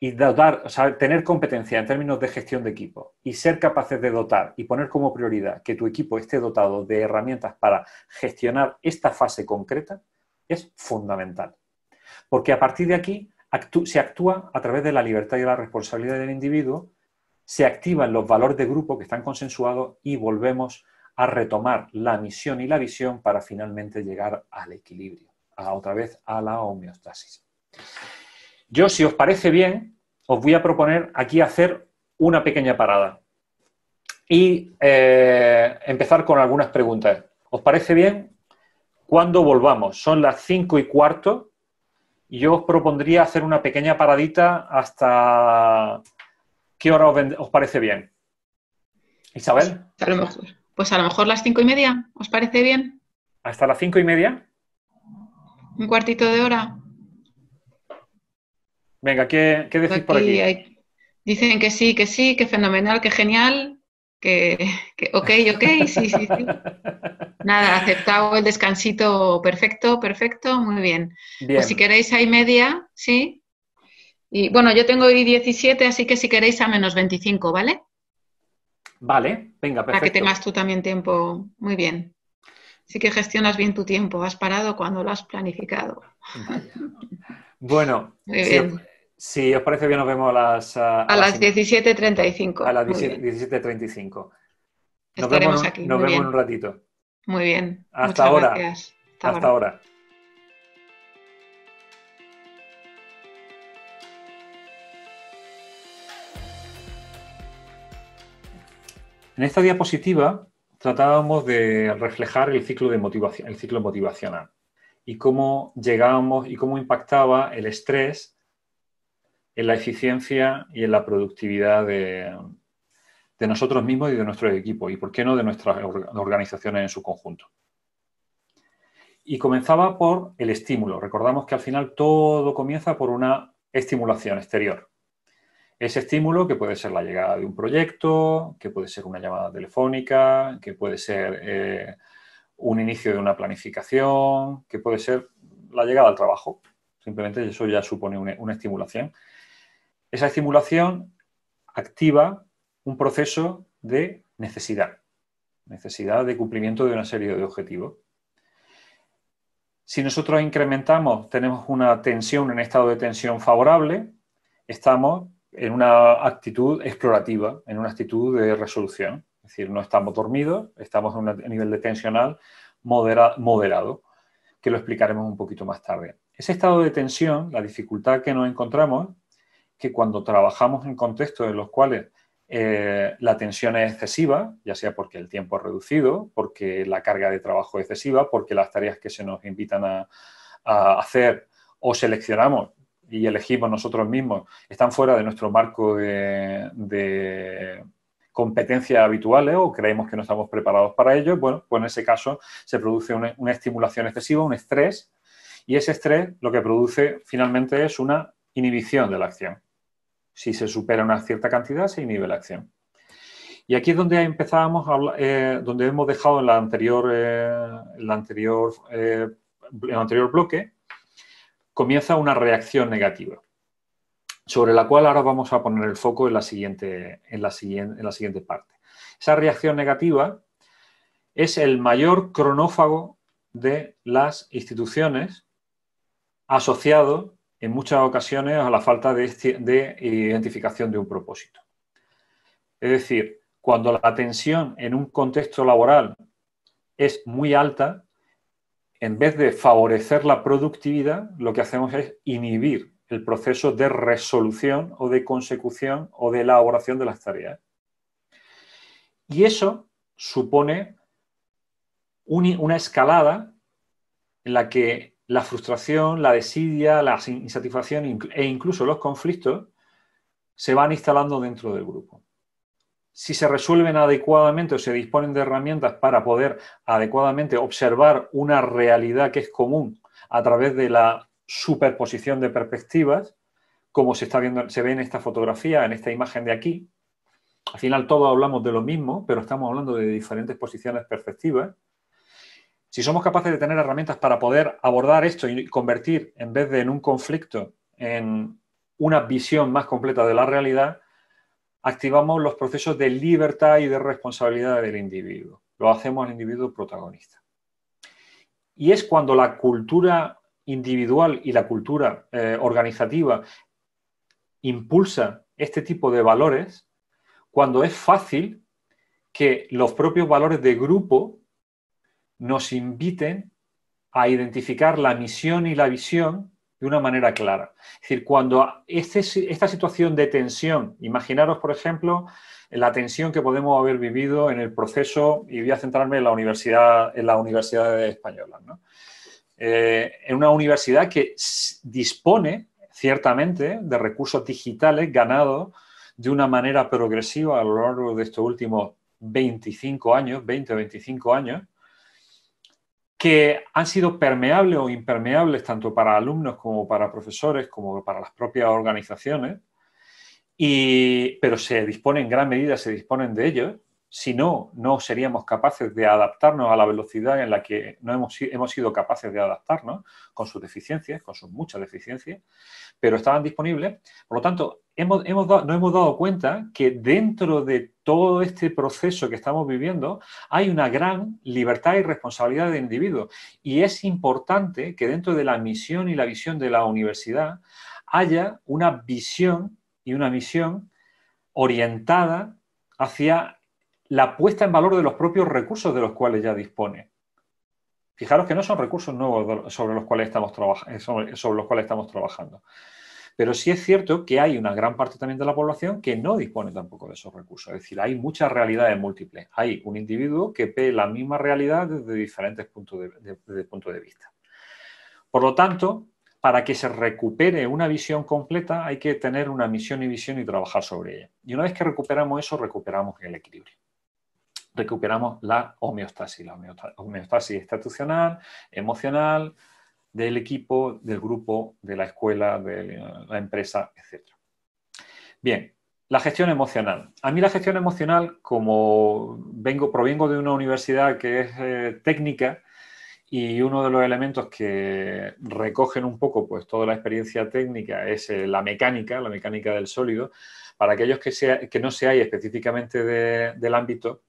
y dotar, tener competencia en términos de gestión de equipo y ser capaces de dotar y poner como prioridad que tu equipo esté dotado de herramientas para gestionar esta fase concreta es fundamental. Porque a partir de aquí se actúa a través de la libertad y la responsabilidad del individuo, se activan los valores de grupo que están consensuados y volvemos a retomar la misión y la visión para finalmente llegar al equilibrio, a, otra vez a la homeostasis. Yo, si os parece bien, os voy a proponer aquí hacer una pequeña parada y eh, empezar con algunas preguntas. ¿Os parece bien? ¿Cuándo volvamos, son las cinco y cuarto, yo os propondría hacer una pequeña paradita hasta qué hora os, parece bien. Isabel. Pues, pues a, lo mejor, las cinco y media, ¿os parece bien? ¿Hasta las cinco y media? Un cuartito de hora. Venga, ¿qué, qué decís pues por aquí? Dicen que sí, que sí, que fenomenal, que genial que, ok, ok, sí, sí, Nada, aceptado el descansito, perfecto, perfecto, muy bien. Pues si queréis hay media, ¿sí? Y bueno, yo tengo hoy 17, así que si queréis a menos 25, ¿vale? Vale, venga, perfecto. Para que tengas tú también tiempo, muy bien. Así que gestionas bien tu tiempo, has parado cuando lo has planificado. Bueno, si os parece bien, nos vemos a las... A, las 17.35. A las 17.35. Nos vemos, aquí. Nos vemos en un ratito. Muy bien. Hasta ahora. Hasta, ahora. En esta diapositiva tratábamos de reflejar el ciclo, de motivación, el ciclo motivacional y cómo llegábamos y cómo impactaba el estrés en la eficiencia y en la productividad de, nosotros mismos y de nuestros equipos, y por qué no de nuestras organizaciones en su conjunto. Y comenzaba por el estímulo. Recordamos que al final todo comienza por una estimulación exterior. Ese estímulo que puede ser la llegada de un proyecto, que puede ser una llamada telefónica, que puede ser eh, un inicio de una planificación, que puede ser la llegada al trabajo. Simplemente eso ya supone una, una estimulación esa estimulación activa un proceso de necesidad, necesidad de cumplimiento de una serie de objetivos. Si nosotros incrementamos, tenemos una tensión, un estado de tensión favorable, estamos en una actitud explorativa, en una actitud de resolución. Es decir, no estamos dormidos, estamos en un nivel de tensional moderado, que lo explicaremos un poquito más tarde. Ese estado de tensión, la dificultad que nos encontramos, que cuando trabajamos en contextos en los cuales eh, la tensión es excesiva, ya sea porque el tiempo es reducido, porque la carga de trabajo es excesiva, porque las tareas que se nos invitan a, hacer o seleccionamos y elegimos nosotros mismos están fuera de nuestro marco de, competencias habituales o creemos que no estamos preparados para ello, bueno, pues en ese caso se produce una estimulación excesiva, un estrés, y ese estrés lo que produce finalmente es una inhibición de la acción. Si se supera una cierta cantidad, se inhibe la acción. Y aquí es donde empezábamos, eh, donde hemos dejado en la anterior, eh, la anterior, eh, el anterior bloque, comienza una reacción negativa, sobre la cual ahora vamos a poner el foco en la siguiente, en la siguiente, en la siguiente parte. Esa reacción negativa es el mayor cronófago de las instituciones asociado en muchas ocasiones a la falta de, identificación de un propósito. Es decir, cuando la tensión en un contexto laboral es muy alta, en vez de favorecer la productividad, lo que hacemos es inhibir el proceso de resolución o de consecución o de elaboración de las tareas. Y eso supone una escalada en la que la frustración, la desidia, la insatisfacción e incluso los conflictos se van instalando dentro del grupo. Si se resuelven adecuadamente o se disponen de herramientas para poder adecuadamente observar una realidad que es común a través de la superposición de perspectivas, como se, está viendo, se ve en esta fotografía, en esta imagen de aquí, al final todos hablamos de lo mismo, pero estamos hablando de diferentes posiciones perspectivas, si somos capaces de tener herramientas para poder abordar esto y convertir, en vez de en un conflicto, en una visión más completa de la realidad, activamos los procesos de libertad y de responsabilidad del individuo. Lo hacemos al individuo protagonista. Y es cuando la cultura individual y la cultura eh, organizativa impulsa este tipo de valores, cuando es fácil que los propios valores de grupo nos inviten a identificar la misión y la visión de una manera clara. Es decir, cuando este esta situación de tensión, imaginaros, por ejemplo, la tensión que podemos haber vivido en el proceso, y voy a centrarme en la universidad, en eh, en una universidad que dispone ciertamente de recursos digitales ganados de una manera progresiva a lo largo de estos últimos 25 años, 20 o 25 años, que han sido permeables o impermeables tanto para alumnos como para profesores, como para las propias organizaciones, y, pero se disponen en gran medida, se disponen de ellos si no, no seríamos capaces de adaptarnos a la velocidad en la que no hemos, sido capaces de adaptarnos, con sus deficiencias, con sus muchas deficiencias, pero estaban disponibles. Por lo tanto, hemos, hemos dado, nos hemos dado cuenta que dentro de todo este proceso que estamos viviendo hay una gran libertad y responsabilidad de individuo. Y es importante que dentro de la misión y la visión de la universidad haya una visión y una misión orientada hacia la puesta en valor de los propios recursos de los cuales ya dispone. Fijaros que no son recursos nuevos sobre los cuales estamos, trabajando eh, sobre los cuales estamos trabajando. Pero sí es cierto que hay una gran parte también de la población que no dispone tampoco de esos recursos. Es decir, hay muchas realidades múltiples. Hay un individuo que ve la misma realidad desde diferentes puntos de, punto de vista. Por lo tanto, para que se recupere una visión completa hay que tener una misión y visión y trabajar sobre ella. Y una vez que recuperamos eso, recuperamos el equilibrio recuperamos la homeostasis, la homeostasis institucional, emocional, del equipo, del grupo, de la escuela, de la empresa, etc. Bien, la gestión emocional. A mí la gestión emocional, como vengo, provengo de una universidad que es eh, técnica, y uno de los elementos que recogen un poco pues, toda la experiencia técnica es eh, la mecánica, la mecánica del sólido. Para aquellos que, no seáis específicamente del ámbito,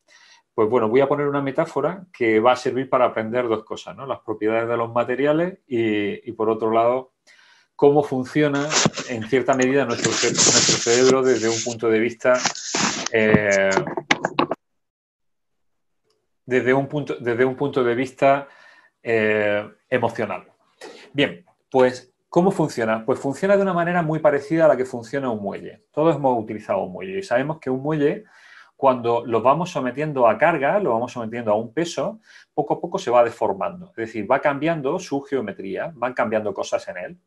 pues bueno, voy a poner una metáfora que va a servir para aprender dos cosas, ¿no? Las propiedades de los materiales y, por otro lado, cómo funciona en cierta medida nuestro, cerebro desde un punto de vista eh, desde un punto de vista eh, emocional. Bien, pues ¿Cómo funciona? Pues funciona de una manera muy parecida a la que funciona un muelle. Todos hemos utilizado un muelle y sabemos que un muelle cuando lo vamos sometiendo a carga, lo vamos sometiendo a un peso, poco a poco se va deformando. Es decir, va cambiando su geometría, van cambiando cosas en él,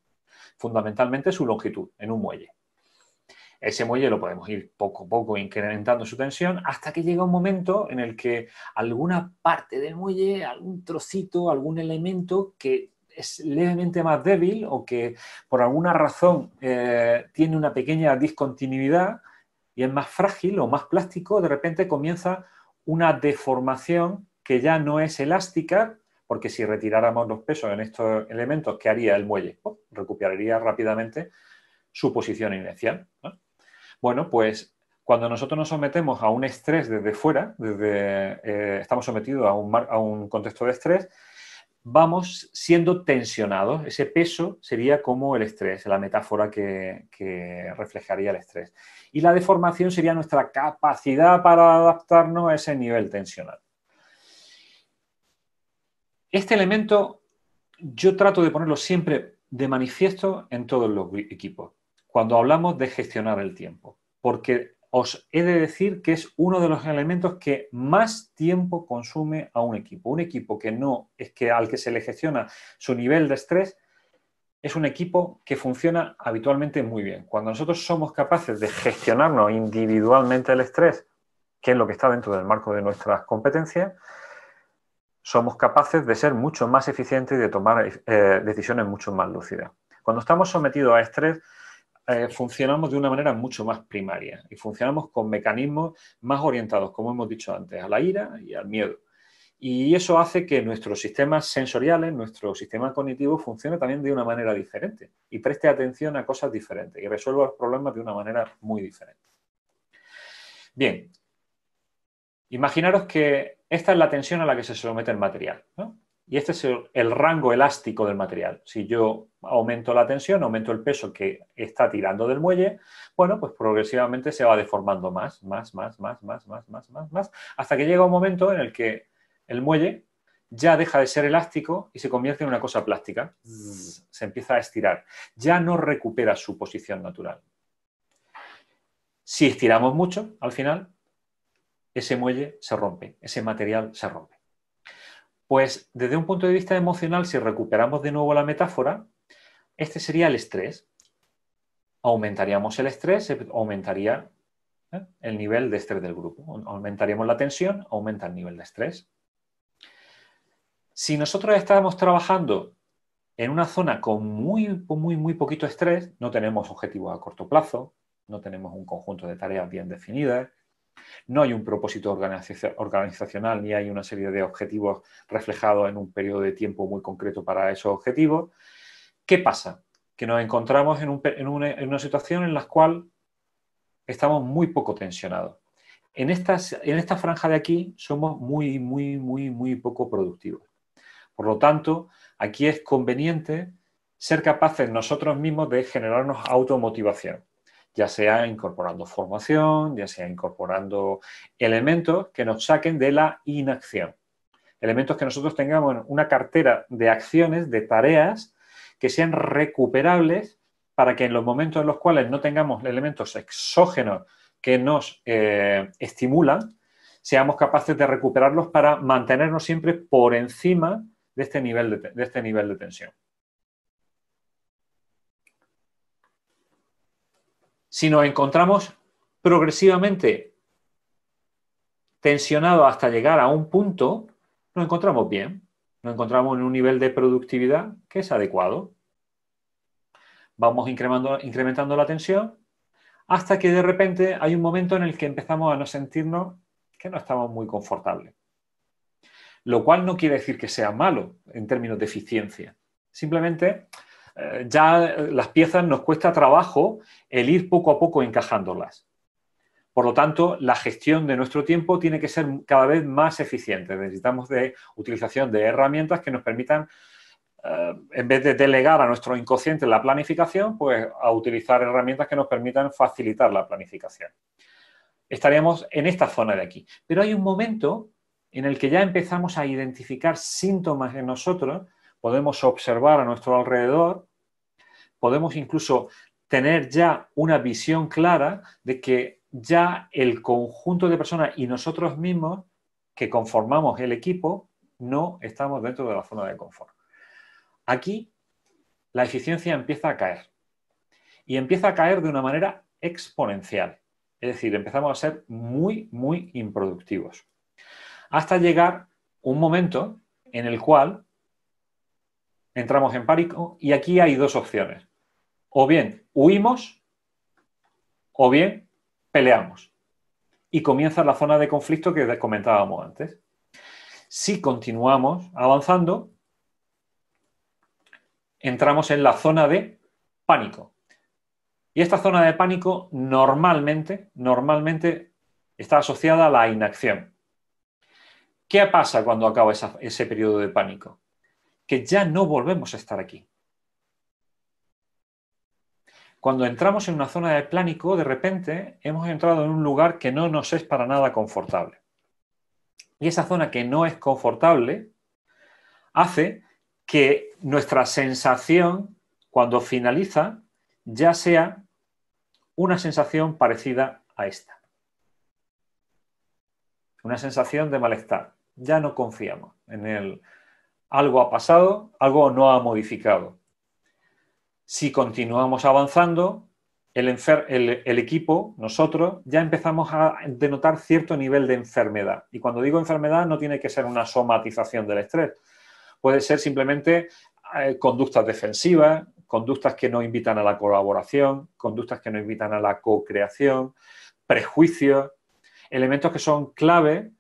fundamentalmente su longitud en un muelle. Ese muelle lo podemos ir poco a poco incrementando su tensión hasta que llega un momento en el que alguna parte del muelle, algún trocito, algún elemento que es levemente más débil o que por alguna razón eh, tiene una pequeña discontinuidad, y es más frágil o más plástico, de repente comienza una deformación que ya no es elástica, porque si retiráramos los pesos en estos elementos, ¿qué haría el muelle? Oh, recuperaría rápidamente su posición inicial. Bueno, pues cuando nosotros nos sometemos a un estrés desde fuera, desde, eh, estamos sometidos a un contexto de estrés, vamos siendo tensionados. Ese peso sería como el estrés, la metáfora que, reflejaría el estrés. Y la deformación sería nuestra capacidad para adaptarnos a ese nivel tensional. Este elemento yo trato de ponerlo siempre de manifiesto en todos los equipos, cuando hablamos de gestionar el tiempo, porque os he de decir que es uno de los elementos que más tiempo consume a un equipo. Un equipo que no es que al que se le gestiona su nivel de estrés es un equipo que funciona habitualmente muy bien. Cuando nosotros somos capaces de gestionarnos individualmente el estrés, que es lo que está dentro del marco de nuestras competencias, somos capaces de ser mucho más eficientes y de tomar eh, decisiones mucho más lúcidas. Cuando estamos sometidos a estrés, eh, funcionamos de una manera mucho más primaria y funcionamos con mecanismos más orientados, como hemos dicho antes, a la ira y al miedo. Y eso hace que nuestros sistemas sensoriales, nuestro sistema cognitivo funcione también de una manera diferente y preste atención a cosas diferentes y resuelva los problemas de una manera muy diferente. Bien, imaginaros que esta es la tensión a la que se somete el material. Y este es el, rango elástico del material. Si yo aumento la tensión, aumento el peso que está tirando del muelle, bueno, pues progresivamente se va deformando más, más, más, más, más, más, más, más, más, hasta que llega un momento en el que el muelle ya deja de ser elástico y se convierte en una cosa plástica. Mm. Se empieza a estirar. Ya no recupera su posición natural. Si estiramos mucho, al final, ese muelle se rompe, ese material se rompe. Pues desde un punto de vista emocional, si recuperamos de nuevo la metáfora, este sería el estrés. Aumentaríamos el estrés, eh, aumentaría eh, el nivel de estrés del grupo. Aumentaríamos la tensión, aumenta el nivel de estrés. Si nosotros estamos trabajando en una zona con muy, muy, muy poquito estrés, no tenemos objetivos a corto plazo, no tenemos un conjunto de tareas bien definidas, no hay un propósito organizacional ni hay una serie de objetivos reflejados en un periodo de tiempo muy concreto para esos objetivos. ¿Qué pasa? Que nos encontramos en, una, situación en la cual estamos muy poco tensionados. En, en esta franja de aquí somos muy, muy, muy, muy poco productivos. Por lo tanto, aquí es conveniente ser capaces nosotros mismos de generarnos automotivación ya sea incorporando formación, ya sea incorporando elementos que nos saquen de la inacción. Elementos que nosotros tengamos una cartera de acciones, de tareas que sean recuperables para que en los momentos en los cuales no tengamos elementos exógenos que nos eh, estimulan, seamos capaces de recuperarlos para mantenernos siempre por encima de este nivel de, este nivel de tensión. si nos encontramos progresivamente tensionado hasta llegar a un punto, nos encontramos bien, nos encontramos en un nivel de productividad que es adecuado. Vamos incrementando, incrementando la tensión hasta que de repente hay un momento en el que empezamos a no sentirnos que no estamos muy confortables. Lo cual no quiere decir que sea malo en términos de eficiencia. Simplemente eh, ya eh, las piezas nos cuesta trabajo el ir poco a poco encajándolas. Por lo tanto, la gestión de nuestro tiempo tiene que ser cada vez más eficiente. Necesitamos de utilización de herramientas que nos permitan, eh, en vez de delegar a nuestro inconsciente la planificación, pues a utilizar herramientas que nos permitan facilitar la planificación. Estaríamos en esta zona de aquí. Pero hay un momento en el que ya empezamos a identificar síntomas en nosotros podemos observar a nuestro alrededor, podemos incluso tener ya una visión clara de que ya el conjunto de personas y nosotros mismos que conformamos el equipo no estamos dentro de la zona de confort. Aquí la eficiencia empieza a caer y empieza a caer de una manera exponencial. Es decir, empezamos a ser muy, muy improductivos. Hasta llegar un momento en el cual entramos en pánico y aquí hay dos opciones. O bien huimos o bien peleamos. Y comienza la zona de conflicto que comentábamos antes. Si continuamos avanzando, entramos en la zona de pánico. Y esta zona de pánico normalmente, normalmente está asociada a la inacción. ¿Qué pasa cuando acaba ese periodo de pánico? que ya no volvemos a estar aquí. Cuando entramos en una zona de plánico de repente hemos entrado en un lugar que no nos es para nada confortable. Y esa zona que no es confortable hace que nuestra sensación, cuando finaliza, ya sea una sensación parecida a esta. Una sensación de malestar. Ya no confiamos en el, algo ha pasado, algo no ha modificado. Si continuamos avanzando, el, equipo, nosotros, ya empezamos a denotar cierto nivel de enfermedad. Y cuando digo enfermedad no tiene que ser una somatización del estrés. Puede ser simplemente eh, conductas defensivas, conductas que no invitan a la colaboración, conductas que no invitan a la co-creación, prejuicios, elementos que son clave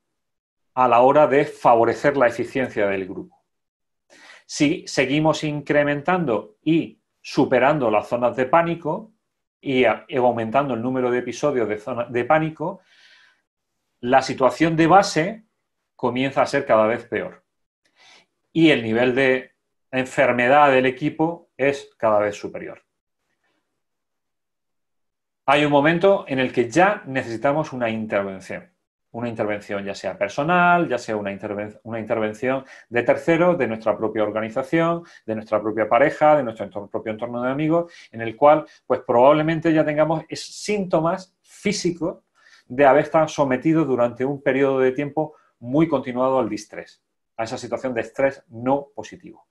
a la hora de favorecer la eficiencia del grupo si seguimos incrementando y superando las zonas de pánico y aumentando el número de episodios de, zona, de pánico, la situación de base comienza a ser cada vez peor. Y el nivel de enfermedad del equipo es cada vez superior. Hay un momento en el que ya necesitamos una intervención una intervención ya sea personal, ya sea una, una intervención de terceros, de nuestra propia organización, de nuestra propia pareja, de nuestro propio entorno de amigos, en el cual pues probablemente ya tengamos síntomas físicos de haber estado sometido durante un periodo de tiempo muy continuado al distrés, a esa situación de estrés no positivo.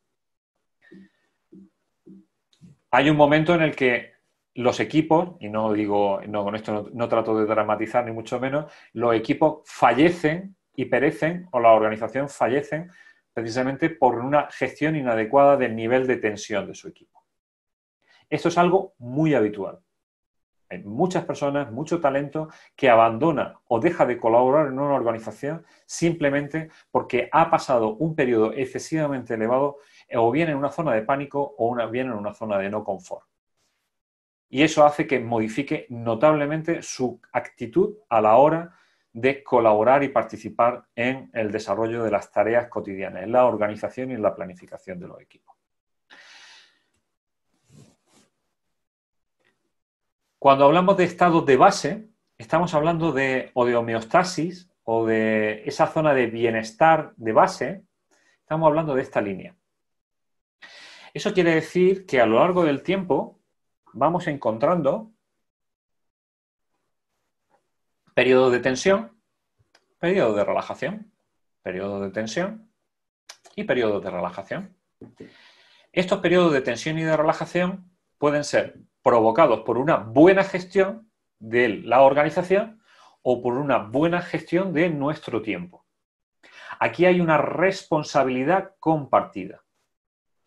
Hay un momento en el que los equipos, y no digo, no, con esto no, trato de dramatizar ni mucho menos, los equipos fallecen y perecen, o la organización fallecen precisamente por una gestión inadecuada del nivel de tensión de su equipo. Esto es algo muy habitual. Hay muchas personas, mucho talento, que abandona o deja de colaborar en una organización simplemente porque ha pasado un periodo excesivamente elevado o bien en una zona de pánico o bien en una zona de no confort y eso hace que modifique notablemente su actitud a la hora de colaborar y participar en el desarrollo de las tareas cotidianas, en la organización y en la planificación de los equipos. Cuando hablamos de estados de base, estamos hablando de, o de homeostasis o de esa zona de bienestar de base, estamos hablando de esta línea. Eso quiere decir que a lo largo del tiempo vamos encontrando periodos de tensión, periodos de relajación, periodos de tensión y periodos de relajación. Estos periodos de tensión y de relajación pueden ser provocados por una buena gestión de la organización o por una buena gestión de nuestro tiempo. Aquí hay una responsabilidad compartida.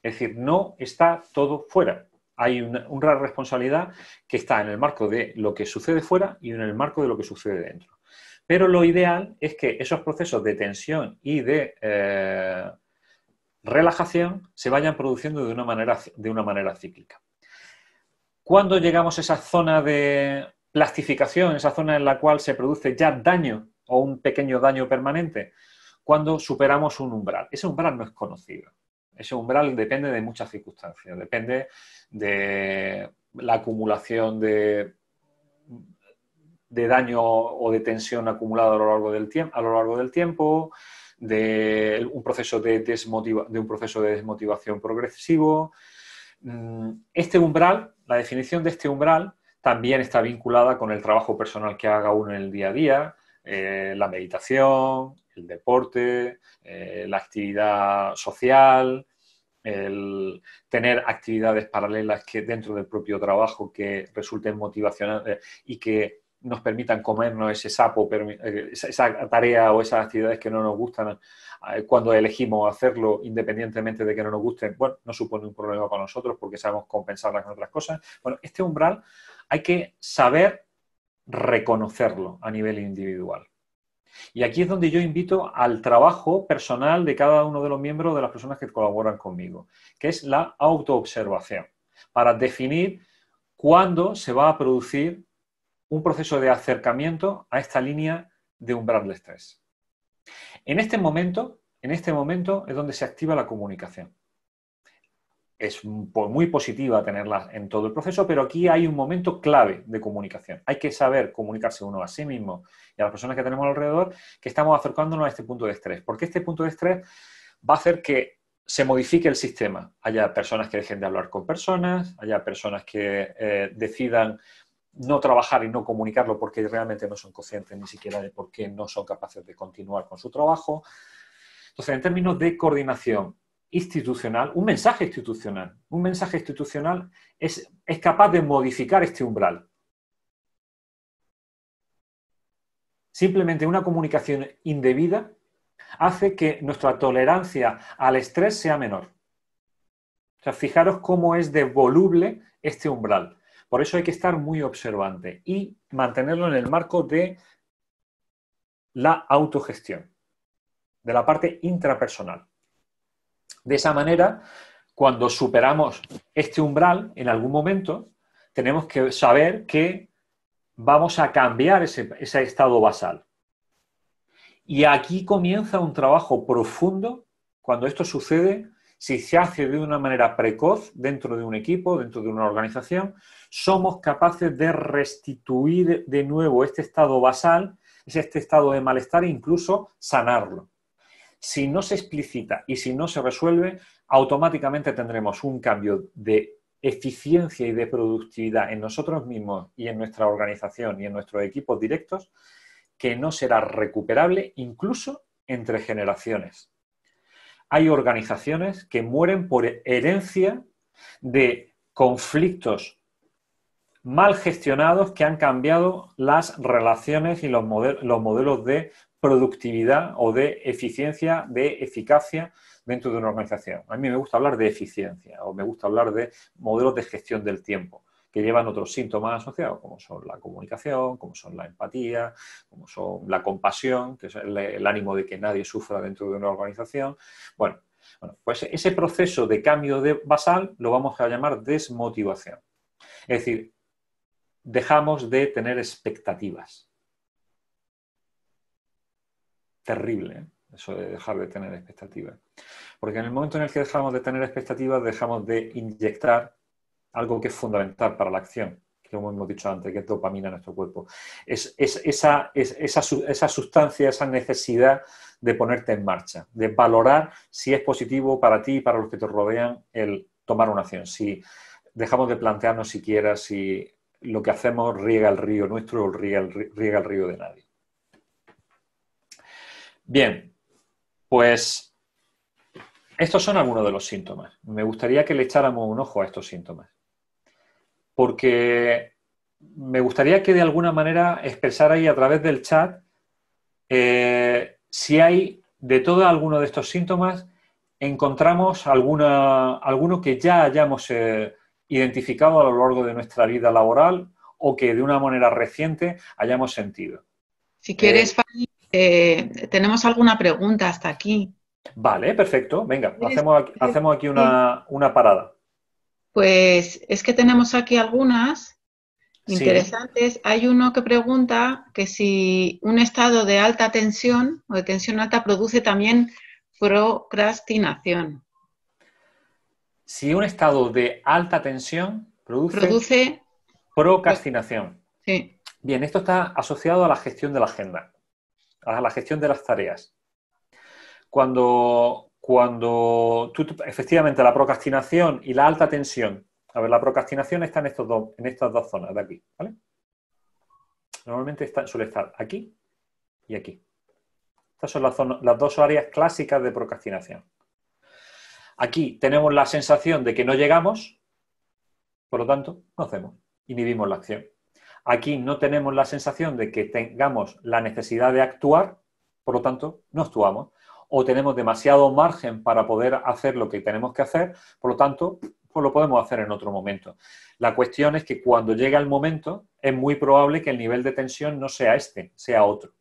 Es decir, no está todo fuera hay una, responsabilidad que está en el marco de lo que sucede fuera y en el marco de lo que sucede dentro. Pero lo ideal es que esos procesos de tensión y de eh, relajación se vayan produciendo de una manera, cíclica. Cuando llegamos a esa zona de plastificación, esa zona en la cual se produce ya daño o un pequeño daño permanente, cuando superamos un umbral. Ese umbral no es conocido. Ese umbral depende de muchas circunstancias, depende de la acumulación de, daño o de tensión acumulada a lo largo del, tiempo, a lo largo del tiempo, de un proceso de, de un proceso de desmotivación progresivo. Mm, este umbral, la definición de este umbral, también está vinculada con el trabajo personal que haga uno en el día a día, eh, la meditación, el deporte, eh, la actividad social, el tener actividades paralelas que dentro del propio trabajo que resulten motivacionales y que nos permitan comernos ese sapo, eh, esa tarea o esas actividades que no nos gustan eh, cuando elegimos hacerlo, independientemente de que no nos gusten, bueno, no supone un problema para nosotros porque sabemos compensarlas con otras cosas. Bueno, este umbral hay que saber reconocerlo a nivel individual. Y aquí es donde yo invito al trabajo personal de cada uno de los miembros de las personas que colaboran conmigo, que es la autoobservación, para definir cuándo se va a producir un proceso de acercamiento a esta línea de umbral de estrés. En este momento, en este momento es donde se activa la comunicación es muy positiva tenerla en todo el proceso, pero aquí hay un momento clave de comunicación. Hay que saber comunicarse uno a sí mismo y a las personas que tenemos alrededor que estamos acercándonos a este punto de estrés, porque este punto de estrés va a hacer que se modifique el sistema. Haya personas que dejen de hablar con personas, haya personas que eh, decidan no trabajar y no comunicarlo porque realmente no son conscientes ni siquiera de por qué no son capaces de continuar con su trabajo. Entonces, en términos de coordinación, institucional, un mensaje institucional. Un mensaje institucional es, capaz de modificar este umbral. Simplemente una comunicación indebida hace que nuestra tolerancia al estrés sea menor. O sea, fijaros cómo es devoluble este umbral. Por eso hay que estar muy observante y mantenerlo en el marco de la autogestión, de la parte intrapersonal. De esa manera, cuando superamos este umbral en algún momento, tenemos que saber que vamos a cambiar ese, estado basal. Y aquí comienza un trabajo profundo cuando esto sucede si se hace de una manera precoz dentro de un equipo, dentro de una organización, somos capaces de restituir de nuevo este estado basal, este estado de malestar e incluso sanarlo si no se explicita y si no se resuelve, automáticamente tendremos un cambio de eficiencia y de productividad en nosotros mismos y en nuestra organización y en nuestros equipos directos que no será recuperable incluso entre generaciones. Hay organizaciones que mueren por herencia de conflictos mal gestionados que han cambiado las relaciones y los, modelos de productividad o de eficiencia, de eficacia dentro de una organización. A mí me gusta hablar de eficiencia o me gusta hablar de modelos de gestión del tiempo que llevan otros síntomas asociados, como son la comunicación, como son la empatía, como son la compasión, que es el, ánimo de que nadie sufra dentro de una organización. Bueno, bueno, pues ese proceso de cambio de basal lo vamos a llamar desmotivación. Es decir, dejamos de tener expectativas terrible ¿eh? eso de dejar de tener expectativas. Porque en el momento en el que dejamos de tener expectativas, dejamos de inyectar algo que es fundamental para la acción, que como hemos dicho antes, que es dopamina en nuestro cuerpo. Es, esa, esa, sustancia, esa necesidad de ponerte en marcha, de valorar si es positivo para ti y para los que te rodean el tomar una acción. Si dejamos de plantearnos siquiera si lo que hacemos riega el río nuestro o riega el río de nadie. Bien, pues estos son algunos de los síntomas. Me gustaría que le echáramos un ojo a estos síntomas, porque me gustaría que de alguna manera ahí a través del chat eh, si hay de todo alguno de estos síntomas, encontramos alguna, alguno que ya hayamos eh, identificado a lo largo de nuestra vida laboral o que de una manera reciente hayamos sentido. Si quieres, eh, eh, ¿Tenemos alguna pregunta hasta aquí? Vale, perfecto. Venga, hacemos aquí, hacemos aquí una, parada. Pues es que tenemos aquí algunas interesantes. Hay uno que pregunta que si un estado de alta tensión o de tensión alta produce también procrastinación. Si un estado de alta tensión produce, produce... procrastinación. Sí. Bien, esto está asociado a la gestión de la agenda a la gestión de las tareas. Cuando, cuando efectivamente la procrastinación y la alta tensión, a ver, la procrastinación está en, estos dos, en estas dos zonas de aquí, ¿vale? Normalmente está, suele estar aquí y aquí. Estas son las dos áreas clásicas de procrastinación. Aquí tenemos la sensación de que no llegamos, por lo tanto, no hacemos, inhibimos la acción. Aquí no tenemos la sensación de que tengamos la necesidad de actuar, por lo tanto, no actuamos. O tenemos demasiado margen para poder hacer lo que tenemos que hacer, por lo tanto, pues lo podemos hacer en otro momento. La cuestión es que cuando llega el momento, es muy probable que el nivel de tensión no sea este, sea otro.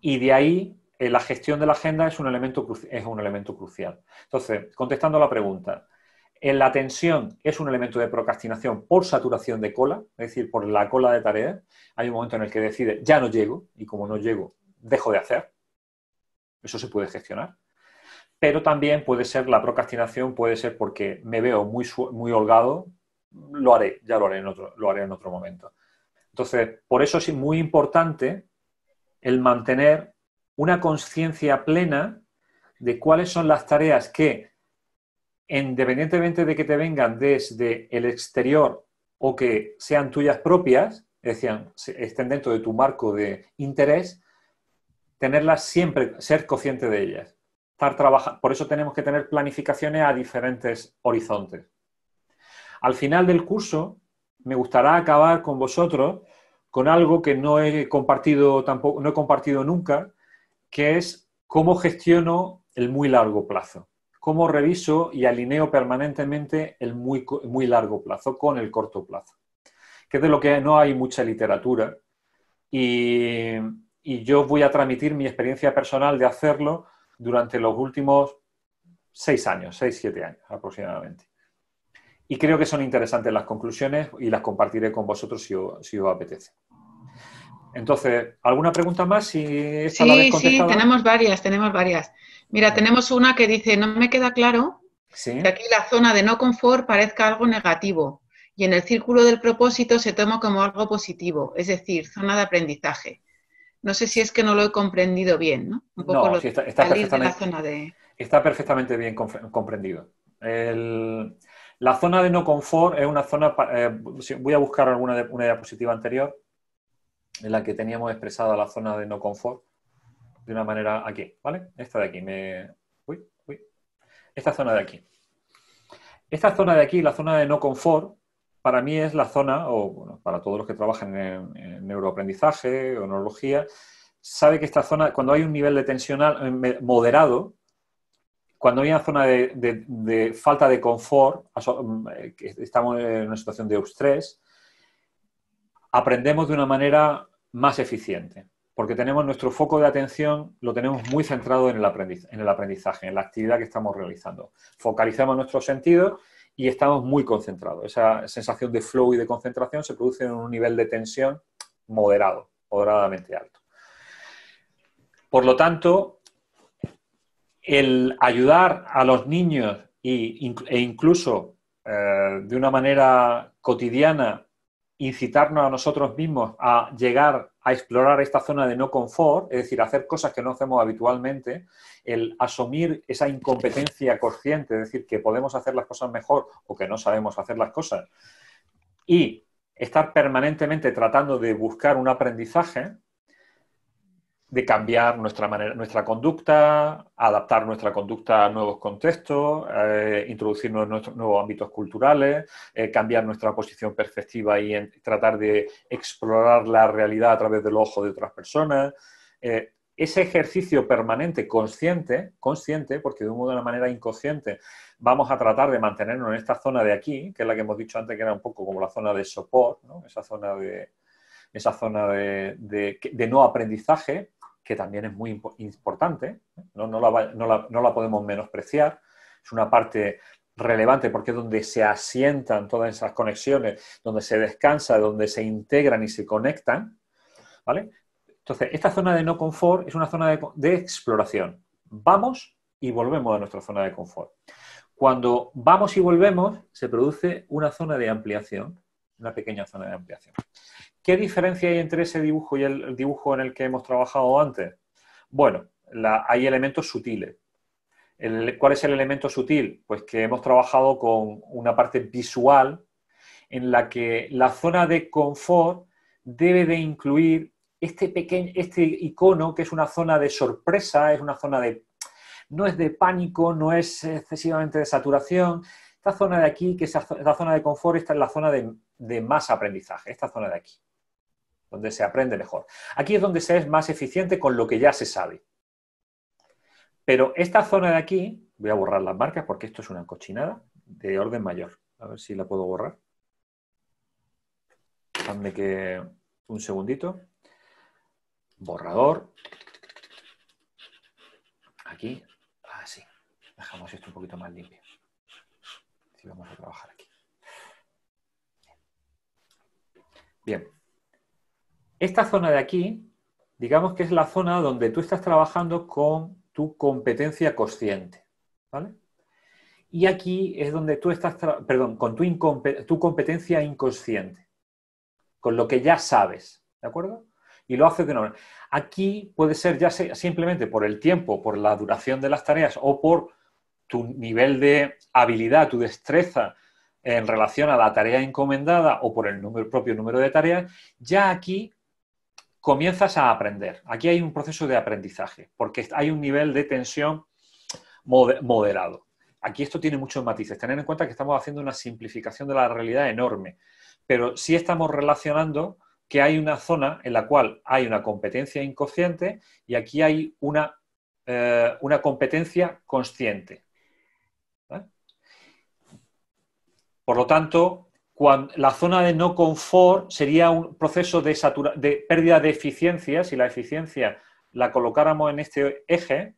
Y de ahí eh, la gestión de la agenda es un elemento, es un elemento crucial. Entonces, contestando a la pregunta, en la tensión es un elemento de procrastinación por saturación de cola, es decir, por la cola de tareas. Hay un momento en el que decide, ya no llego, y como no llego, dejo de hacer. Eso se puede gestionar. Pero también puede ser la procrastinación, puede ser porque me veo muy, muy holgado, lo haré, ya lo haré, en otro, lo haré en otro momento. Entonces, por eso es muy importante el mantener una conciencia plena de cuáles son las tareas que independientemente de que te vengan desde el exterior o que sean tuyas propias, decían, estén dentro de tu marco de interés, tenerlas siempre, ser consciente de ellas. Estar Por eso tenemos que tener planificaciones a diferentes horizontes. Al final del curso, me gustará acabar con vosotros con algo que no he compartido tampoco, no he compartido nunca, que es cómo gestiono el muy largo plazo cómo reviso y alineo permanentemente el muy, muy largo plazo con el corto plazo, que es de lo que no hay mucha literatura. Y, yo voy a transmitir mi experiencia personal de hacerlo durante los últimos seis años, seis, siete años aproximadamente. Y creo que son interesantes las conclusiones y las compartiré con vosotros si os, apetece. Entonces, ¿alguna pregunta más? Si sí, sí, tenemos varias, tenemos varias. Mira, tenemos una que dice, no me queda claro que aquí la zona de no confort parezca algo negativo y en el círculo del propósito se toma como algo positivo, es decir, zona de aprendizaje. No sé si es que no lo he comprendido bien, ¿no? está, perfectamente, bien comprendido. la zona de no confort es una zona, eh, voy a buscar alguna una diapositiva anterior en la que teníamos expresada la zona de no confort de una manera aquí, ¿vale? Esta de aquí, me... Uy, uy. Esta zona de aquí. Esta zona de aquí, la zona de no confort, para mí es la zona, o bueno, para todos los que trabajan en, neuroaprendizaje o neurología, sabe que esta zona, cuando hay un nivel de tensional eh, moderado, cuando hay una zona de, de falta de confort, mm, eh, estamos en una situación de estrés, aprendemos de una manera más eficiente porque tenemos nuestro foco de atención, lo tenemos muy centrado en el, en el aprendizaje, en la actividad que estamos realizando. Focalizamos nuestros sentidos y estamos muy concentrados. Esa sensación de flow y de concentración se produce en un nivel de tensión moderado, moderadamente alto. Por lo tanto, el ayudar a los niños e incluso eh, de una manera cotidiana incitarnos a nosotros mismos a llegar a explorar esta zona de no confort, es decir, hacer cosas que no hacemos habitualmente, el asumir esa incompetencia consciente, es decir, que podemos hacer las cosas mejor o que no sabemos hacer las cosas, y estar permanentemente tratando de buscar un aprendizaje, de cambiar nuestra, manera, nuestra conducta, adaptar nuestra conducta a nuevos contextos, eh, introducirnos en nuestros nuevos ámbitos culturales, eh, cambiar nuestra posición perspectiva y tratar de explorar la realidad a través del ojo de otras personas. Eh, ese ejercicio permanente, consciente, consciente, porque de una manera inconsciente vamos a tratar de mantenernos en esta zona de aquí, que es la que hemos dicho antes que era un poco como la zona de soporte, esa zona de, esa zona de no aprendizaje, que también es muy importante, no, la, podemos menospreciar, es una parte relevante porque es donde se asientan todas esas conexiones, donde se descansa, donde se integran y se conectan, ¿vale? Entonces, esta zona de no confort es una zona de, de exploración. Vamos y volvemos a nuestra zona de confort. Cuando vamos y volvemos, se produce una zona de ampliación, una pequeña zona de ampliación. ¿Qué diferencia hay entre ese dibujo y el dibujo en el que hemos trabajado antes? Bueno, hay elementos sutiles. ¿Cuál es el elemento sutil? Pues que hemos trabajado con una parte visual en la que la zona de confort debe de incluir este pequeño, este icono que es una zona de sorpresa, es una zona de no es de pánico, no es excesivamente de saturación. Esta zona de aquí, que es la zona de confort, esta es la zona de más aprendizaje, esta zona de aquí donde se aprende mejor. Aquí es donde se es más eficiente con lo que ya se sabe. Pero esta zona de aquí, voy a borrar las marcas porque esto es una cochinada de orden mayor. A ver si la puedo borrar. Dame que un segundito. Borrador. Aquí, Ah, sí. Dejamos esto un poquito más limpio. Si vamos a trabajar aquí. Bien. Esta zona de aquí, digamos que es la zona donde tú estás trabajando con tu competencia consciente, ¿vale? Y aquí es donde tú estás, perdón, con tu, competencia inconsciente, con lo que ya sabes, ¿de acuerdo? y lo haces de nuevo. Aquí puede ser ya simplemente por el tiempo, por la duración de las tareas o por tu nivel de habilidad, tu destreza en relación a la tarea encomendada o por el propio número de tareas, ya aquí comienzas a aprender. Aquí hay un proceso de aprendizaje, porque hay un nivel de tensión moderado. Aquí esto tiene muchos matices. Tener en cuenta que estamos haciendo una simplificación de la realidad enorme, pero sí estamos relacionando que hay una zona en la cual hay una competencia inconsciente y aquí hay una, eh, una competencia consciente. Por lo tanto, la zona de no confort sería un proceso de, pérdida de eficiencia, si la eficiencia la colocáramos en este eje,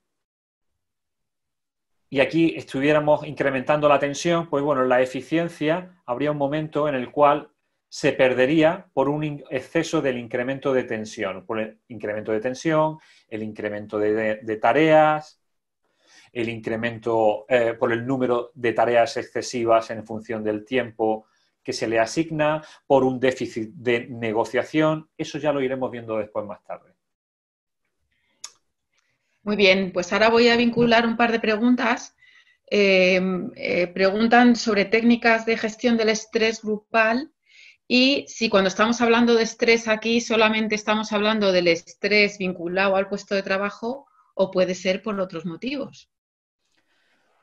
y aquí estuviéramos incrementando la tensión, pues bueno, la eficiencia habría un momento en el cual se perdería por un exceso del incremento de tensión, por el incremento de tensión, el incremento de, tareas, el incremento eh, por el número de tareas excesivas en función del tiempo que se le asigna por un déficit de negociación, eso ya lo iremos viendo después más tarde. Muy bien, pues ahora voy a vincular un par de preguntas. Eh, eh, preguntan sobre técnicas de gestión del estrés grupal y si cuando estamos hablando de estrés aquí solamente estamos hablando del estrés vinculado al puesto de trabajo o puede ser por otros motivos.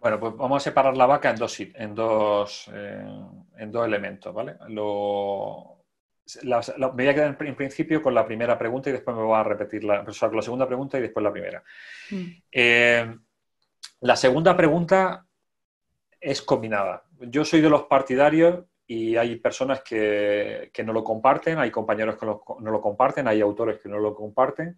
Bueno, pues vamos a separar la vaca en dos, en dos, eh, en dos elementos, ¿vale? Lo, me voy a quedar en, principio con la primera pregunta y después me voy a repetir la, o con la segunda pregunta y después la primera. Mm. Eh, la segunda pregunta es combinada. Yo soy de los partidarios y hay personas que, que no lo comparten, hay compañeros que no lo comparten, hay autores que no lo comparten.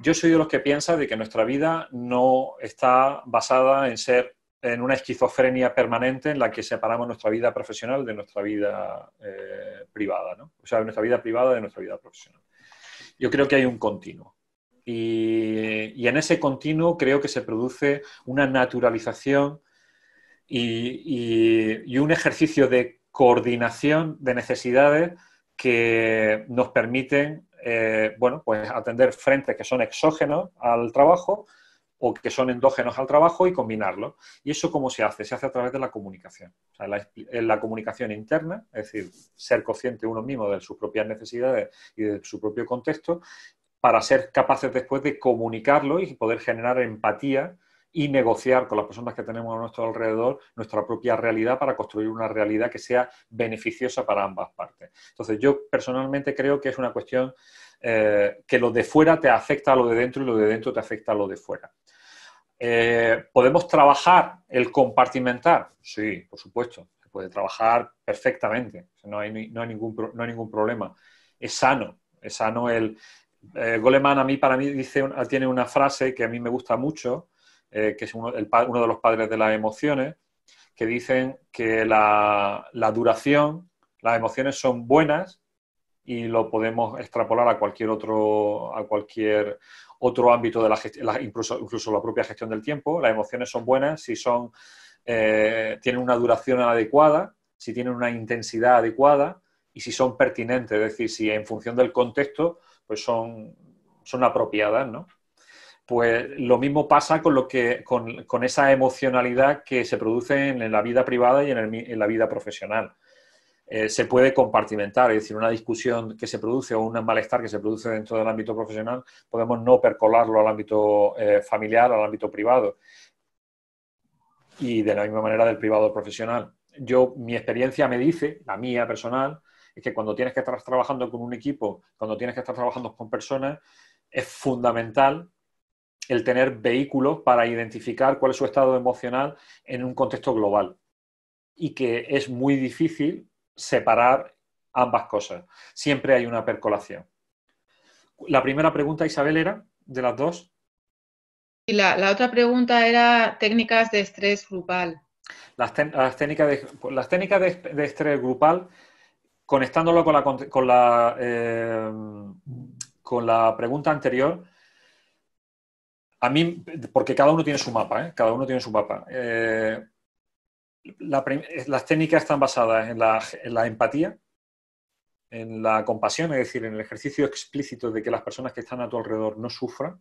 Yo soy de los que piensa de que nuestra vida no está basada en ser en una esquizofrenia permanente en la que separamos nuestra vida profesional de nuestra vida eh, privada, O sea, nuestra vida privada de nuestra vida profesional. Yo creo que hay un continuo. Y, en ese continuo creo que se produce una naturalización y, y un ejercicio de coordinación de necesidades que nos permiten eh, bueno, pues atender frentes que son exógenos al trabajo o que son endógenos al trabajo y combinarlo ¿Y eso cómo se hace? Se hace a través de la comunicación. O la, la, comunicación interna, es decir, ser consciente uno mismo de sus propias necesidades y de su propio contexto, para ser capaces después de comunicarlo y poder generar empatía y negociar con las personas que tenemos a nuestro alrededor nuestra propia realidad para construir una realidad que sea beneficiosa para ambas partes. Entonces, yo personalmente creo que es una cuestión eh, que lo de fuera te afecta a lo de dentro y lo de dentro te afecta a lo de fuera. Eh, ¿Podemos trabajar el compartimentar? Sí, por supuesto, se puede trabajar perfectamente, no hay, no hay, ningún, no hay ningún problema. Es sano, es sano el... Eh, Goleman a mí, para mí, dice, tiene una frase que a mí me gusta mucho, eh, que es uno, de los padres de las emociones, que dicen que la, duración, las emociones son buenas y lo podemos extrapolar a cualquier otro, a cualquier otro ámbito de la incluso, incluso la propia gestión del tiempo. Las emociones son buenas si son, eh, tienen una duración adecuada, si tienen una intensidad adecuada y si son pertinentes, es decir, si en función del contexto pues son, son apropiadas, ¿no? Pues lo mismo pasa con, lo que, con, con esa emocionalidad que se produce en, la vida privada y en, el, la vida profesional. Eh, se puede compartimentar, es decir, una discusión que se produce o un malestar que se produce dentro del ámbito profesional, podemos no percolarlo al ámbito eh, familiar, al ámbito privado y de la misma manera del privado al profesional. Yo, mi experiencia me dice, la mía personal, es que cuando tienes que estar trabajando con un equipo, cuando tienes que estar trabajando con personas, es fundamental el tener vehículos para identificar cuál es su estado emocional en un contexto global y que es muy difícil separar ambas cosas. Siempre hay una percolación. La primera pregunta, Isabel, era de las dos. Y la, otra pregunta era técnicas de estrés grupal. Las, técnicas, de, estrés grupal, conectándolo con la, con la eh, pregunta anterior, a mí, porque cada uno tiene su mapa, ¿eh? cada uno tiene su mapa. Eh, eh, las técnicas están basadas en la, empatía, en la compasión, es decir, en el ejercicio explícito de que las personas que están a tu alrededor no sufran,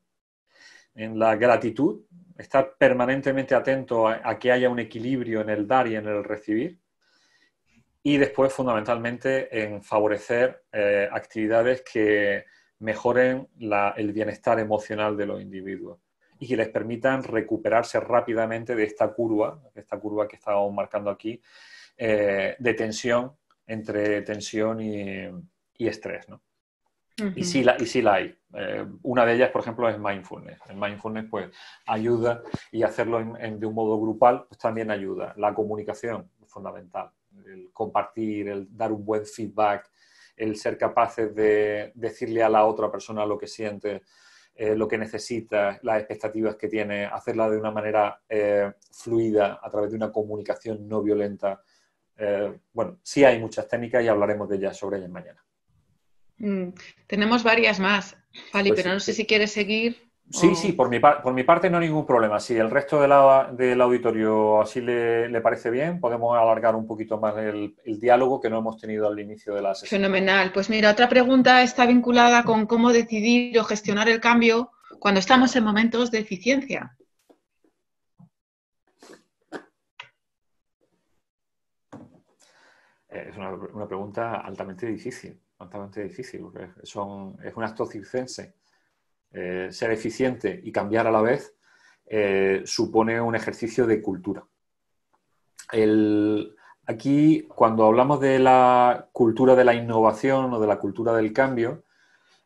en la gratitud, estar permanentemente atento a, que haya un equilibrio en el dar y en el recibir, y después fundamentalmente en favorecer actividades que mejoren el bienestar emocional de los individuos y que les permitan recuperarse rápidamente de esta curva, esta curva que estábamos marcando aquí, eh, de tensión entre tensión y, y estrés. ¿no? y, sí la, y si la hay. Eh, una de ellas, por ejemplo, es mindfulness. El mindfulness pues, ayuda y hacerlo de un modo grupal pues, también ayuda. La comunicación es fundamental. El compartir, el dar un buen feedback, el ser capaces de decirle a la otra persona lo que siente, eh, lo que necesita, las expectativas que tiene, hacerla de una manera eh, fluida a través de una comunicación no violenta. Eh, bueno, sí hay muchas técnicas y hablaremos de ellas sobre ellas mañana. Mm, tenemos varias más, Fali, pues pero no sé si quieres seguir Sí, sí, por mi, por mi parte no hay ningún problema. Si el resto del auditorio así le, parece bien, podemos alargar un poquito más el, diálogo que no hemos tenido al inicio de la sesión. Fenomenal. Pues mira, otra pregunta está vinculada con cómo decidir o gestionar el cambio cuando estamos en momentos de eficiencia. Eh, es una, pregunta altamente difícil, altamente difícil, es un acto circense eh, ser eficiente y cambiar a la vez eh, supone un ejercicio de cultura. aquí, cuando hablamos de la cultura de la innovación o de la cultura del cambio,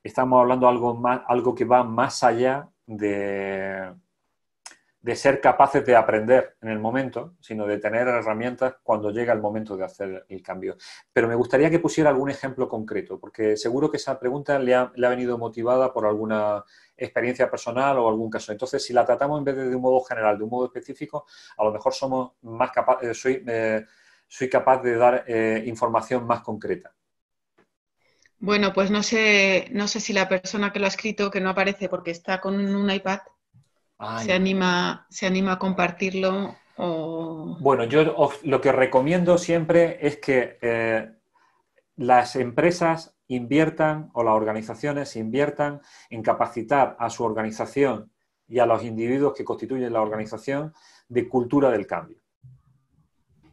estamos hablando algo, algo que va más allá de, de ser capaces de aprender en el momento, sino de tener herramientas cuando llega el momento de hacer el cambio. Pero me gustaría que pusiera algún ejemplo concreto, porque seguro que esa pregunta le ha, venido motivada por alguna experiencia personal o algún caso. Entonces, si la tratamos en vez de de un modo general, de un modo específico, a lo mejor somos más capaz, eh, soy, eh, soy, capaz de dar eh, información más concreta. Bueno, pues no sé, no sé si la persona que lo ha escrito, que no aparece porque está con un iPad, Ah, se, anima, ¿Se anima a compartirlo? Bueno, yo lo que recomiendo siempre es que eh, las empresas inviertan o las organizaciones inviertan en capacitar a su organización y a los individuos que constituyen la organización de cultura del cambio.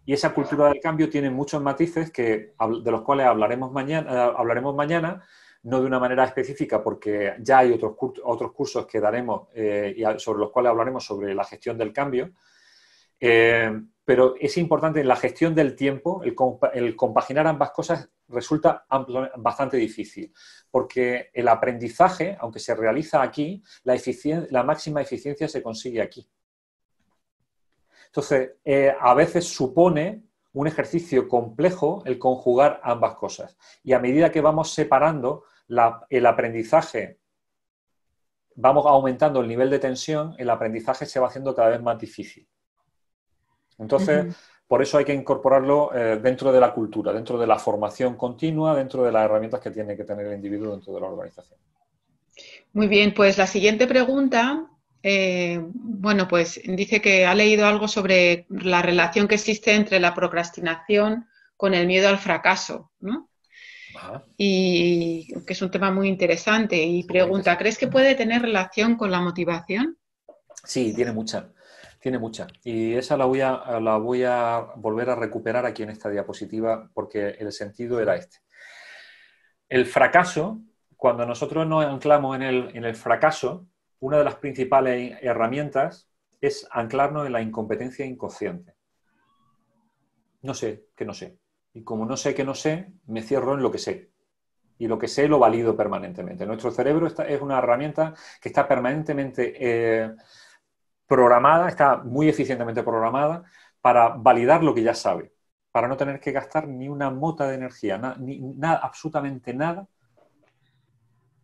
Y esa cultura del cambio tiene muchos matices de los cuales hablaremos mañana, eh, hablaremos mañana no de una manera específica, porque ya hay otros, otros cursos que daremos eh, y sobre los cuales hablaremos sobre la gestión del cambio, eh, pero es importante en la gestión del tiempo, el, compaginar ambas cosas resulta bastante difícil, porque el aprendizaje, aunque se realiza aquí, la, máxima eficiencia se consigue aquí. Entonces, eh, a veces supone un ejercicio complejo el conjugar ambas cosas. Y a medida que vamos separando el aprendizaje, vamos aumentando el nivel de tensión, el aprendizaje se va haciendo cada vez más difícil. Entonces, por eso hay que incorporarlo eh, dentro de la cultura, dentro de la formación continua, dentro de las herramientas que tiene que tener el individuo dentro de la organización. Muy bien, pues la siguiente pregunta eh, bueno, pues dice que ha leído algo sobre la relación que existe entre la procrastinación con el miedo al fracaso, ¿no? y que es un tema muy interesante. Y pregunta, ¿crees que puede tener relación con la motivación? Sí, tiene mucha, tiene mucha. Y esa la voy a, la voy a volver a recuperar aquí en esta diapositiva porque el sentido era este. El fracaso, cuando nosotros nos anclamos en el fracaso, una de las principales herramientas es anclarnos en la incompetencia inconsciente. No sé, que no sé. Y como no sé que no sé, me cierro en lo que sé. Y lo que sé lo valido permanentemente. Nuestro cerebro es una herramienta que está permanentemente eh, programada, está muy eficientemente programada para validar lo que ya sabe, para no tener que gastar ni una mota de energía, nada, absolutamente nada,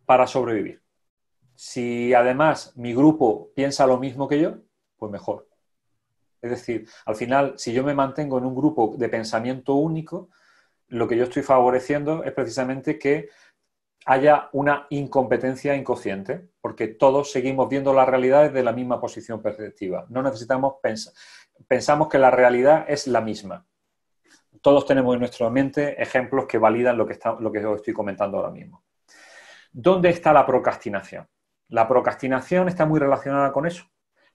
para sobrevivir. Si además mi grupo piensa lo mismo que yo, pues mejor. Es decir, al final, si yo me mantengo en un grupo de pensamiento único, lo que yo estoy favoreciendo es precisamente que haya una incompetencia inconsciente, porque todos seguimos viendo la realidad desde la misma posición perspectiva. No necesitamos pensar, pensamos que la realidad es la misma. Todos tenemos en nuestra mente ejemplos que validan lo que, está, lo que estoy comentando ahora mismo. ¿Dónde está la procrastinación? La procrastinación está muy relacionada con eso,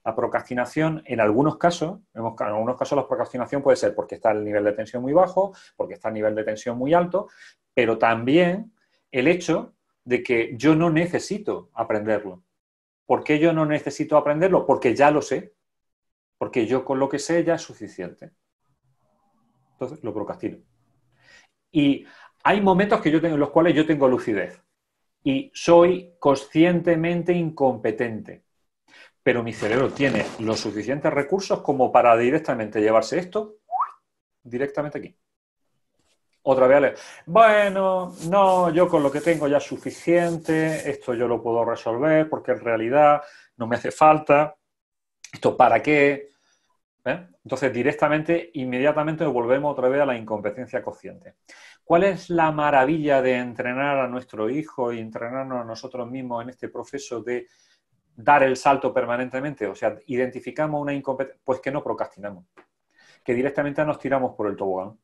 la procrastinación, en algunos casos, en algunos casos la procrastinación puede ser porque está el nivel de tensión muy bajo, porque está el nivel de tensión muy alto, pero también el hecho de que yo no necesito aprenderlo. ¿Por qué yo no necesito aprenderlo? Porque ya lo sé. Porque yo con lo que sé ya es suficiente. Entonces lo procrastino. Y hay momentos que yo tengo, en los cuales yo tengo lucidez y soy conscientemente incompetente pero mi cerebro tiene los suficientes recursos como para directamente llevarse esto directamente aquí. Otra vez, bueno, no, yo con lo que tengo ya es suficiente, esto yo lo puedo resolver porque en realidad no me hace falta, esto para qué. ¿Eh? Entonces, directamente, inmediatamente volvemos otra vez a la incompetencia consciente. ¿Cuál es la maravilla de entrenar a nuestro hijo y entrenarnos a nosotros mismos en este proceso de dar el salto permanentemente, o sea, identificamos una incompetencia, pues que no procrastinamos, que directamente nos tiramos por el tobogán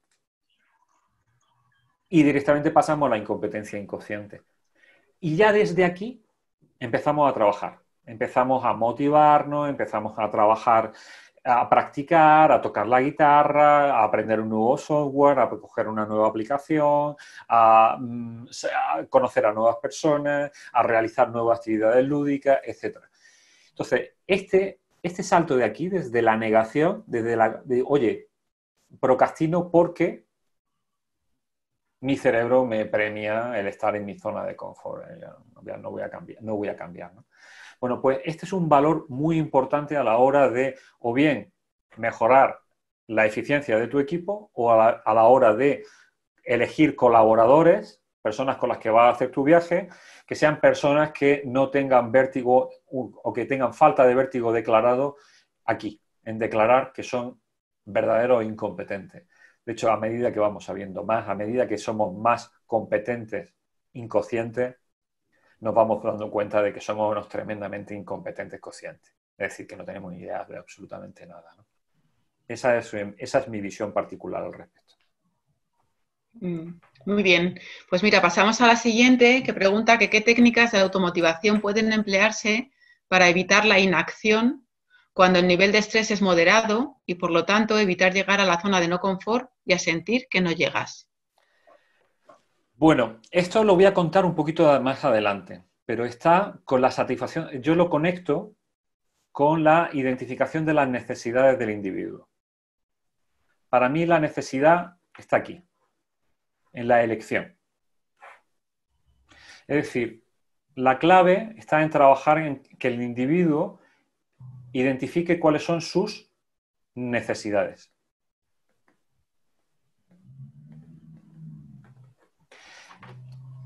y directamente pasamos a la incompetencia inconsciente. Y ya desde aquí empezamos a trabajar, empezamos a motivarnos, empezamos a trabajar a practicar, a tocar la guitarra, a aprender un nuevo software, a coger una nueva aplicación, a, mm, conocer a nuevas personas, a realizar nuevas actividades lúdicas, etc. Entonces, este, este, salto de aquí, desde la negación, desde la, oye, procrastino porque mi cerebro me premia el estar en mi zona de confort, eh, no, voy a cambiar, no voy a cambiar. Bueno, pues este es un valor muy importante a la hora de o bien mejorar la eficiencia de tu equipo o a la, hora de elegir colaboradores, personas con las que vas a hacer tu viaje, que sean personas que no tengan vértigo o que tengan falta de vértigo declarado aquí, en declarar que son verdaderos incompetentes. De hecho, a medida que vamos sabiendo más, a medida que somos más competentes, inconscientes, nos vamos dando cuenta de que somos unos tremendamente incompetentes conscientes. Es decir, que no tenemos ni idea de absolutamente nada. Esa, es, em, esa es mi visión particular al respecto. Mm, muy bien. Pues mira, pasamos a la siguiente que pregunta que qué técnicas de automotivación pueden emplearse para evitar la inacción cuando el nivel de estrés es moderado y por lo tanto evitar llegar a la zona de no confort y a sentir que no llegas. Bueno, esto lo voy a contar un poquito más adelante, pero está con la satisfacción, yo lo conecto con la identificación de las necesidades del individuo. Para mí la necesidad está aquí, en la elección. Es decir, la clave está en trabajar en que el individuo identifique cuáles son sus necesidades.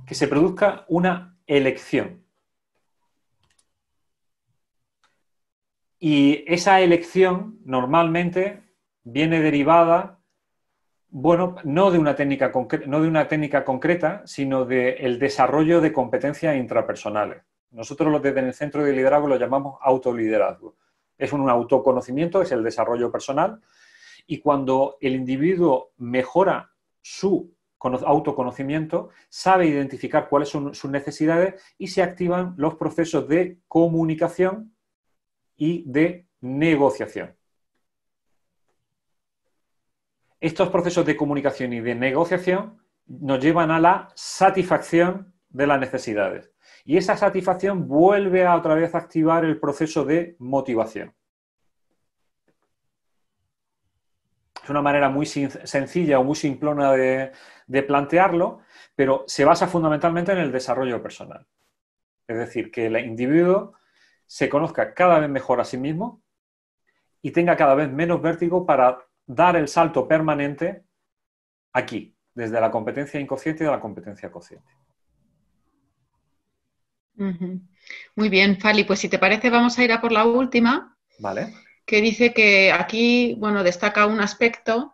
que se produzca una elección. Y esa elección normalmente viene derivada, bueno, no de una técnica, no de una técnica concreta, sino del desarrollo de competencias intrapersonales. Nosotros los desde el Centro de Liderazgo lo llamamos autoliderazgo. Es un autoconocimiento, es el desarrollo personal. Y cuando el individuo mejora su autoconocimiento, sabe identificar cuáles son sus necesidades y se activan los procesos de comunicación y de negociación. Estos procesos de comunicación y de negociación nos llevan a la satisfacción de las necesidades. Y esa satisfacción vuelve a otra vez a activar el proceso de motivación. Es una manera muy sencilla o muy simplona de, plantearlo, pero se basa fundamentalmente en el desarrollo personal. Es decir, que el individuo se conozca cada vez mejor a sí mismo y tenga cada vez menos vértigo para dar el salto permanente aquí, desde la competencia inconsciente a la competencia consciente. Muy bien, Fali, pues si te parece vamos a ir a por la última. Vale que dice que aquí, bueno, destaca un aspecto,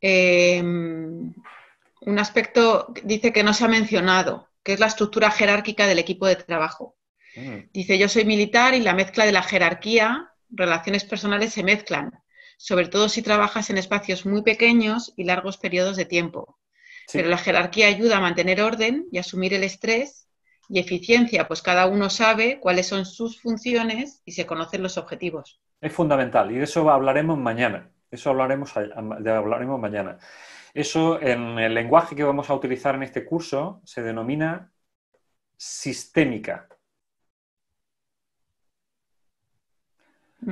eh, un aspecto, dice que no se ha mencionado, que es la estructura jerárquica del equipo de trabajo. Mm. Dice, yo soy militar y la mezcla de la jerarquía, relaciones personales se mezclan, sobre todo si trabajas en espacios muy pequeños y largos periodos de tiempo. Pero la jerarquía ayuda a mantener orden y asumir el estrés y eficiencia, pues cada uno sabe cuáles son sus funciones y se conocen los objetivos. Es fundamental y de eso hablaremos mañana. Eso hablaremos, hablaremos mañana. Eso en el lenguaje que vamos a utilizar en este curso se denomina sistémica.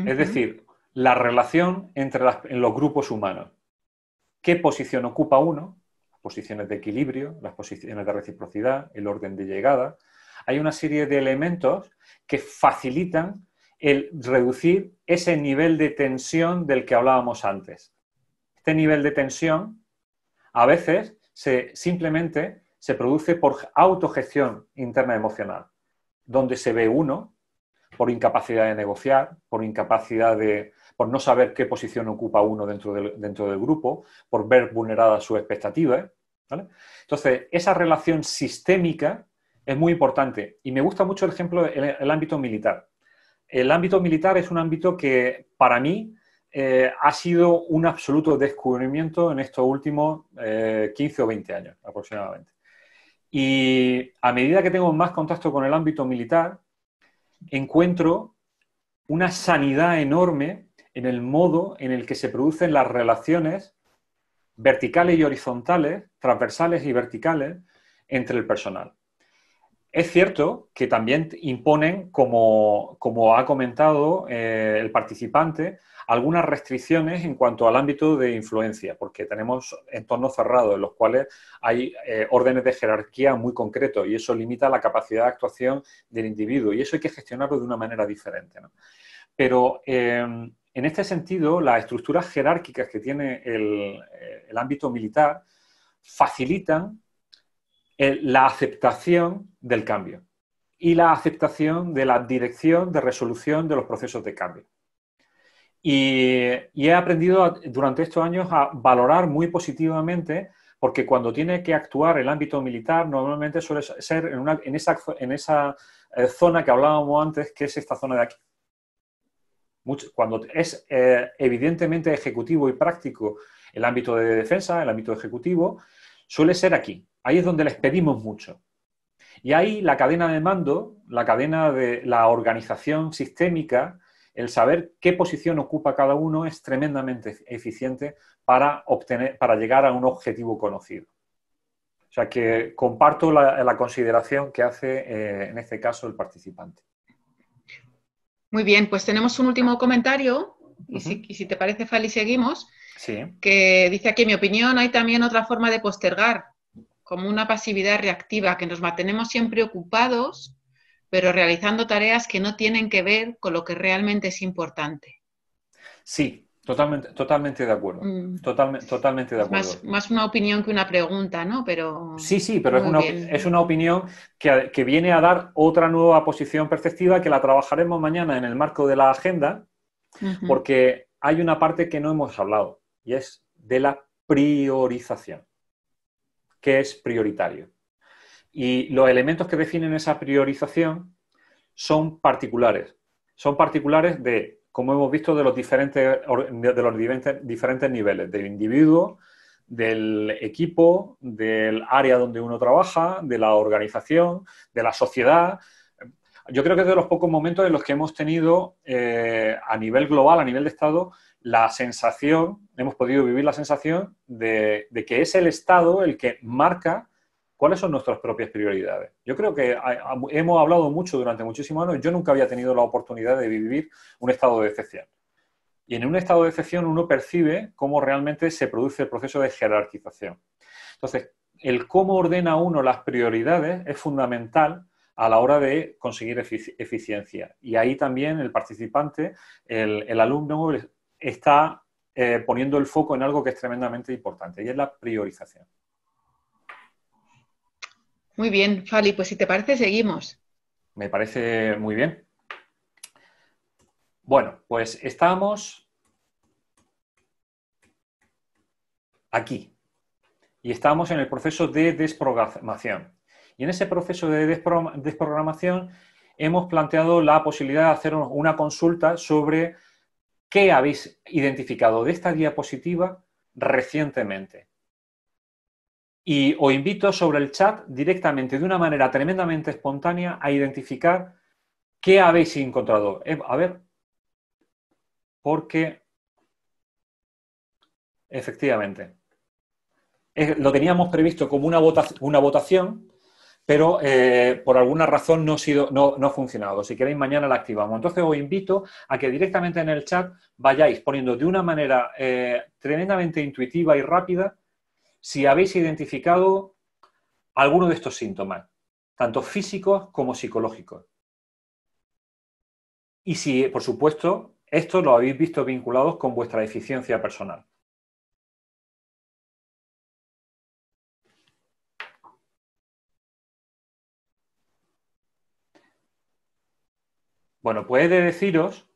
Es decir, la relación entre los grupos humanos. ¿Qué posición ocupa uno? posiciones de equilibrio, las posiciones de reciprocidad, el orden de llegada. Hay una serie de elementos que facilitan el reducir ese nivel de tensión del que hablábamos antes. Este nivel de tensión a veces se, simplemente se produce por autogestión interna emocional, donde se ve uno por incapacidad de negociar, por incapacidad de, por no saber qué posición ocupa uno dentro del, dentro del grupo, por ver vulneradas sus expectativas. Entonces, esa relación sistémica es muy importante. Y me gusta mucho el ejemplo del el ámbito militar. El ámbito militar es un ámbito que, para mí, eh, ha sido un absoluto descubrimiento en estos últimos 15 eh, o 20 años aproximadamente. Y a medida que tengo más contacto con el ámbito militar, encuentro una sanidad enorme en el modo en el que se producen las relaciones verticales y horizontales, transversales y verticales entre el personal. Es cierto que también imponen, como, ha comentado eh, el participante, algunas restricciones en cuanto al ámbito de influencia, porque tenemos entornos cerrados en los cuales hay eh, órdenes de jerarquía muy concretos y eso limita la capacidad de actuación del individuo y eso hay que gestionarlo de una manera diferente. Pero eh, en este sentido, las estructuras jerárquicas que tiene el, ámbito militar facilitan eh, la aceptación del cambio y la aceptación de la dirección de resolución de los procesos de cambio. Y, he aprendido durante estos años a valorar muy positivamente porque cuando tiene que actuar el ámbito militar normalmente suele ser en, esa, eh, zona que hablábamos antes, que es esta zona de aquí, cuando es eh, evidentemente ejecutivo y práctico el ámbito de defensa, el ámbito ejecutivo, suele ser aquí. Ahí es donde les pedimos mucho. Y ahí la cadena de mando, la cadena de la organización sistémica, el saber qué posición ocupa cada uno es tremendamente eficiente para, obtener, para llegar a un objetivo conocido. O sea que comparto la, consideración que hace eh, en este caso el participante. Muy bien, pues tenemos un último comentario. Y, si, te parece, Fali, seguimos. Sí. Que dice aquí, en mi opinión, hay también otra forma de postergar, como una pasividad reactiva, que nos mantenemos siempre ocupados, pero realizando tareas que no tienen que ver con lo que realmente es importante. Sí, Totalmente, de acuerdo. Mm. totalmente de acuerdo. Más, una opinión que una pregunta, ¿no? Pero. Sí, sí, pero es una, opinión que, viene a dar otra nueva posición perspectiva que la trabajaremos mañana en el marco de la agenda, porque hay una parte que no hemos hablado y es de la priorización. que es prioritario? Y los elementos que definen esa priorización son particulares. Son particulares de como hemos visto, de los diferentes, niveles, del individuo, del equipo, del área donde uno trabaja, de la organización, de la sociedad. Yo creo que es de los pocos momentos en los que hemos tenido eh, a nivel global, a nivel de Estado, la sensación, hemos podido vivir la sensación de que es el Estado el que marca ¿Cuáles son nuestras propias prioridades? Yo creo que hemos hablado mucho durante muchísimos años. Yo nunca había tenido la oportunidad de vivir un estado de excepción. Y en un estado de excepción uno percibe cómo realmente se produce el proceso de jerarquización. Entonces, el cómo ordena uno las prioridades es fundamental a la hora de conseguir eficiencia. Y ahí también el participante, el, alumno, está eh, poniendo el foco en algo que es tremendamente importante y es la priorización. Muy bien, Fali, pues si te parece, seguimos. Me parece muy bien. Bueno, pues estamos aquí y estamos en el proceso de desprogramación. Y en ese proceso de desprogramación hemos planteado la posibilidad de hacer una consulta sobre qué habéis identificado de esta diapositiva recientemente y os invito sobre el chat directamente, de una manera tremendamente espontánea, a identificar qué habéis encontrado. Eh, a ver, porque efectivamente, lo teníamos previsto como una, una votación, pero eh, por alguna razón no ha, sido, no, ha funcionado. Si queréis, mañana la activamos. Entonces os invito a que directamente en el chat vayáis poniendo de una manera eh, tremendamente intuitiva y rápida si habéis identificado alguno de estos síntomas, tanto físicos como psicológicos. Y si, por supuesto, estos los habéis visto vinculados con vuestra eficiencia personal. Bueno, puede deciros,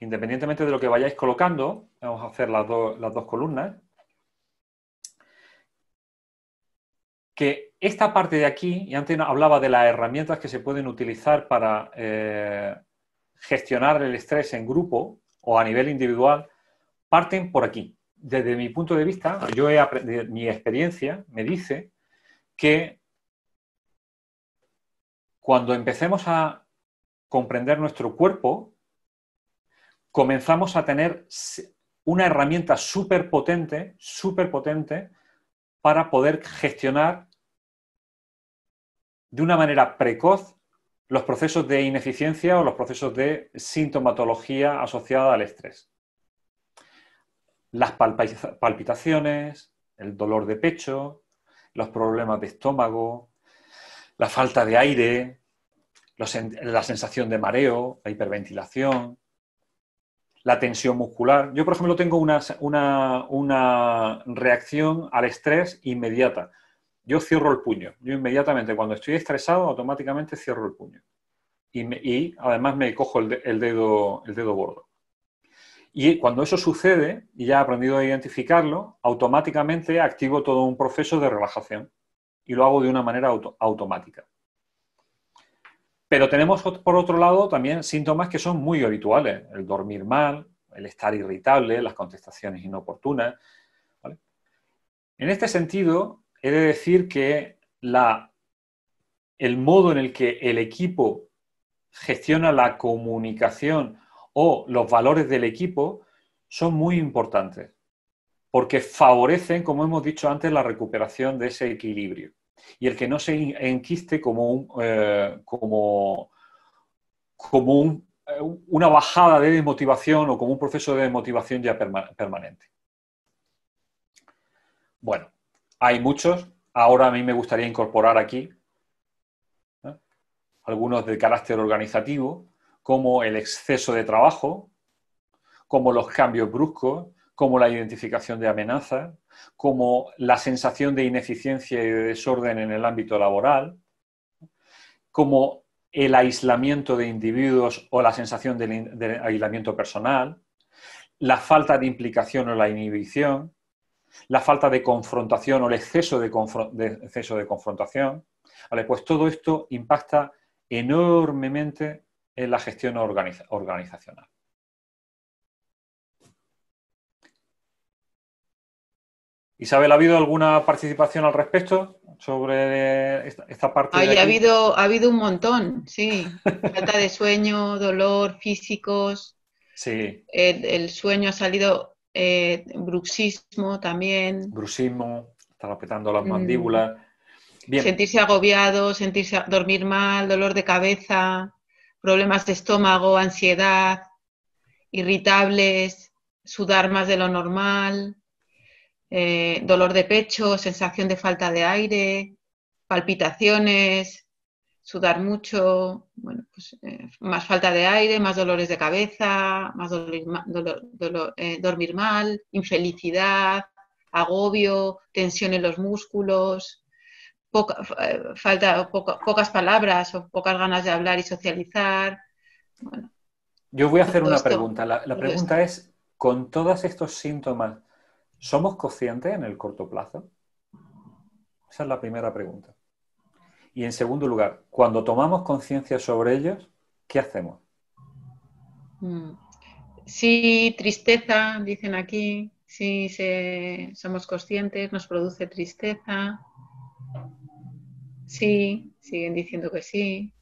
independientemente de lo que vayáis colocando, vamos a hacer las dos columnas, que esta parte de aquí, y antes hablaba de las herramientas que se pueden utilizar para eh, gestionar el estrés en grupo o a nivel individual, parten por aquí. Desde mi punto de vista, yo mi experiencia me dice que cuando empecemos a comprender nuestro cuerpo, comenzamos a tener una herramienta súper potente, súper potente para poder gestionar de una manera precoz los procesos de ineficiencia o los procesos de sintomatología asociada al estrés. Las palpitaciones, el dolor de pecho, los problemas de estómago, la falta de aire, la sensación de mareo, la hiperventilación, la tensión muscular. Yo, por ejemplo, tengo una, una reacción al estrés inmediata yo cierro el puño. Yo inmediatamente, cuando estoy estresado, automáticamente cierro el puño. Y, además me cojo el, dedo, el dedo gordo. Y cuando eso sucede, y ya he aprendido a identificarlo, automáticamente activo todo un proceso de relajación. Y lo hago de una manera automática. Pero tenemos, por otro lado, también síntomas que son muy habituales. El dormir mal, el estar irritable, las contestaciones inoportunas. En este sentido, he de decir que el modo en el que el equipo gestiona la comunicación o los valores del equipo son muy importantes, porque favorecen, como hemos dicho antes, la recuperación de ese equilibrio y el que no se enquiste como, eh, eh, una bajada de desmotivación o como un proceso de desmotivación ya permanente. Bueno, hay muchos. Ahora a mí me gustaría incorporar aquí algunos de carácter organizativo, como el exceso de trabajo, como los cambios bruscos, como la identificación de amenazas, como la sensación de ineficiencia y de desorden en el ámbito laboral, como el aislamiento de individuos o la sensación del de aislamiento personal, la falta de implicación o la inhibición, la falta de confrontación o el exceso de, exceso de confrontación. pues todo esto impacta enormemente en la gestión organizacional. Isabel, ¿ha habido alguna participación al respecto sobre esta, parte? ha, habido, ha habido un montón, sí. Falta de sueño, dolor, físicos. Sí. el, sueño ha salido eh, bruxismo también. Bruxismo, estar apretando las mm. mandíbulas. Sentirse agobiado, sentirse dormir mal, dolor de cabeza, problemas de estómago, ansiedad, irritables, sudar más de lo normal, eh, dolor de pecho, sensación de falta de aire, palpitaciones, sudar mucho, bueno, pues, eh, más falta de aire, más dolores de cabeza, más dolor, eh, dormir mal, infelicidad, agobio, tensión en los músculos, poca, eh, falta pocas palabras o pocas ganas de hablar y socializar. Yo voy a hacer una pregunta. La, pregunta es, con todos estos síntomas, ¿somos conscientes en el corto plazo? Esa es la primera pregunta. Y en segundo lugar, cuando tomamos conciencia sobre ellos, ¿qué hacemos? Mm. Sí, tristeza, dicen aquí. Si sí, somos conscientes, nos produce tristeza. Sí, siguen diciendo que sí.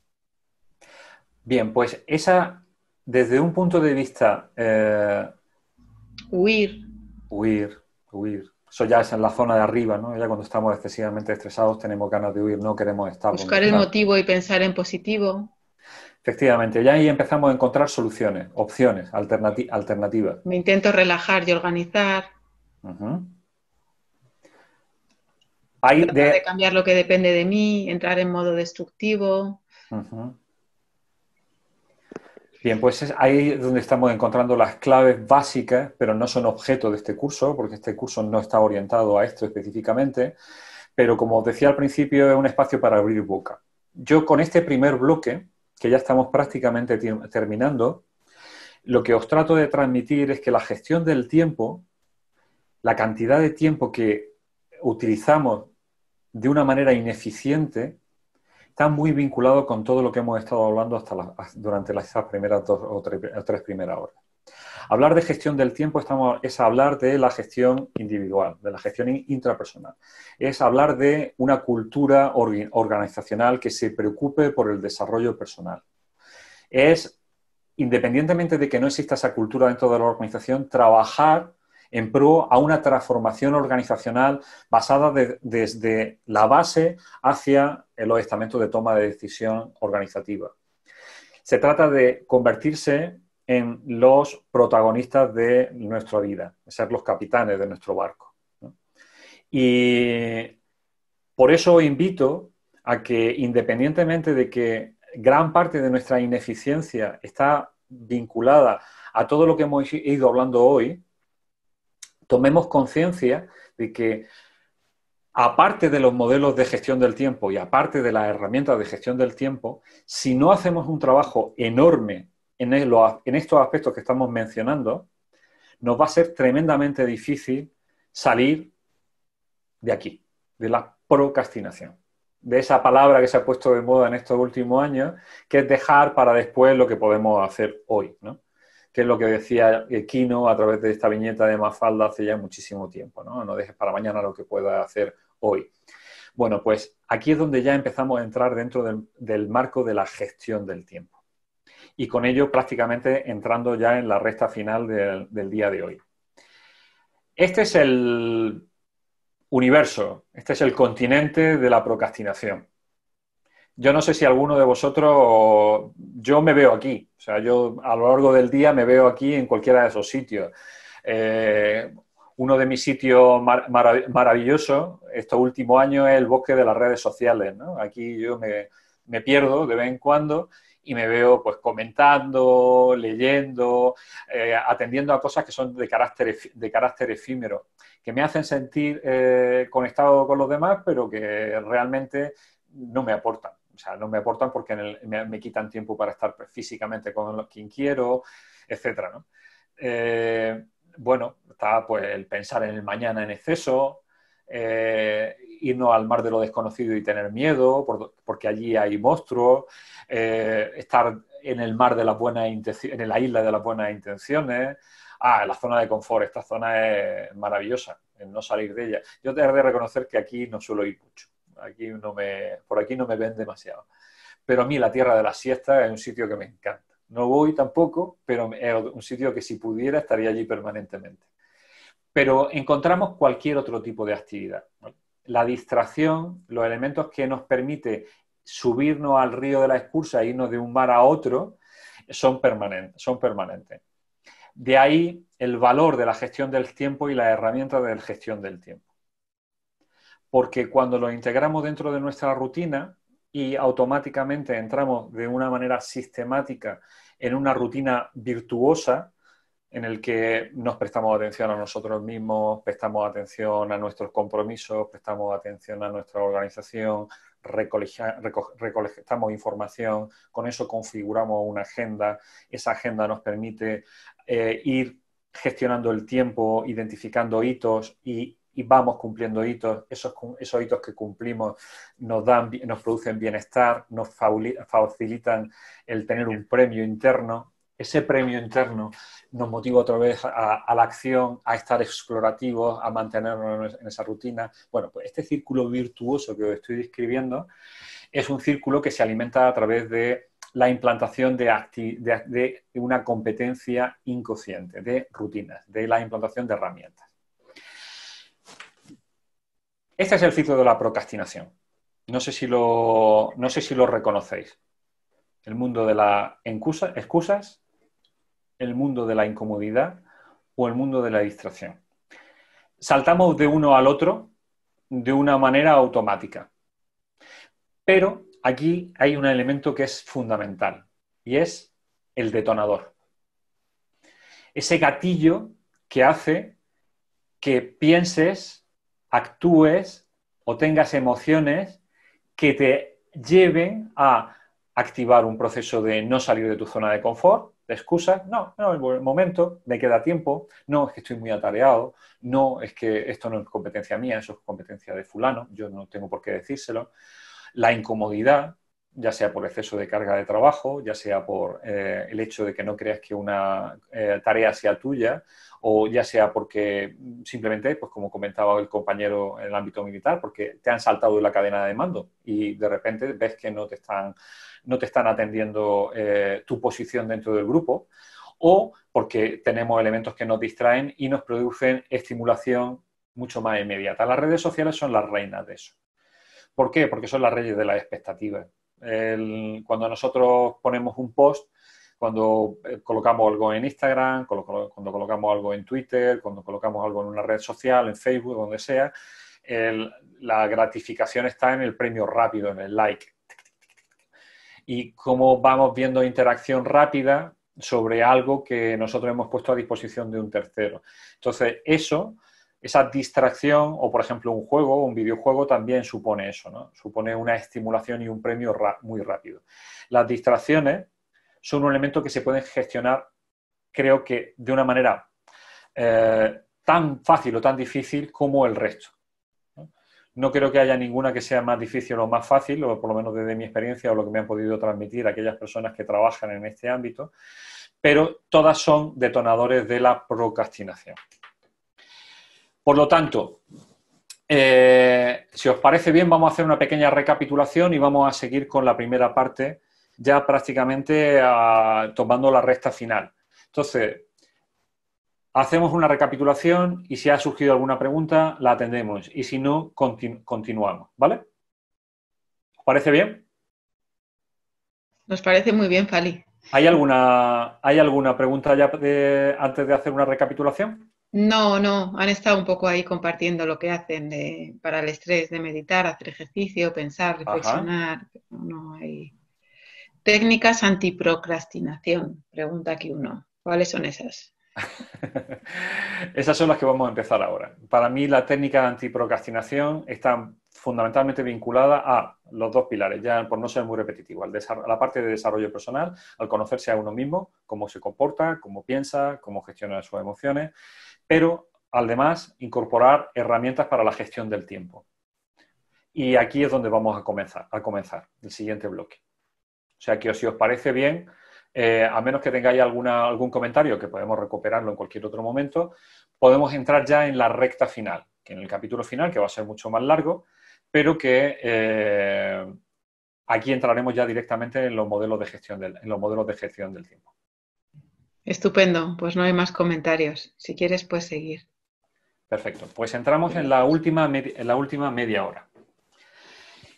Bien, pues esa, desde un punto de vista... Eh, huir. Huir, huir eso ya es en la zona de arriba, ¿no? Ya cuando estamos excesivamente estresados tenemos ganas de huir, no queremos estar. Buscar el motivo y pensar en positivo. Efectivamente, ya ahí empezamos a encontrar soluciones, opciones, alternativas. Me intento relajar y organizar. hay de... cambiar lo que depende de mí, entrar en modo destructivo. Ajá. Bien, pues es ahí donde estamos encontrando las claves básicas, pero no son objeto de este curso, porque este curso no está orientado a esto específicamente, pero como os decía al principio, es un espacio para abrir boca. Yo con este primer bloque, que ya estamos prácticamente terminando, lo que os trato de transmitir es que la gestión del tiempo, la cantidad de tiempo que utilizamos de una manera ineficiente, está muy vinculado con todo lo que hemos estado hablando hasta durante las primeras dos o tres, primeras horas. Hablar de gestión del tiempo es hablar de la gestión individual, de la gestión intrapersonal. Es hablar de una cultura organizacional que se preocupe por el desarrollo personal. Es, independientemente de que no exista esa cultura dentro de la organización, trabajar en pro a una transformación organizacional basada desde la base hacia en los estamentos de toma de decisión organizativa. Se trata de convertirse en los protagonistas de nuestra vida, de ser los capitanes de nuestro barco. Y por eso invito a que, independientemente de que gran parte de nuestra ineficiencia está vinculada a todo lo que hemos ido hablando hoy, tomemos conciencia de que aparte de los modelos de gestión del tiempo y aparte de las herramientas de gestión del tiempo, si no hacemos un trabajo enorme en, estos aspectos que estamos mencionando, nos va a ser tremendamente difícil salir de aquí, de la procrastinación, de esa palabra que se ha puesto de moda en estos últimos años, que es dejar para después lo que podemos hacer hoy, ¿no? que es lo que decía Kino a través de esta viñeta de Mafalda hace ya muchísimo tiempo, ¿no? No dejes para mañana lo que puedas hacer hoy. Bueno, pues aquí es donde ya empezamos a entrar dentro del, marco de la gestión del tiempo. Y con ello prácticamente entrando ya en la recta final del, día de hoy. Este es el universo, este es el continente de la procrastinación. Yo no sé si alguno de vosotros, yo me veo aquí, o sea, yo a lo largo del día me veo aquí en cualquiera de esos sitios. Eh, uno de mis sitios maravillosos estos últimos años es el bosque de las redes sociales. ¿no? Aquí yo me, pierdo de vez en cuando y me veo pues comentando, leyendo, eh, atendiendo a cosas que son de carácter, de carácter efímero, que me hacen sentir eh, conectado con los demás, pero que realmente no me aportan. O sea, no me aportan porque me, quitan tiempo para estar físicamente con quien quiero, etcétera, ¿no? Eh, bueno, está pues el pensar en el mañana en exceso, eh, irnos al mar de lo desconocido y tener miedo, porque allí hay monstruos, eh, estar en el mar de las buenas intenciones, en la isla de las buenas intenciones. Ah, la zona de confort, esta zona es maravillosa, no salir de ella. Yo tengo de reconocer que aquí no suelo ir mucho, aquí no me, por aquí no me ven demasiado. Pero a mí la tierra de la siesta es un sitio que me encanta no voy tampoco, pero es un sitio que si pudiera estaría allí permanentemente. Pero encontramos cualquier otro tipo de actividad. La distracción, los elementos que nos permite subirnos al río de la excursa e irnos de un mar a otro, son permanentes. Son permanentes. De ahí el valor de la gestión del tiempo y la herramienta de la gestión del tiempo. Porque cuando lo integramos dentro de nuestra rutina, y automáticamente entramos de una manera sistemática en una rutina virtuosa en el que nos prestamos atención a nosotros mismos, prestamos atención a nuestros compromisos, prestamos atención a nuestra organización, recolectamos información, con eso configuramos una agenda, esa agenda nos permite eh, ir gestionando el tiempo, identificando hitos y y vamos cumpliendo hitos, esos, esos hitos que cumplimos nos, dan, nos producen bienestar, nos facilitan el tener un premio interno, ese premio interno nos motiva otra vez a, la acción, a estar explorativos, a mantenernos en esa rutina. Bueno, pues este círculo virtuoso que os estoy describiendo es un círculo que se alimenta a través de la implantación de una competencia inconsciente, de rutinas, de la implantación de herramientas. Este es el ciclo de la procrastinación. No sé si lo, no sé si lo reconocéis. El mundo de las excusas, el mundo de la incomodidad o el mundo de la distracción. Saltamos de uno al otro de una manera automática. Pero aquí hay un elemento que es fundamental y es el detonador. Ese gatillo que hace que pienses actúes o tengas emociones que te lleven a activar un proceso de no salir de tu zona de confort, de excusas, no, no, el momento, me queda tiempo, no, es que estoy muy atareado, no, es que esto no es competencia mía, eso es competencia de fulano, yo no tengo por qué decírselo, la incomodidad, ya sea por exceso de carga de trabajo, ya sea por eh, el hecho de que no creas que una eh, tarea sea tuya, o ya sea porque mm, simplemente, pues como comentaba el compañero en el ámbito militar, porque te han saltado de la cadena de mando y de repente ves que no te están, no te están atendiendo eh, tu posición dentro del grupo, o porque tenemos elementos que nos distraen y nos producen estimulación mucho más inmediata. Las redes sociales son las reinas de eso. ¿Por qué? Porque son las reyes de las expectativas cuando nosotros ponemos un post, cuando eh, colocamos algo en Instagram, cuando colocamos algo en Twitter, cuando colocamos algo en una red social, en Facebook, donde sea, la gratificación está en el premio rápido, en el like. Y cómo vamos viendo interacción rápida sobre algo que nosotros hemos puesto a disposición de un tercero. Entonces, eso esa distracción o, por ejemplo, un juego o un videojuego también supone eso, ¿no? Supone una estimulación y un premio muy rápido. Las distracciones son un elemento que se pueden gestionar, creo que, de una manera eh, tan fácil o tan difícil como el resto. ¿no? no creo que haya ninguna que sea más difícil o más fácil, o por lo menos desde mi experiencia o lo que me han podido transmitir aquellas personas que trabajan en este ámbito, pero todas son detonadores de la procrastinación. Por lo tanto, eh, si os parece bien, vamos a hacer una pequeña recapitulación y vamos a seguir con la primera parte, ya prácticamente ah, tomando la recta final. Entonces, hacemos una recapitulación y si ha surgido alguna pregunta, la atendemos y si no, continuamos. ¿Vale? ¿Os parece bien? Nos parece muy bien, Fali. ¿Hay alguna, ¿hay alguna pregunta ya antes de hacer una recapitulación? No, no, han estado un poco ahí compartiendo lo que hacen para el estrés, de meditar, hacer ejercicio, pensar, reflexionar. No hay... Técnicas antiprocrastinación, pregunta aquí uno. ¿Cuáles son esas? esas son las que vamos a empezar ahora. Para mí la técnica antiprocrastinación está fundamentalmente vinculada a los dos pilares, ya por no ser muy repetitivo, la parte de desarrollo personal, al conocerse a uno mismo, cómo se comporta, cómo piensa, cómo gestiona sus emociones pero además incorporar herramientas para la gestión del tiempo. Y aquí es donde vamos a comenzar, a comenzar el siguiente bloque. O sea que si os parece bien, eh, a menos que tengáis algún comentario, que podemos recuperarlo en cualquier otro momento, podemos entrar ya en la recta final, que en el capítulo final, que va a ser mucho más largo, pero que eh, aquí entraremos ya directamente en los modelos en los modelos de gestión del tiempo. Estupendo, pues no hay más comentarios. Si quieres, puedes seguir. Perfecto, pues entramos en la última, en la última media hora.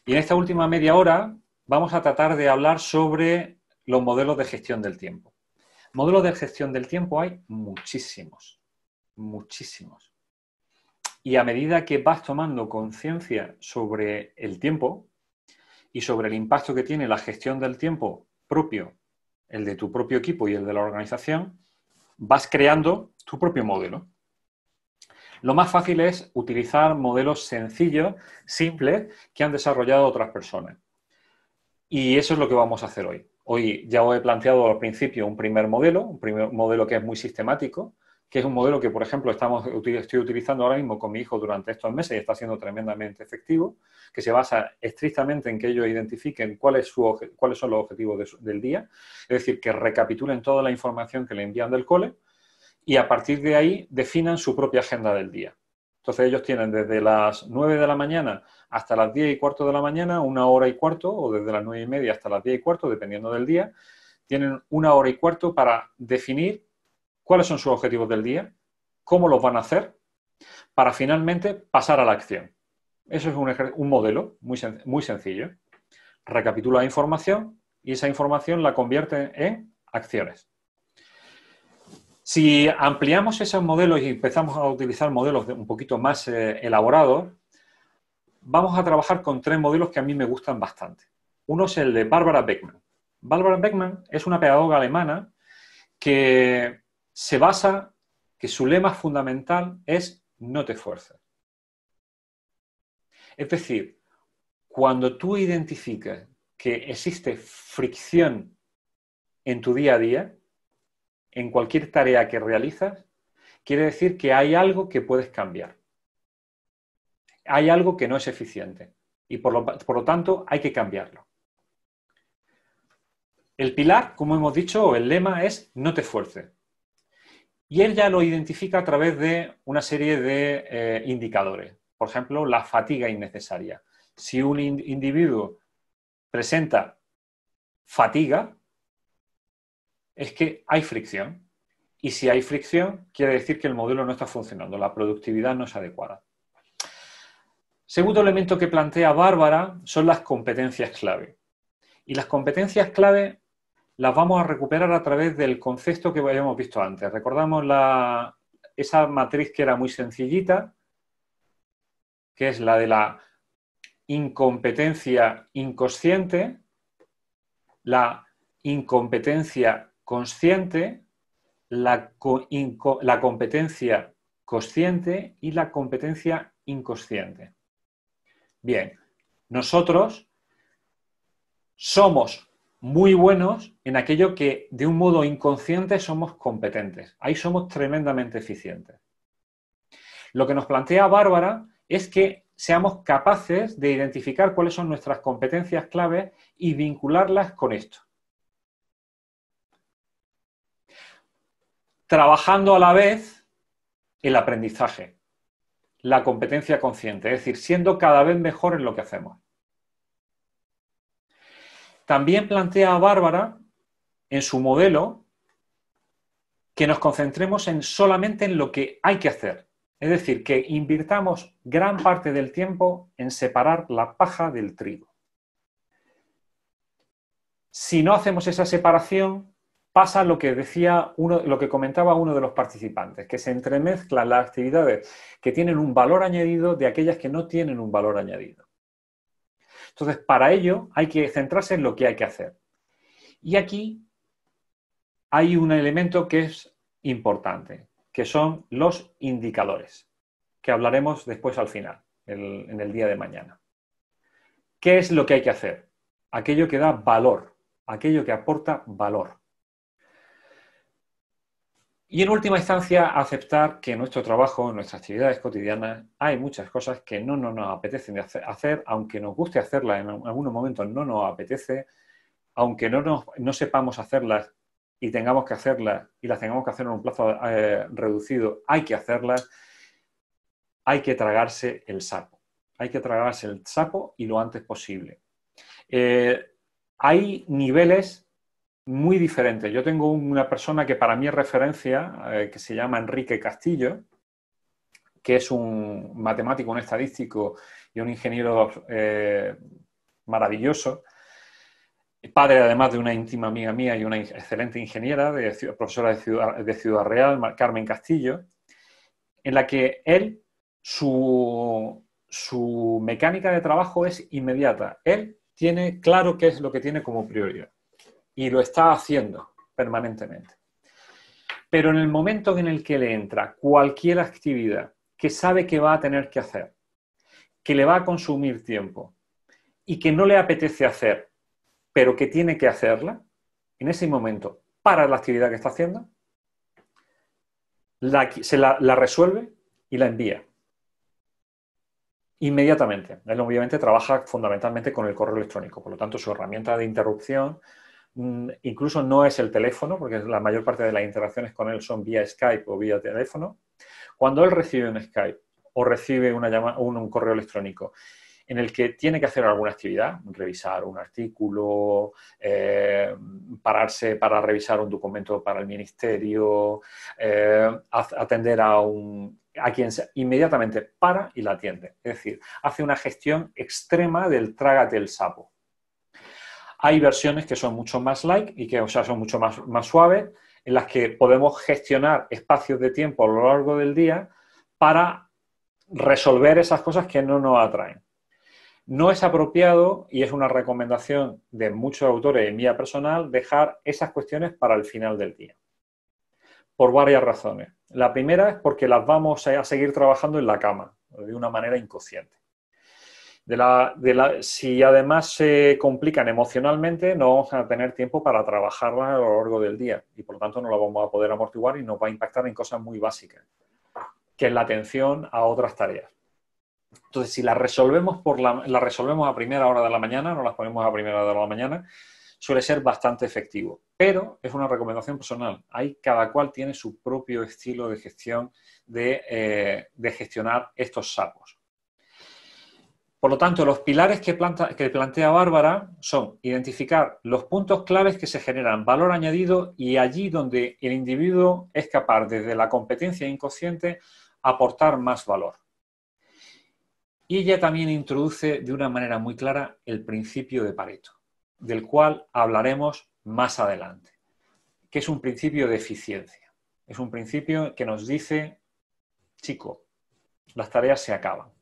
Y en esta última media hora vamos a tratar de hablar sobre los modelos de gestión del tiempo. Modelos de gestión del tiempo hay muchísimos, muchísimos. Y a medida que vas tomando conciencia sobre el tiempo y sobre el impacto que tiene la gestión del tiempo propio el de tu propio equipo y el de la organización, vas creando tu propio modelo. Lo más fácil es utilizar modelos sencillos, simples, que han desarrollado otras personas. Y eso es lo que vamos a hacer hoy. Hoy ya os he planteado al principio un primer modelo, un primer modelo que es muy sistemático, que es un modelo que, por ejemplo, estamos, estoy utilizando ahora mismo con mi hijo durante estos meses y está siendo tremendamente efectivo, que se basa estrictamente en que ellos identifiquen cuáles son los objetivos del día, es decir, que recapitulen toda la información que le envían del cole y a partir de ahí definan su propia agenda del día. Entonces ellos tienen desde las 9 de la mañana hasta las 10 y cuarto de la mañana, una hora y cuarto, o desde las 9 y media hasta las 10 y cuarto, dependiendo del día, tienen una hora y cuarto para definir cuáles son sus objetivos del día, cómo los van a hacer, para finalmente pasar a la acción. Eso es un, modelo muy, muy sencillo. Recapitula información y esa información la convierte en acciones. Si ampliamos esos modelos y empezamos a utilizar modelos un poquito más eh, elaborados, vamos a trabajar con tres modelos que a mí me gustan bastante. Uno es el de Barbara Beckman. Barbara Beckman es una pedagoga alemana que se basa, que su lema fundamental es no te fuerces. Es decir, cuando tú identificas que existe fricción en tu día a día, en cualquier tarea que realizas, quiere decir que hay algo que puedes cambiar. Hay algo que no es eficiente y por lo, por lo tanto hay que cambiarlo. El pilar, como hemos dicho, o el lema es no te fuerces. Y él ya lo identifica a través de una serie de eh, indicadores. Por ejemplo, la fatiga innecesaria. Si un individuo presenta fatiga, es que hay fricción. Y si hay fricción, quiere decir que el modelo no está funcionando, la productividad no es adecuada. Segundo elemento que plantea Bárbara son las competencias clave. Y las competencias clave las vamos a recuperar a través del concepto que habíamos visto antes. Recordamos esa matriz que era muy sencillita, que es la de la incompetencia inconsciente, la incompetencia consciente, la, la competencia consciente y la competencia inconsciente. Bien, nosotros somos muy buenos en aquello que de un modo inconsciente somos competentes. Ahí somos tremendamente eficientes. Lo que nos plantea Bárbara es que seamos capaces de identificar cuáles son nuestras competencias claves y vincularlas con esto. Trabajando a la vez el aprendizaje, la competencia consciente, es decir, siendo cada vez mejor en lo que hacemos. También plantea Bárbara en su modelo que nos concentremos en solamente en lo que hay que hacer. Es decir, que invirtamos gran parte del tiempo en separar la paja del trigo. Si no hacemos esa separación, pasa lo que decía uno, lo que comentaba uno de los participantes, que se entremezclan las actividades que tienen un valor añadido de aquellas que no tienen un valor añadido. Entonces, para ello hay que centrarse en lo que hay que hacer. Y aquí hay un elemento que es importante, que son los indicadores, que hablaremos después al final, en el día de mañana. ¿Qué es lo que hay que hacer? Aquello que da valor, aquello que aporta valor. Y en última instancia, aceptar que en nuestro trabajo, en nuestras actividades cotidianas, hay muchas cosas que no, nos apetecen hacer, aunque nos guste hacerlas, en algunos momentos no nos apetece, aunque no, no sepamos hacerlas y tengamos que hacerlas y las tengamos que hacer en un plazo eh, reducido, hay que hacerlas, hay que tragarse el sapo. Hay que tragarse el sapo y lo antes posible. Eh, hay niveles muy diferente. Yo tengo una persona que para mí es referencia, eh, que se llama Enrique Castillo, que es un matemático, un estadístico y un ingeniero eh, maravilloso, padre además de una íntima amiga mía y una excelente ingeniera, profesora de Ciudad, de Ciudad Real, Carmen Castillo, en la que él, su mecánica de trabajo es inmediata. Él tiene claro qué es lo que tiene como prioridad y lo está haciendo permanentemente. Pero en el momento en el que le entra cualquier actividad que sabe que va a tener que hacer, que le va a consumir tiempo y que no le apetece hacer, pero que tiene que hacerla, en ese momento para la actividad que está haciendo, se la, la resuelve y la envía. Inmediatamente. Él obviamente trabaja fundamentalmente con el correo electrónico, por lo tanto su herramienta de interrupción Mm, incluso no es el teléfono, porque la mayor parte de las interacciones con él son vía Skype o vía teléfono. Cuando él recibe un Skype o recibe una un, correo electrónico en el que tiene que hacer alguna actividad, revisar un artículo, eh, pararse para revisar un documento para el ministerio, eh, atender a, un, a quien inmediatamente para y la atiende. Es decir, hace una gestión extrema del trágate el sapo. Hay versiones que son mucho más light y que, o sea, son mucho más, más suaves, en las que podemos gestionar espacios de tiempo a lo largo del día para resolver esas cosas que no nos atraen. No es apropiado, y es una recomendación de muchos autores y mía personal, dejar esas cuestiones para el final del día. Por varias razones. La primera es porque las vamos a seguir trabajando en la cama, de una manera inconsciente si además se complican emocionalmente, no vamos a tener tiempo para Trabajarlas a lo largo del día y por lo tanto no la vamos a poder amortiguar y nos va a impactar en cosas muy básicas, que es la atención a otras tareas. Entonces, si las resolvemos, por la, resolvemos a primera hora de la mañana, no las ponemos a primera hora de la mañana, suele ser bastante efectivo. Pero es una recomendación personal. Hay, cada cual tiene su propio estilo de gestión de eh, gestionar estos sapos. Por lo tanto, los pilares que, plantea Bárbara son identificar los puntos claves que se generan valor añadido y allí donde el individuo es capaz, desde la competencia inconsciente, aportar más valor. Y ella también introduce de una manera muy clara el principio de Pareto, del cual hablaremos más adelante, que es un principio de eficiencia. Es un principio que nos dice, chico, las tareas se acaban.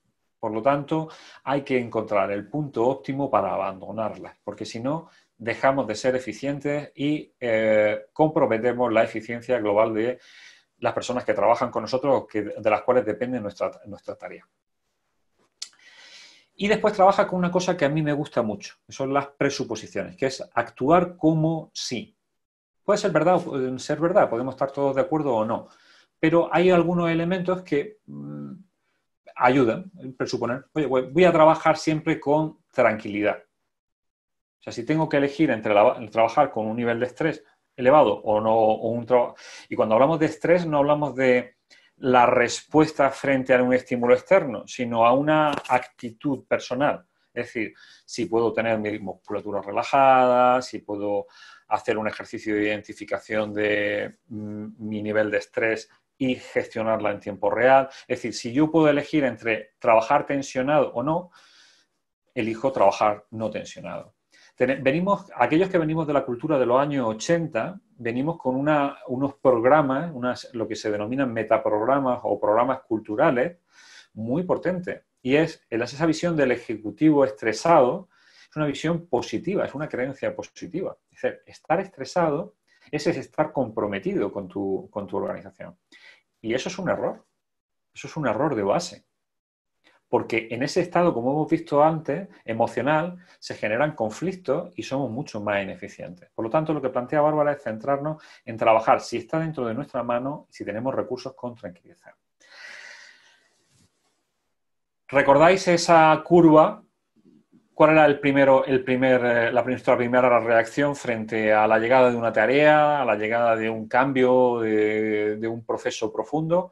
Por lo tanto, hay que encontrar el punto óptimo para abandonarlas, porque si no, dejamos de ser eficientes y eh, comprometemos la eficiencia global de las personas que trabajan con nosotros, de las cuales depende nuestra, tarea. Y después trabaja con una cosa que a mí me gusta mucho, que son las presuposiciones, que es actuar como si. Puede ser verdad o ser verdad, podemos estar todos de acuerdo o no, pero hay algunos elementos que mm, ayudan, presuponer, oye, voy a trabajar siempre con tranquilidad. O sea, si tengo que elegir entre trabajar con un nivel de estrés elevado o no, Y cuando hablamos de estrés, no hablamos de la respuesta frente a un estímulo externo, sino a una actitud personal. Es decir, si puedo tener mi musculatura relajada, si puedo hacer un ejercicio de identificación de mm, mi nivel de estrés y gestionarla en tiempo real. Es decir, si yo puedo elegir entre trabajar tensionado o no, elijo trabajar no tensionado. Venimos, aquellos que venimos de la cultura de los años 80, venimos con unos programas, unas, lo que se denominan metaprogramas o programas culturales muy potentes. Y es esa visión del ejecutivo estresado, es una visión positiva, es una creencia positiva. Es decir, estar estresado ese es estar comprometido con tu, con tu organización. Y eso es un error. Eso es un error de base. Porque en ese estado, como hemos visto antes, emocional, se generan conflictos y somos mucho más ineficientes. Por lo tanto, lo que plantea Bárbara es centrarnos en trabajar si está dentro de nuestra mano y si tenemos recursos con tranquilidad. ¿Recordáis esa curva ¿Cuál era el primero, eh, la, nuestra primera reacción frente a la llegada de una tarea, a la llegada de un cambio, de, un proceso profundo?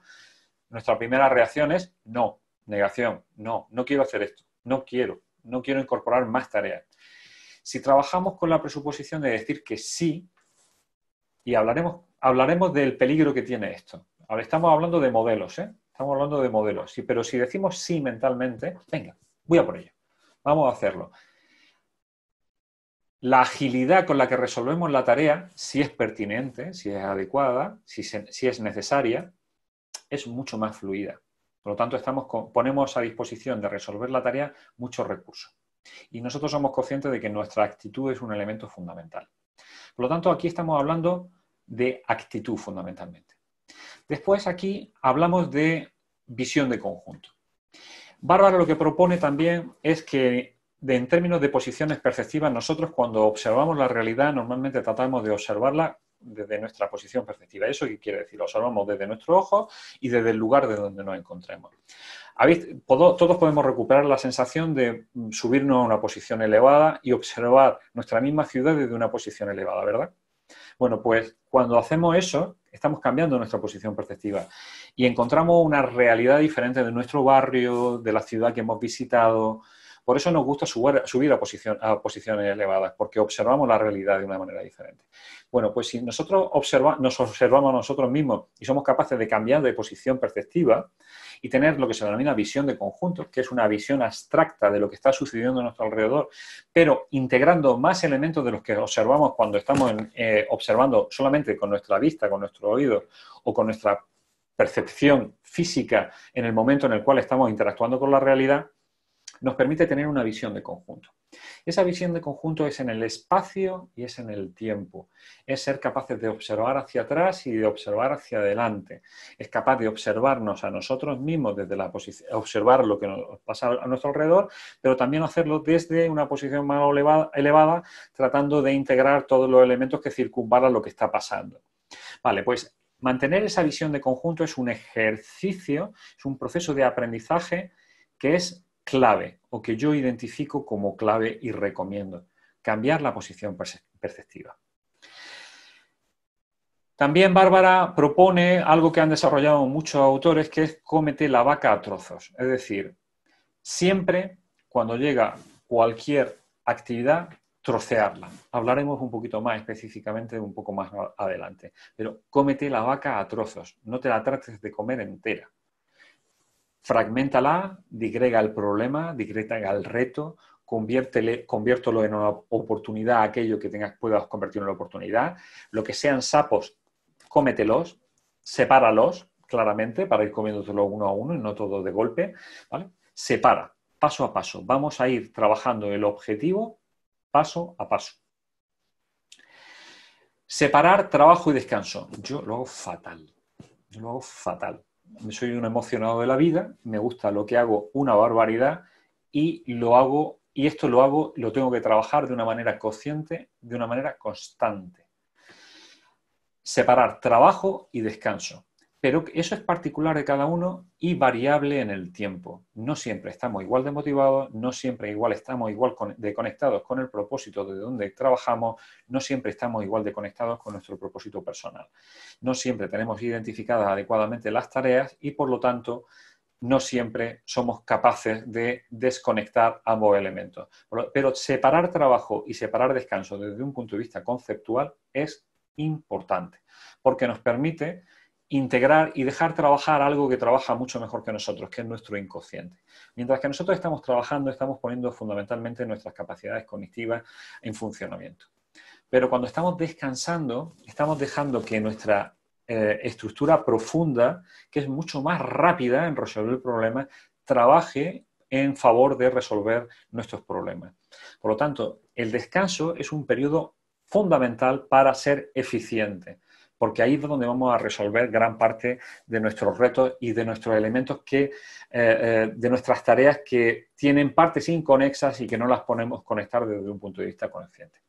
Nuestra primera reacción es no, negación, no, no quiero hacer esto, no quiero, no quiero incorporar más tareas. Si trabajamos con la presuposición de decir que sí, y hablaremos, hablaremos del peligro que tiene esto. Ahora estamos hablando de modelos, ¿eh? Estamos hablando de modelos, pero si decimos sí mentalmente, venga, voy a por ello vamos a hacerlo. La agilidad con la que resolvemos la tarea, si es pertinente, si es adecuada, si, es necesaria, es mucho más fluida. Por lo tanto, estamos ponemos a disposición de resolver la tarea muchos recursos. Y nosotros somos conscientes de que nuestra actitud es un elemento fundamental. Por lo tanto, aquí estamos hablando de actitud fundamentalmente. Después aquí hablamos de visión de conjunto. Bárbara lo que propone también es que en términos de posiciones perceptivas, nosotros cuando observamos la realidad normalmente tratamos de observarla desde nuestra posición perceptiva. ¿Eso qué quiere decir? Lo observamos desde nuestro ojo y desde el lugar de donde nos encontremos. Todos podemos recuperar la sensación de mm, subirnos a una posición elevada y observar nuestra misma ciudad desde una posición elevada, ¿verdad? Bueno, pues cuando hacemos eso, estamos cambiando nuestra posición perspectiva y encontramos una realidad diferente de nuestro barrio, de la ciudad que hemos visitado, por eso nos gusta subir, a, a posiciones elevadas, porque observamos la realidad de una manera diferente. Bueno, pues si nosotros nos observamos a nosotros mismos y somos capaces de cambiar de posición perceptiva y tener lo que se denomina visión de conjunto, que es una visión abstracta de lo que está sucediendo a nuestro alrededor, pero integrando más elementos de los que observamos cuando estamos eh, observando solamente con nuestra vista, con nuestro oído o con nuestra percepción física en el momento en el cual estamos interactuando con la realidad, nos permite tener una visión de conjunto. Esa visión de conjunto es en el espacio y es en el tiempo. Es ser capaces de observar hacia atrás y de observar hacia adelante. Es capaz de observarnos a nosotros mismos desde la posición, observar lo que nos pasa a nuestro alrededor, pero también hacerlo desde una posición más elevada, elevada tratando de integrar todos los elementos que circunvalan lo que está pasando. Vale, pues mantener esa visión de conjunto es un ejercicio, es un proceso de aprendizaje que es clave o que yo identifico como clave y recomiendo. Cambiar la posición perceptiva. También Bárbara propone algo que han desarrollado muchos autores, que es cómete la vaca a trozos. Es decir, siempre cuando llega cualquier actividad, trocearla. Hablaremos un poquito más específicamente un poco más adelante. Pero cómete la vaca a trozos, no te la trates de comer entera fragmentala, digrega el problema, digrega el reto, conviértelo en una oportunidad, aquello que tengas, puedas convertir en una oportunidad. Lo que sean sapos, cómetelos, sepáralos claramente para ir comiéndotelo uno a uno y no todo de golpe. Separa, paso a paso. Vamos a ir trabajando el objetivo paso a paso. Separar trabajo y descanso. Yo lo hago fatal. Yo lo hago fatal soy un emocionado de la vida, me gusta lo que hago una barbaridad y lo hago, y esto lo hago, lo tengo que trabajar de una manera consciente, de una manera constante. Separar trabajo y descanso. Pero eso es particular de cada uno y variable en el tiempo. No siempre estamos igual de motivados, no siempre igual estamos igual de conectados con el propósito de donde trabajamos, no siempre estamos igual de conectados con nuestro propósito personal. No siempre tenemos identificadas adecuadamente las tareas y por lo tanto no siempre somos capaces de desconectar ambos elementos. Pero separar trabajo y separar descanso desde un punto de vista conceptual es importante porque nos permite integrar y dejar trabajar algo que trabaja mucho mejor que nosotros, que es nuestro inconsciente. Mientras que nosotros estamos trabajando, estamos poniendo fundamentalmente nuestras capacidades cognitivas en funcionamiento. Pero cuando estamos descansando, estamos dejando que nuestra eh, estructura profunda, que es mucho más rápida en resolver problemas, trabaje en favor de resolver nuestros problemas. Por lo tanto, el descanso es un periodo fundamental para ser eficiente porque ahí es donde vamos a resolver gran parte de nuestros retos y de nuestros elementos que, eh, eh, de nuestras tareas que tienen partes inconexas y que no las ponemos conectar desde un punto de vista consciente.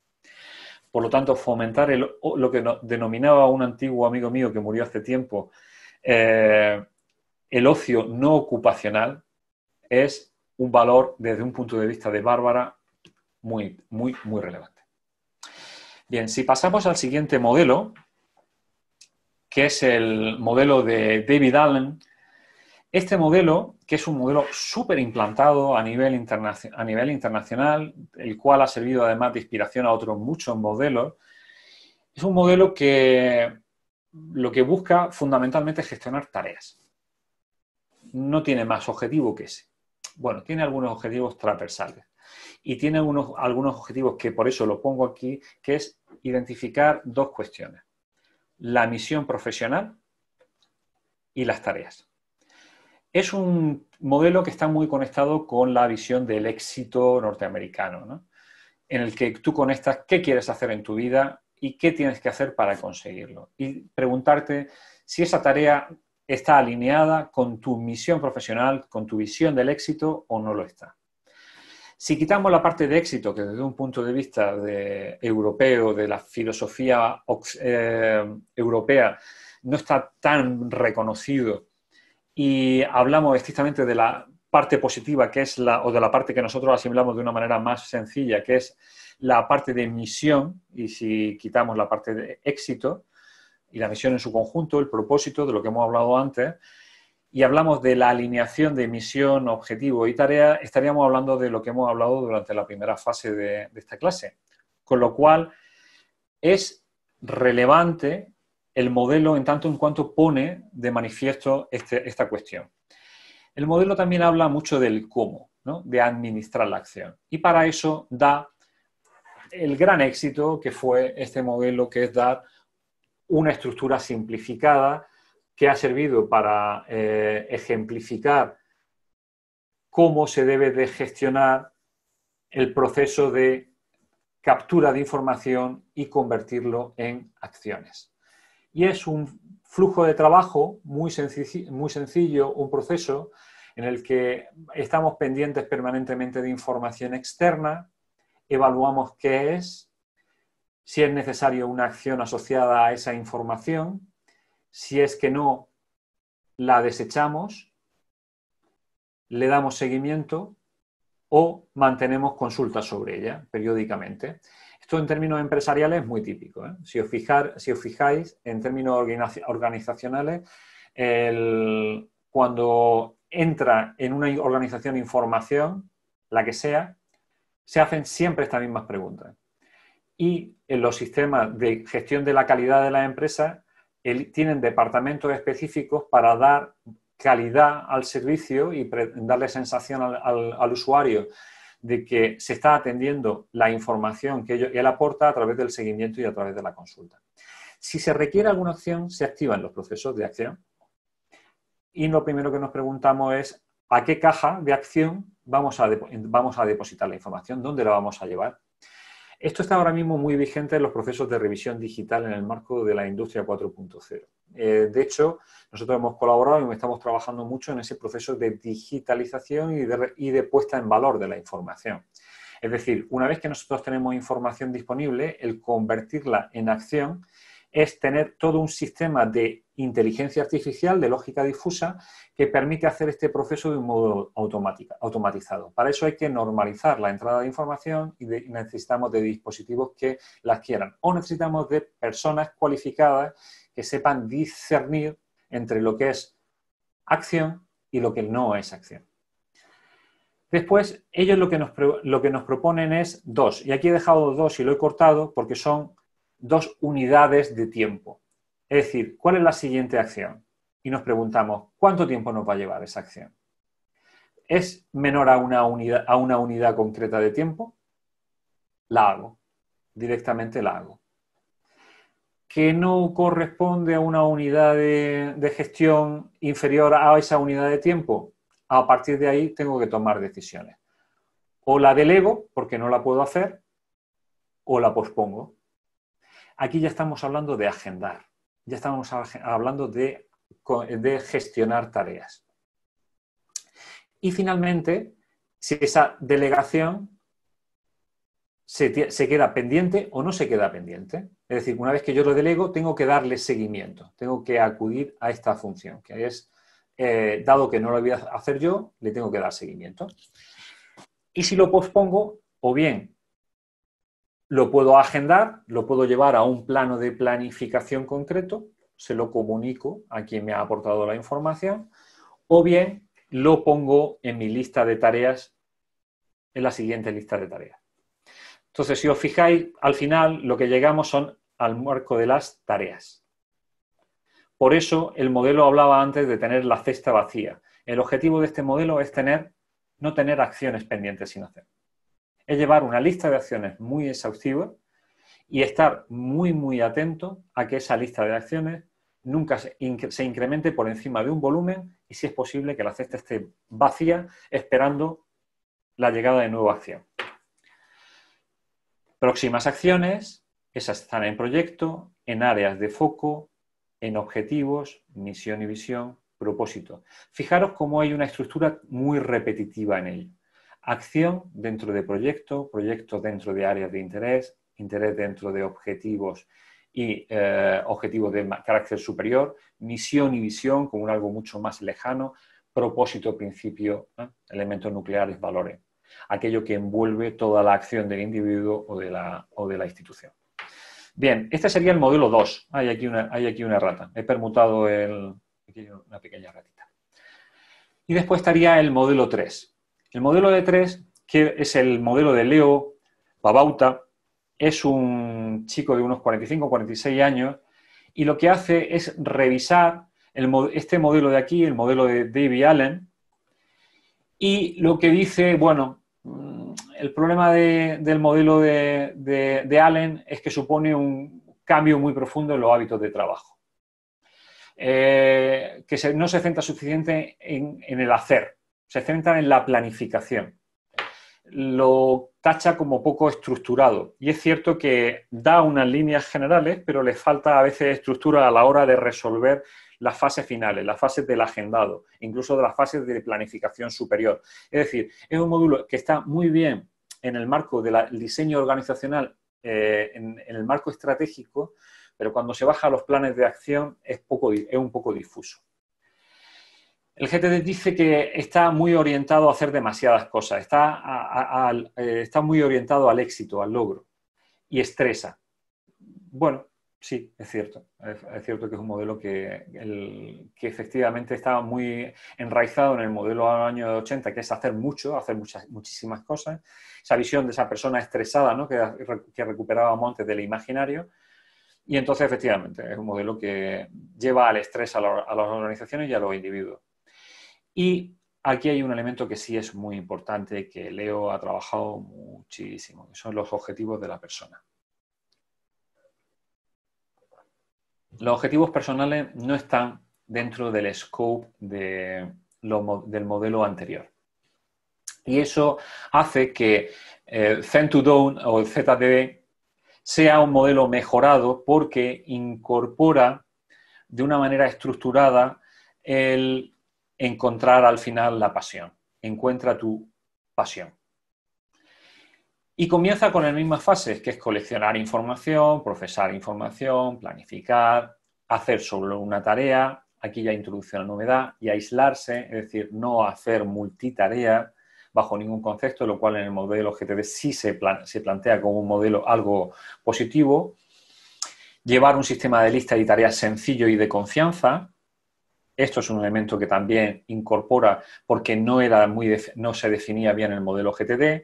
Por lo tanto, fomentar lo que denominaba un antiguo amigo mío que murió hace tiempo, eh, el ocio no ocupacional, es un valor desde un punto de vista de Bárbara muy, muy, muy relevante. Bien, si pasamos al siguiente modelo, que es el modelo de David Allen. Este modelo, que es un modelo súper implantado a nivel, a nivel internacional, el cual ha servido además de inspiración a otros muchos modelos, es un modelo que lo que busca fundamentalmente es gestionar tareas. No tiene más objetivo que ese. Bueno, tiene algunos objetivos transversales y tiene algunos objetivos que por eso lo pongo aquí, que es identificar dos cuestiones la misión profesional y las tareas. Es un modelo que está muy conectado con la visión del éxito norteamericano, en el que tú conectas qué quieres hacer en tu vida y qué tienes que hacer para conseguirlo. Y preguntarte si esa tarea está alineada con tu misión profesional, con tu visión del éxito o no lo está. Si quitamos la parte de éxito, que desde un punto de vista europeo, de la filosofía eh, europea, no está tan reconocido, y hablamos estrictamente de la parte positiva, que es la, o de la parte que nosotros asimilamos de una manera más sencilla, que es la parte de misión, y si quitamos la parte de éxito y la misión en su conjunto, el propósito de lo que hemos hablado antes, y hablamos de la alineación de misión, objetivo y tarea, estaríamos hablando de lo que hemos hablado durante la primera fase de, esta clase. Con lo cual, es relevante el modelo en tanto en cuanto pone de manifiesto este, esta cuestión. El modelo también habla mucho del cómo, de administrar la acción. Y para eso da el gran éxito que fue este modelo, que es dar una estructura simplificada que ha servido para eh, ejemplificar cómo se debe de gestionar el proceso de captura de información y convertirlo en acciones. Y es un flujo de trabajo muy, muy sencillo, un proceso en el que estamos pendientes permanentemente de información externa, evaluamos qué es, si es necesario una acción asociada a esa información, si es que no la desechamos, le damos seguimiento o mantenemos consultas sobre ella periódicamente. Esto en términos empresariales es muy típico. ¿eh? Si, os fijáis, en términos organizacionales, cuando entra en una organización información, la que sea, se hacen siempre estas mismas preguntas. Y en los sistemas de gestión de la calidad de la empresa tienen departamentos específicos para dar calidad al servicio y darle sensación al, usuario de que se está atendiendo la información que él aporta a través del seguimiento y a través de la consulta. Si se requiere alguna acción, se activan los procesos de acción. Y lo primero que nos preguntamos es, ¿a qué caja de acción vamos a depositar la información? ¿Dónde la vamos a llevar? Esto está ahora mismo muy vigente en los procesos de revisión digital en el marco de la industria 4.0. Eh, de hecho, nosotros hemos colaborado y estamos trabajando mucho en ese proceso de digitalización y de puesta en valor de la información. Es decir, una vez que nosotros tenemos información disponible, el convertirla en acción es tener todo un sistema de inteligencia artificial, de lógica difusa, que permite hacer este proceso de un modo automatizado. Para eso hay que normalizar la entrada de información y necesitamos de dispositivos que las quieran. O necesitamos de personas cualificadas que sepan discernir entre lo que es acción y lo que no es acción. Después, ellos lo que lo que nos proponen es dos, y aquí he dejado dos y lo he cortado porque son dos unidades de tiempo. Es decir, ¿cuál es la siguiente acción? Y nos preguntamos, ¿cuánto tiempo nos va a llevar esa acción? ¿Es menor a una unidad, a una unidad concreta de tiempo? La hago, directamente la hago. ¿Que no corresponde a una unidad de, de gestión inferior a esa unidad de tiempo? A partir de ahí tengo que tomar decisiones. O la delego, porque no la puedo hacer, o la pospongo Aquí ya estamos hablando de agendar, ya estamos hablando de, gestionar tareas. Y finalmente, si esa delegación se, queda pendiente o no se queda pendiente. Es decir, una vez que yo lo delego, tengo que darle seguimiento, tengo que acudir a esta función, que es, eh, dado que no lo voy a hacer yo, le tengo que dar seguimiento. Y si lo pospongo, o bien lo puedo agendar, lo puedo llevar a un plano de planificación concreto, se lo comunico a quien me ha aportado la información, o bien lo pongo en mi lista de tareas, en la siguiente lista de tareas. Entonces, si os fijáis, al final lo que llegamos son al marco de las tareas. Por eso el modelo hablaba antes de tener la cesta vacía. El objetivo de este modelo es tener, no tener acciones pendientes sin hacer es llevar una lista de acciones muy exhaustiva y estar muy, muy atento a que esa lista de acciones nunca se, incremente por encima de un volumen y si es posible que la cesta esté vacía esperando la llegada de nueva acción. Próximas acciones, esas están en proyecto, en áreas de foco, en objetivos, misión y visión, propósito. Fijaros cómo hay una estructura muy repetitiva en ello. Acción dentro de proyecto, proyecto dentro de áreas de interés, interés dentro de objetivos y eh, objetivos de carácter superior, misión y visión como algo mucho más lejano, propósito, principio, ¿eh? elementos nucleares, valores, aquello que envuelve toda la acción del individuo o de la, institución. Bien, este sería el modelo 2. Hay aquí una, hay aquí una rata. He permutado una pequeña ratita. Y después estaría el modelo 3. El modelo de tres, que es el modelo de Leo Babauta, es un chico de unos 45 46 años y lo que hace es revisar este modelo de aquí, el modelo de David Allen, y lo que dice, bueno, mm, el problema del modelo de, Allen es que supone un cambio muy profundo en los hábitos de trabajo, eh, que no se centra suficiente en el hacer, se centra en la planificación. Lo tacha como poco estructurado. Y es cierto que da unas líneas generales, pero le falta a veces estructura a la hora de resolver las fases finales, las fases del agendado, incluso de las fases de planificación superior. Es decir, es un módulo que está muy bien en el marco del diseño organizacional, eh, en, el marco estratégico, pero cuando se baja a los planes de acción es un poco difuso. El GTD dice que está muy orientado a hacer demasiadas cosas, eh, está, muy orientado al éxito, al logro y estresa. Bueno, sí, es cierto. Es, cierto que es un modelo que, que, efectivamente está muy enraizado en el modelo del año 80, que es hacer mucho, hacer muchísimas cosas. Esa visión de esa persona estresada que, recuperábamos antes del imaginario. Y entonces, efectivamente, es un modelo que lleva al estrés a las organizaciones y a los individuos. Y aquí hay un elemento que sí es muy importante, que Leo ha trabajado muchísimo, que son los objetivos de la persona. Los objetivos personales no están dentro del scope del modelo anterior. Y eso hace que el eh, Zen to Down o el sea un modelo mejorado porque incorpora de una manera estructurada el encontrar al final la pasión. Encuentra tu pasión. Y comienza con las mismas fases, que es coleccionar información, procesar información, planificar, hacer solo una tarea, aquí ya a la novedad, y aislarse, es decir, no hacer multitarea bajo ningún concepto, lo cual en el modelo GTD sí se, se plantea como un modelo algo positivo. Llevar un sistema de lista y tareas sencillo y de confianza, esto es un elemento que también incorpora porque no, era muy no se definía bien el modelo GTD.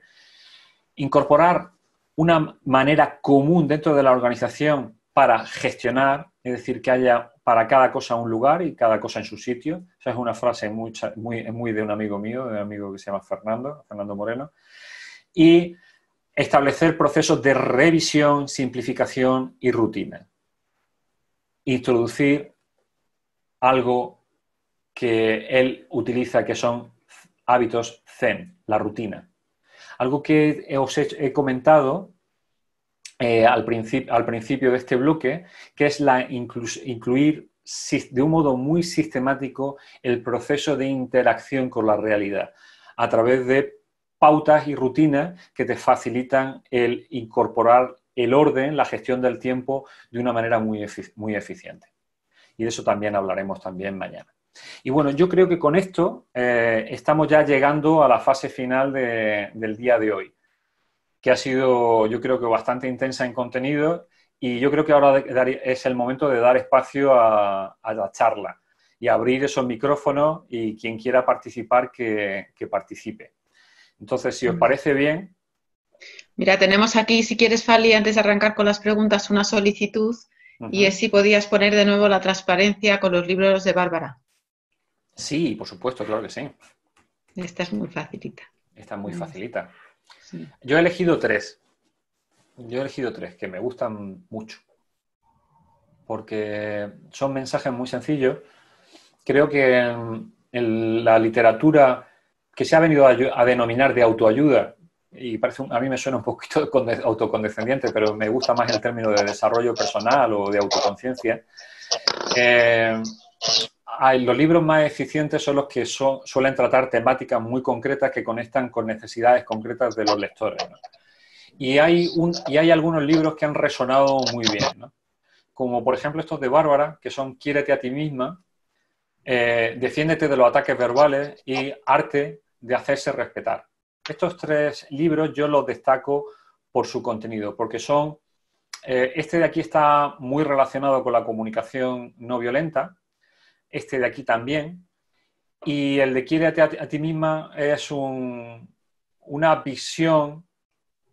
Incorporar una manera común dentro de la organización para gestionar, es decir, que haya para cada cosa un lugar y cada cosa en su sitio. Esa es una frase muy, muy, de un amigo mío, de un amigo que se llama Fernando, Fernando Moreno. Y establecer procesos de revisión, simplificación y rutina. Introducir algo que él utiliza, que son hábitos zen, la rutina. Algo que os he comentado eh, al, principio de este bloque, que es la incluir de un modo muy sistemático el proceso de interacción con la realidad a través de pautas y rutinas que te facilitan el incorporar el orden, la gestión del tiempo de una manera muy, muy eficiente. Y de eso también hablaremos también mañana. Y bueno, yo creo que con esto eh, estamos ya llegando a la fase final del día de hoy, que ha sido yo creo que bastante intensa en contenido y yo creo que ahora es el momento de dar espacio a, la charla y abrir esos micrófonos y quien quiera participar que, participe. Entonces, si os parece bien. Mira, tenemos aquí, si quieres, Fali, antes de arrancar con las preguntas, una solicitud y es si podías poner de nuevo la transparencia con los libros de Bárbara. Sí, por supuesto, claro que sí. Esta es muy facilita. Esta es muy facilita. Yo he elegido tres. Yo he elegido tres que me gustan mucho. Porque son mensajes muy sencillos. Creo que en la literatura que se ha venido a, denominar de autoayuda, y parece a mí me suena un poquito autocondescendiente, pero me gusta más el término de desarrollo personal o de autoconciencia, eh, Ah, los libros más eficientes son los que suelen tratar temáticas muy concretas que conectan con necesidades concretas de los lectores. Y, hay algunos libros que han resonado muy bien, como por ejemplo estos de Bárbara, que son Quiérete a ti misma, eh, Defiéndete de los ataques verbales y Arte de hacerse respetar. Estos tres libros yo los destaco por su contenido, porque son... Eh, este de aquí está muy relacionado con la comunicación no violenta, este de aquí también. Y el de quiere a, ti misma es una visión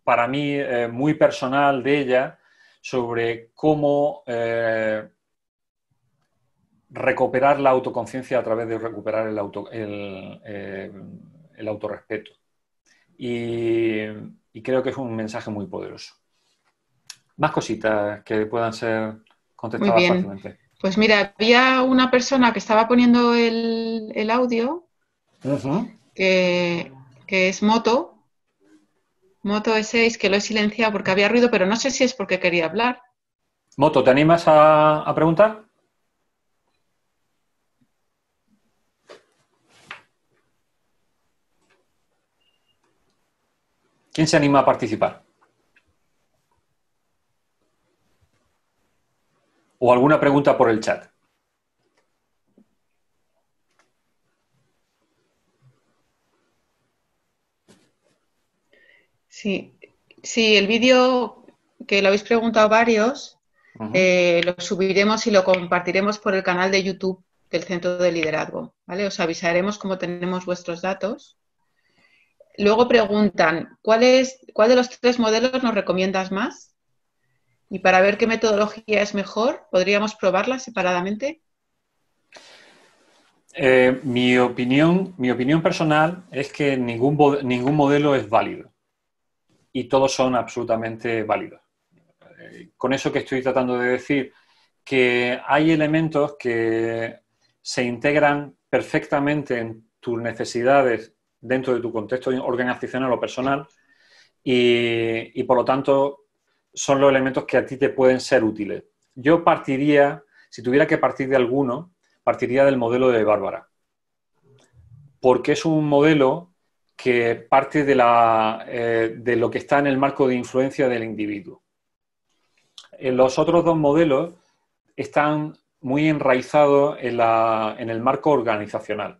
para mí eh, muy personal de ella sobre cómo eh, recuperar la autoconciencia a través de recuperar el, auto, eh, el, autorrespeto. Y, y creo que es un mensaje muy poderoso. Más cositas que puedan ser contestadas fácilmente. Pues mira, había una persona que estaba poniendo el, audio, que, es Moto, Moto E6, que lo he silenciado porque había ruido, pero no sé si es porque quería hablar. Moto, ¿te animas a, a preguntar? ¿Quién se anima a participar? o alguna pregunta por el chat. Sí, sí el vídeo que lo habéis preguntado varios, eh, lo subiremos y lo compartiremos por el canal de YouTube del Centro de Liderazgo. ¿vale? Os avisaremos cómo tenemos vuestros datos. Luego preguntan, ¿cuál, es, ¿cuál de los tres modelos nos recomiendas más? Y para ver qué metodología es mejor, ¿podríamos probarla separadamente? Eh, mi, opinión, mi opinión personal es que ningún, ningún modelo es válido y todos son absolutamente válidos. Eh, con eso que estoy tratando de decir, que hay elementos que se integran perfectamente en tus necesidades dentro de tu contexto organizacional o personal y por lo tanto son los elementos que a ti te pueden ser útiles. Yo partiría, si tuviera que partir de alguno, partiría del modelo de Bárbara, porque es un modelo que parte de, la, eh, de lo que está en el marco de influencia del individuo. Eh, los otros dos modelos están muy enraizados en, en el marco organizacional.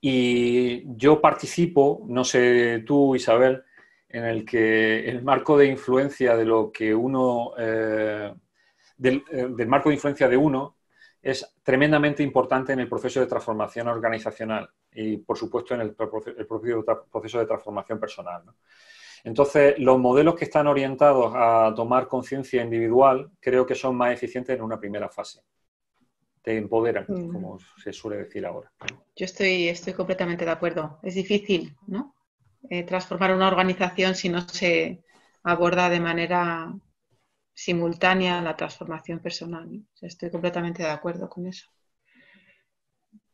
Y yo participo, no sé tú, Isabel, en el que el marco de influencia de lo que uno, eh, eh, del, marco de influencia de uno es tremendamente importante en el proceso de transformación organizacional y, por supuesto, en el, propio proceso de transformación personal. Entonces, los modelos que están orientados a tomar conciencia individual creo que son más eficientes en una primera fase. Te empoderan, mm. como se suele decir ahora. Yo estoy, estoy completamente de acuerdo. Es difícil, ¿no? Eh, transformar una organización si no se aborda de manera simultánea la transformación personal. estoy completamente de acuerdo con eso.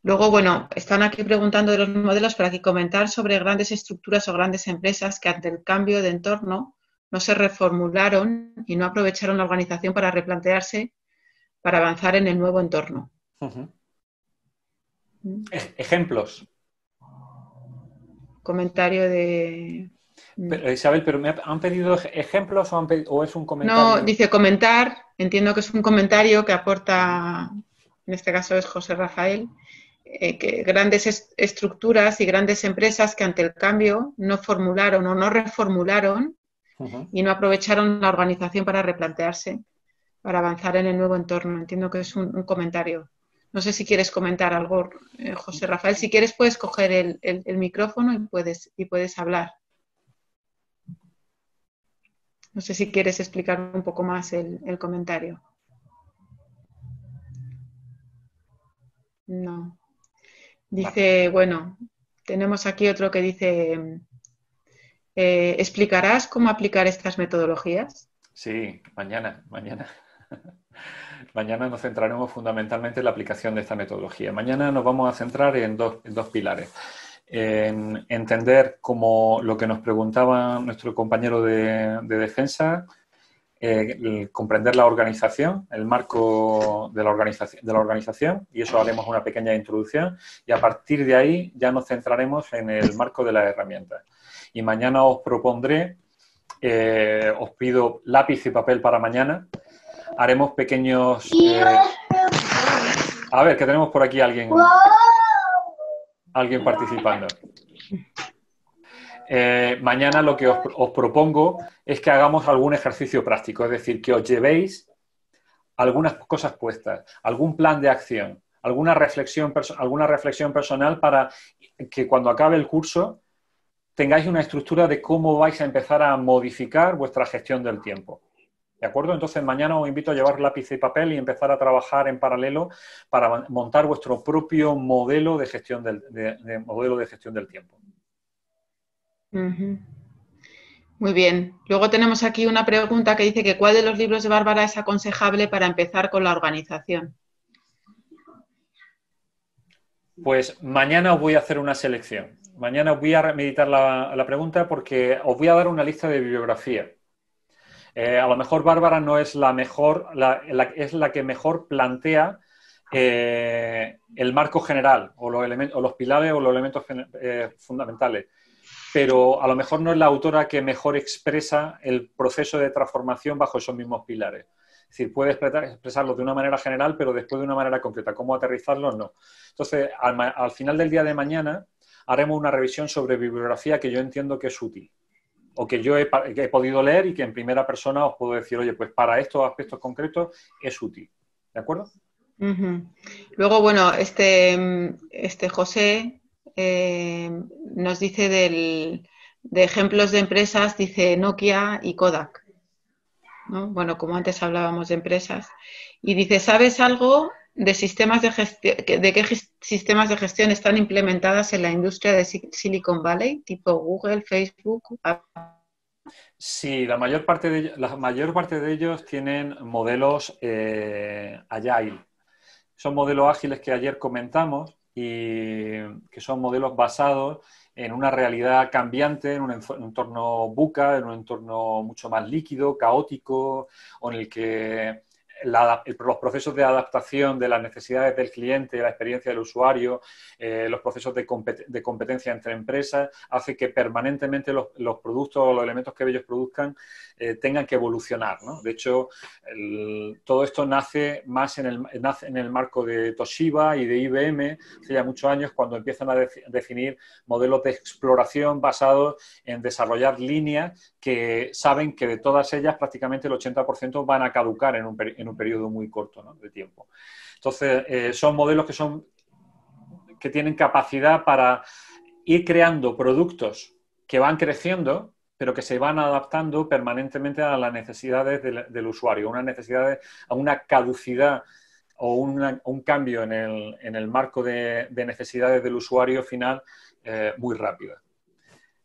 Luego, bueno, están aquí preguntando de los modelos para que comentar sobre grandes estructuras o grandes empresas que ante el cambio de entorno no se reformularon y no aprovecharon la organización para replantearse para avanzar en el nuevo entorno. Mm. Ejemplos comentario de... Mm. Isabel, ¿pero me han pedido ejemplos o, es un comentario? No, dice comentar, entiendo que es un comentario que aporta, en este caso es José Rafael, eh, que grandes estructuras y grandes empresas que ante el cambio no formularon o no reformularon y no aprovecharon la organización para replantearse, para avanzar en el nuevo entorno. Entiendo que es un comentario. No sé si quieres comentar algo, eh, José Rafael. Si quieres, puedes coger el, micrófono y puedes, y puedes hablar. No sé si quieres explicar un poco más el, comentario. No. Dice, bueno, tenemos aquí otro que dice, eh, ¿explicarás cómo aplicar estas metodologías? Sí, mañana, mañana. Mañana nos centraremos fundamentalmente en la aplicación de esta metodología. Mañana nos vamos a centrar en dos, pilares. En entender como lo que nos preguntaba nuestro compañero de, defensa, eh, comprender la organización, el marco de la organización, de la organización, y eso haremos una pequeña introducción, y a partir de ahí ya nos centraremos en el marco de las herramientas. Y mañana os propondré, eh, os pido lápiz y papel para mañana, haremos pequeños... Eh, a ver, que tenemos por aquí alguien, alguien participando. Eh, mañana lo que os, propongo es que hagamos algún ejercicio práctico, es decir, que os llevéis algunas cosas puestas, algún plan de acción, alguna reflexión, alguna reflexión personal para que cuando acabe el curso tengáis una estructura de cómo vais a empezar a modificar vuestra gestión del tiempo. ¿De acuerdo? Entonces mañana os invito a llevar lápiz y papel y empezar a trabajar en paralelo para montar vuestro propio modelo de gestión del, modelo de gestión del tiempo. Muy bien. Luego tenemos aquí una pregunta que dice que cuál de los libros de Bárbara es aconsejable para empezar con la organización. Pues mañana os voy a hacer una selección. Mañana os voy a meditar la pregunta porque os voy a dar una lista de bibliografía eh, a lo mejor Bárbara no es la mejor, es la que mejor plantea eh, el marco general o los, pilares o los elementos eh, fundamentales. Pero a lo mejor no es la autora que mejor expresa el proceso de transformación bajo esos mismos pilares. Es decir, puede expresarlo de una manera general, pero después de una manera concreta. ¿Cómo aterrizarlo? No. Entonces, al final del día de mañana haremos una revisión sobre bibliografía que yo entiendo que es útil o que yo he, podido leer y que en primera persona os puedo decir, oye, pues para estos aspectos concretos es útil. ¿De acuerdo? Luego, bueno, este, este José eh, nos dice del, de ejemplos de empresas, dice Nokia y Kodak. Bueno, como antes hablábamos de empresas. Y dice, ¿sabes algo de, sistemas de, de qué sistemas de gestión están implementadas en la industria de Silicon Valley, tipo Google, Facebook. Sí, la mayor parte de, la mayor parte de ellos tienen modelos eh, agile. Son modelos ágiles que ayer comentamos y que son modelos basados en una realidad cambiante, en un entorno buca, en un entorno mucho más líquido, caótico, o en el que los procesos de adaptación de las necesidades del cliente, la experiencia del usuario, eh, los procesos de, competencia entre empresas, hace que permanentemente los, productos o los elementos que ellos produzcan eh, tengan que evolucionar. De hecho, todo esto nace más en el, nace en el marco de Toshiba y de IBM hace ya muchos años cuando empiezan a definir modelos de exploración basados en desarrollar líneas que saben que de todas ellas prácticamente el 80% van a caducar en un, en un periodo muy corto de tiempo. Entonces, eh, son modelos que, son, que tienen capacidad para ir creando productos que van creciendo, pero que se van adaptando permanentemente a las necesidades del, usuario, unas necesidad a una caducidad o un cambio en el, marco de, necesidades del usuario final eh, muy rápido.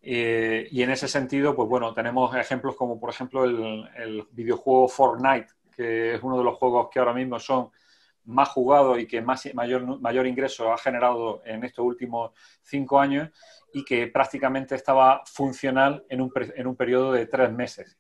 Eh, y en ese sentido, pues bueno, tenemos ejemplos como por ejemplo el, videojuego Fortnite, que es uno de los juegos que ahora mismo son más jugados y que más, mayor, mayor ingreso ha generado en estos últimos cinco años y que prácticamente estaba funcional en un, en un periodo de tres meses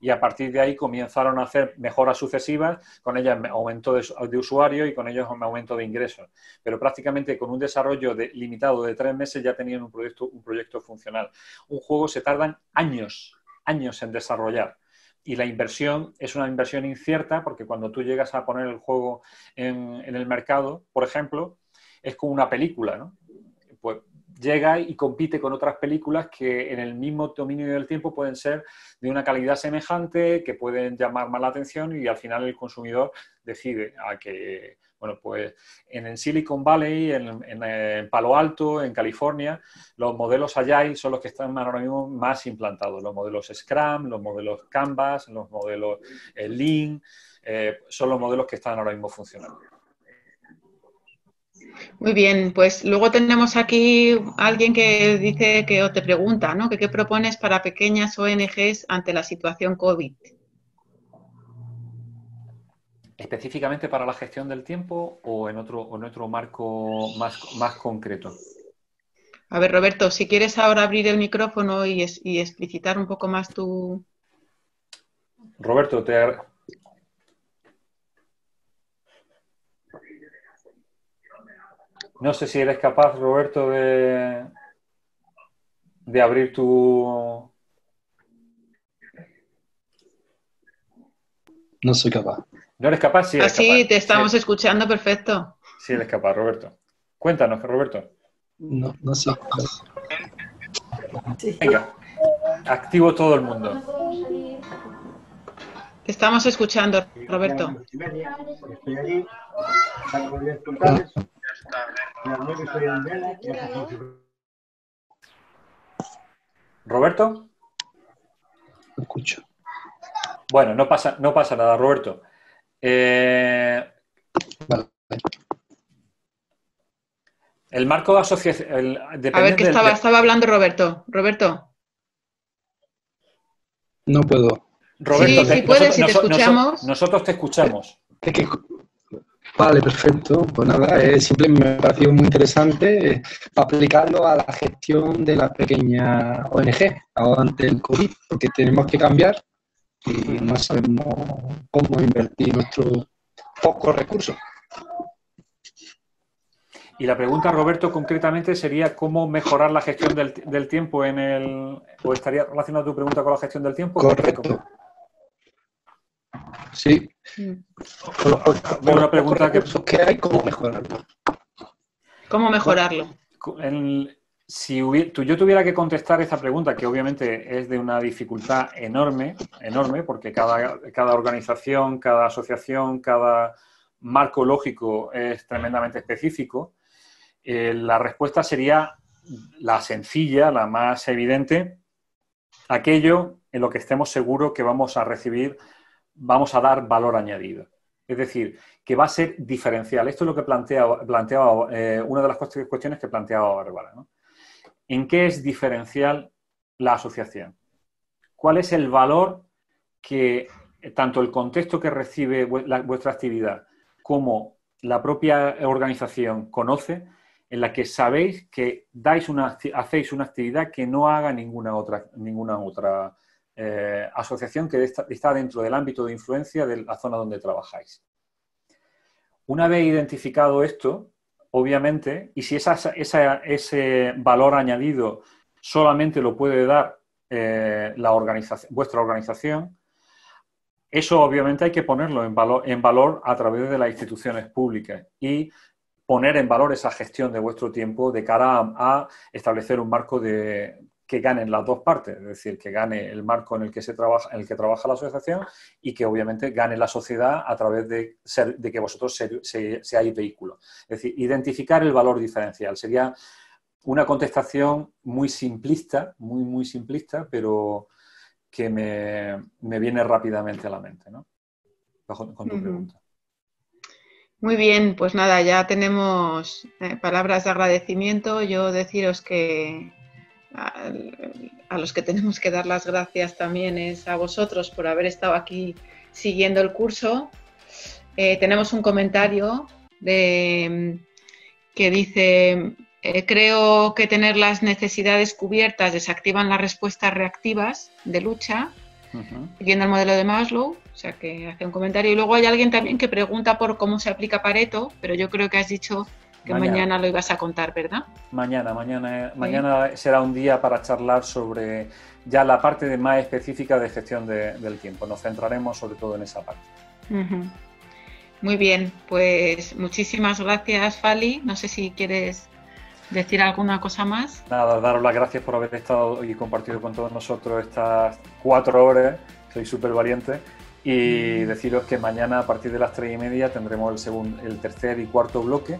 y a partir de ahí comenzaron a hacer mejoras sucesivas, con ellas aumento de, usuario y con ellas un aumento de ingresos. Pero prácticamente con un desarrollo limitado de tres meses ya tenían un proyecto, un proyecto funcional. Un juego se tardan años, años en desarrollar y la inversión es una inversión incierta porque cuando tú llegas a poner el juego en, el mercado, por ejemplo, es como una película, ¿no? Pues llega y compite con otras películas que en el mismo dominio del tiempo pueden ser de una calidad semejante, que pueden llamar más la atención y al final el consumidor decide a que, bueno, pues en el Silicon Valley, en, Palo Alto, en California, los modelos Agile son los que están ahora mismo más implantados, los modelos Scrum, los modelos Canvas, los modelos eh, Lean, eh, son los modelos que están ahora mismo funcionando. Muy bien, pues luego tenemos aquí alguien que dice que o te pregunta, ¿no? qué propones para pequeñas ONGs ante la situación COVID. ¿Específicamente para la gestión del tiempo o en otro, marco más, más concreto? A ver, Roberto, si quieres ahora abrir el micrófono y, y explicitar un poco más tu... Roberto, te, No sé si eres capaz, Roberto, de, de abrir tu... No soy capaz. ¿No eres capaz? Sí, eres sí te estamos escuchando perfecto. Sí, eres capaz, Roberto. Cuéntanos, Roberto. No, no soy Venga, activo todo el mundo. Te estamos escuchando, Roberto. Roberto. escucho. Bueno, no pasa, no pasa nada, Roberto. Eh, el marco de asociación. A ver, que estaba, estaba hablando Roberto. Roberto. No puedo. Roberto, puedes, si te escuchamos. Nosotros, te escuchamos. Vale, perfecto. Pues nada, simplemente eh, simplemente me ha parecido muy interesante eh, aplicarlo a la gestión de la pequeña ONG ahora ante el COVID, porque tenemos que cambiar y no sabemos cómo invertir nuestros pocos recursos. Y la pregunta, Roberto, concretamente sería cómo mejorar la gestión del, tiempo en el... ¿O estaría relacionada tu pregunta con la gestión del tiempo? Correcto. Sí. una pregunta que... hay, ¿cómo mejorarlo? ¿Cómo mejorarlo? si yo tuviera que contestar esta pregunta, que obviamente es de una dificultad enorme, enorme, porque cada, organización, cada asociación, cada marco lógico es tremendamente específico, eh, la respuesta sería la sencilla, la más evidente, aquello en lo que estemos seguros que vamos a recibir vamos a dar valor añadido. Es decir, que va a ser diferencial. Esto es lo que planteaba, eh, una de las cuestiones que planteaba Bárbara. ¿En qué es diferencial la asociación? ¿Cuál es el valor que eh, tanto el contexto que recibe vuestra actividad como la propia organización conoce en la que sabéis que dais una, hacéis una actividad que no haga ninguna otra, ninguna otra eh, asociación que está dentro del ámbito de influencia de la zona donde trabajáis. Una vez identificado esto, obviamente, y si ese valor añadido solamente lo puede dar eh, la organización, vuestra organización, eso obviamente hay que ponerlo en valor, a través de las instituciones públicas y poner en valor esa gestión de vuestro tiempo de cara a establecer un marco de, que ganen las dos partes, es decir, que gane el marco en el que se trabaja, en el que trabaja la asociación y que obviamente gane la sociedad a través de, que vosotros seáis vehículos. Es decir, identificar el valor diferencial. Sería una contestación muy simplista, muy, muy simplista, pero que me, viene rápidamente a la mente, ¿no? Con, tu pregunta. Muy bien, pues nada, ya tenemos eh, palabras de agradecimiento. Yo deciros que, a, los que tenemos que dar las gracias también es a vosotros por haber estado aquí siguiendo el curso. Eh, tenemos un comentario que dice, eh, creo que tener las necesidades cubiertas desactivan las respuestas reactivas de lucha, siguiendo el modelo de Maslow, o sea que hace un comentario. Y luego hay alguien también que pregunta por cómo se aplica Pareto, pero yo creo que has dicho que mañana. lo ibas a contar, ¿verdad? Mañana, mañana, eh, mañana será un día para charlar sobre ya la parte más específica de gestión del tiempo. Nos centraremos sobre todo en esa parte. Muy bien, pues muchísimas gracias, Fali. No sé si quieres decir alguna cosa más. Nada, daros las gracias por haber estado y compartido con todos nosotros estas cuatro horas. Soy súper valiente. Y deciros que mañana a partir de las tres y media tendremos el, segundo, el tercer y cuarto bloque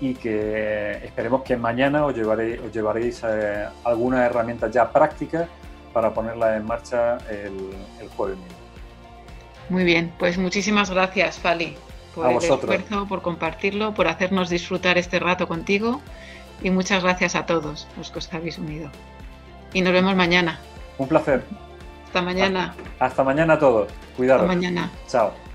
y que esperemos que mañana os, os llevaréis eh, alguna algunas herramientas ya práctica para ponerla en marcha el, jueves Muy bien, pues muchísimas gracias, Fali, por el esfuerzo, por compartirlo, por hacernos disfrutar este rato contigo y muchas gracias a todos los que os habéis unido. Y nos vemos mañana. Un placer. Hasta mañana. Hasta, hasta mañana a todos. Cuidado. Hasta mañana. Chao.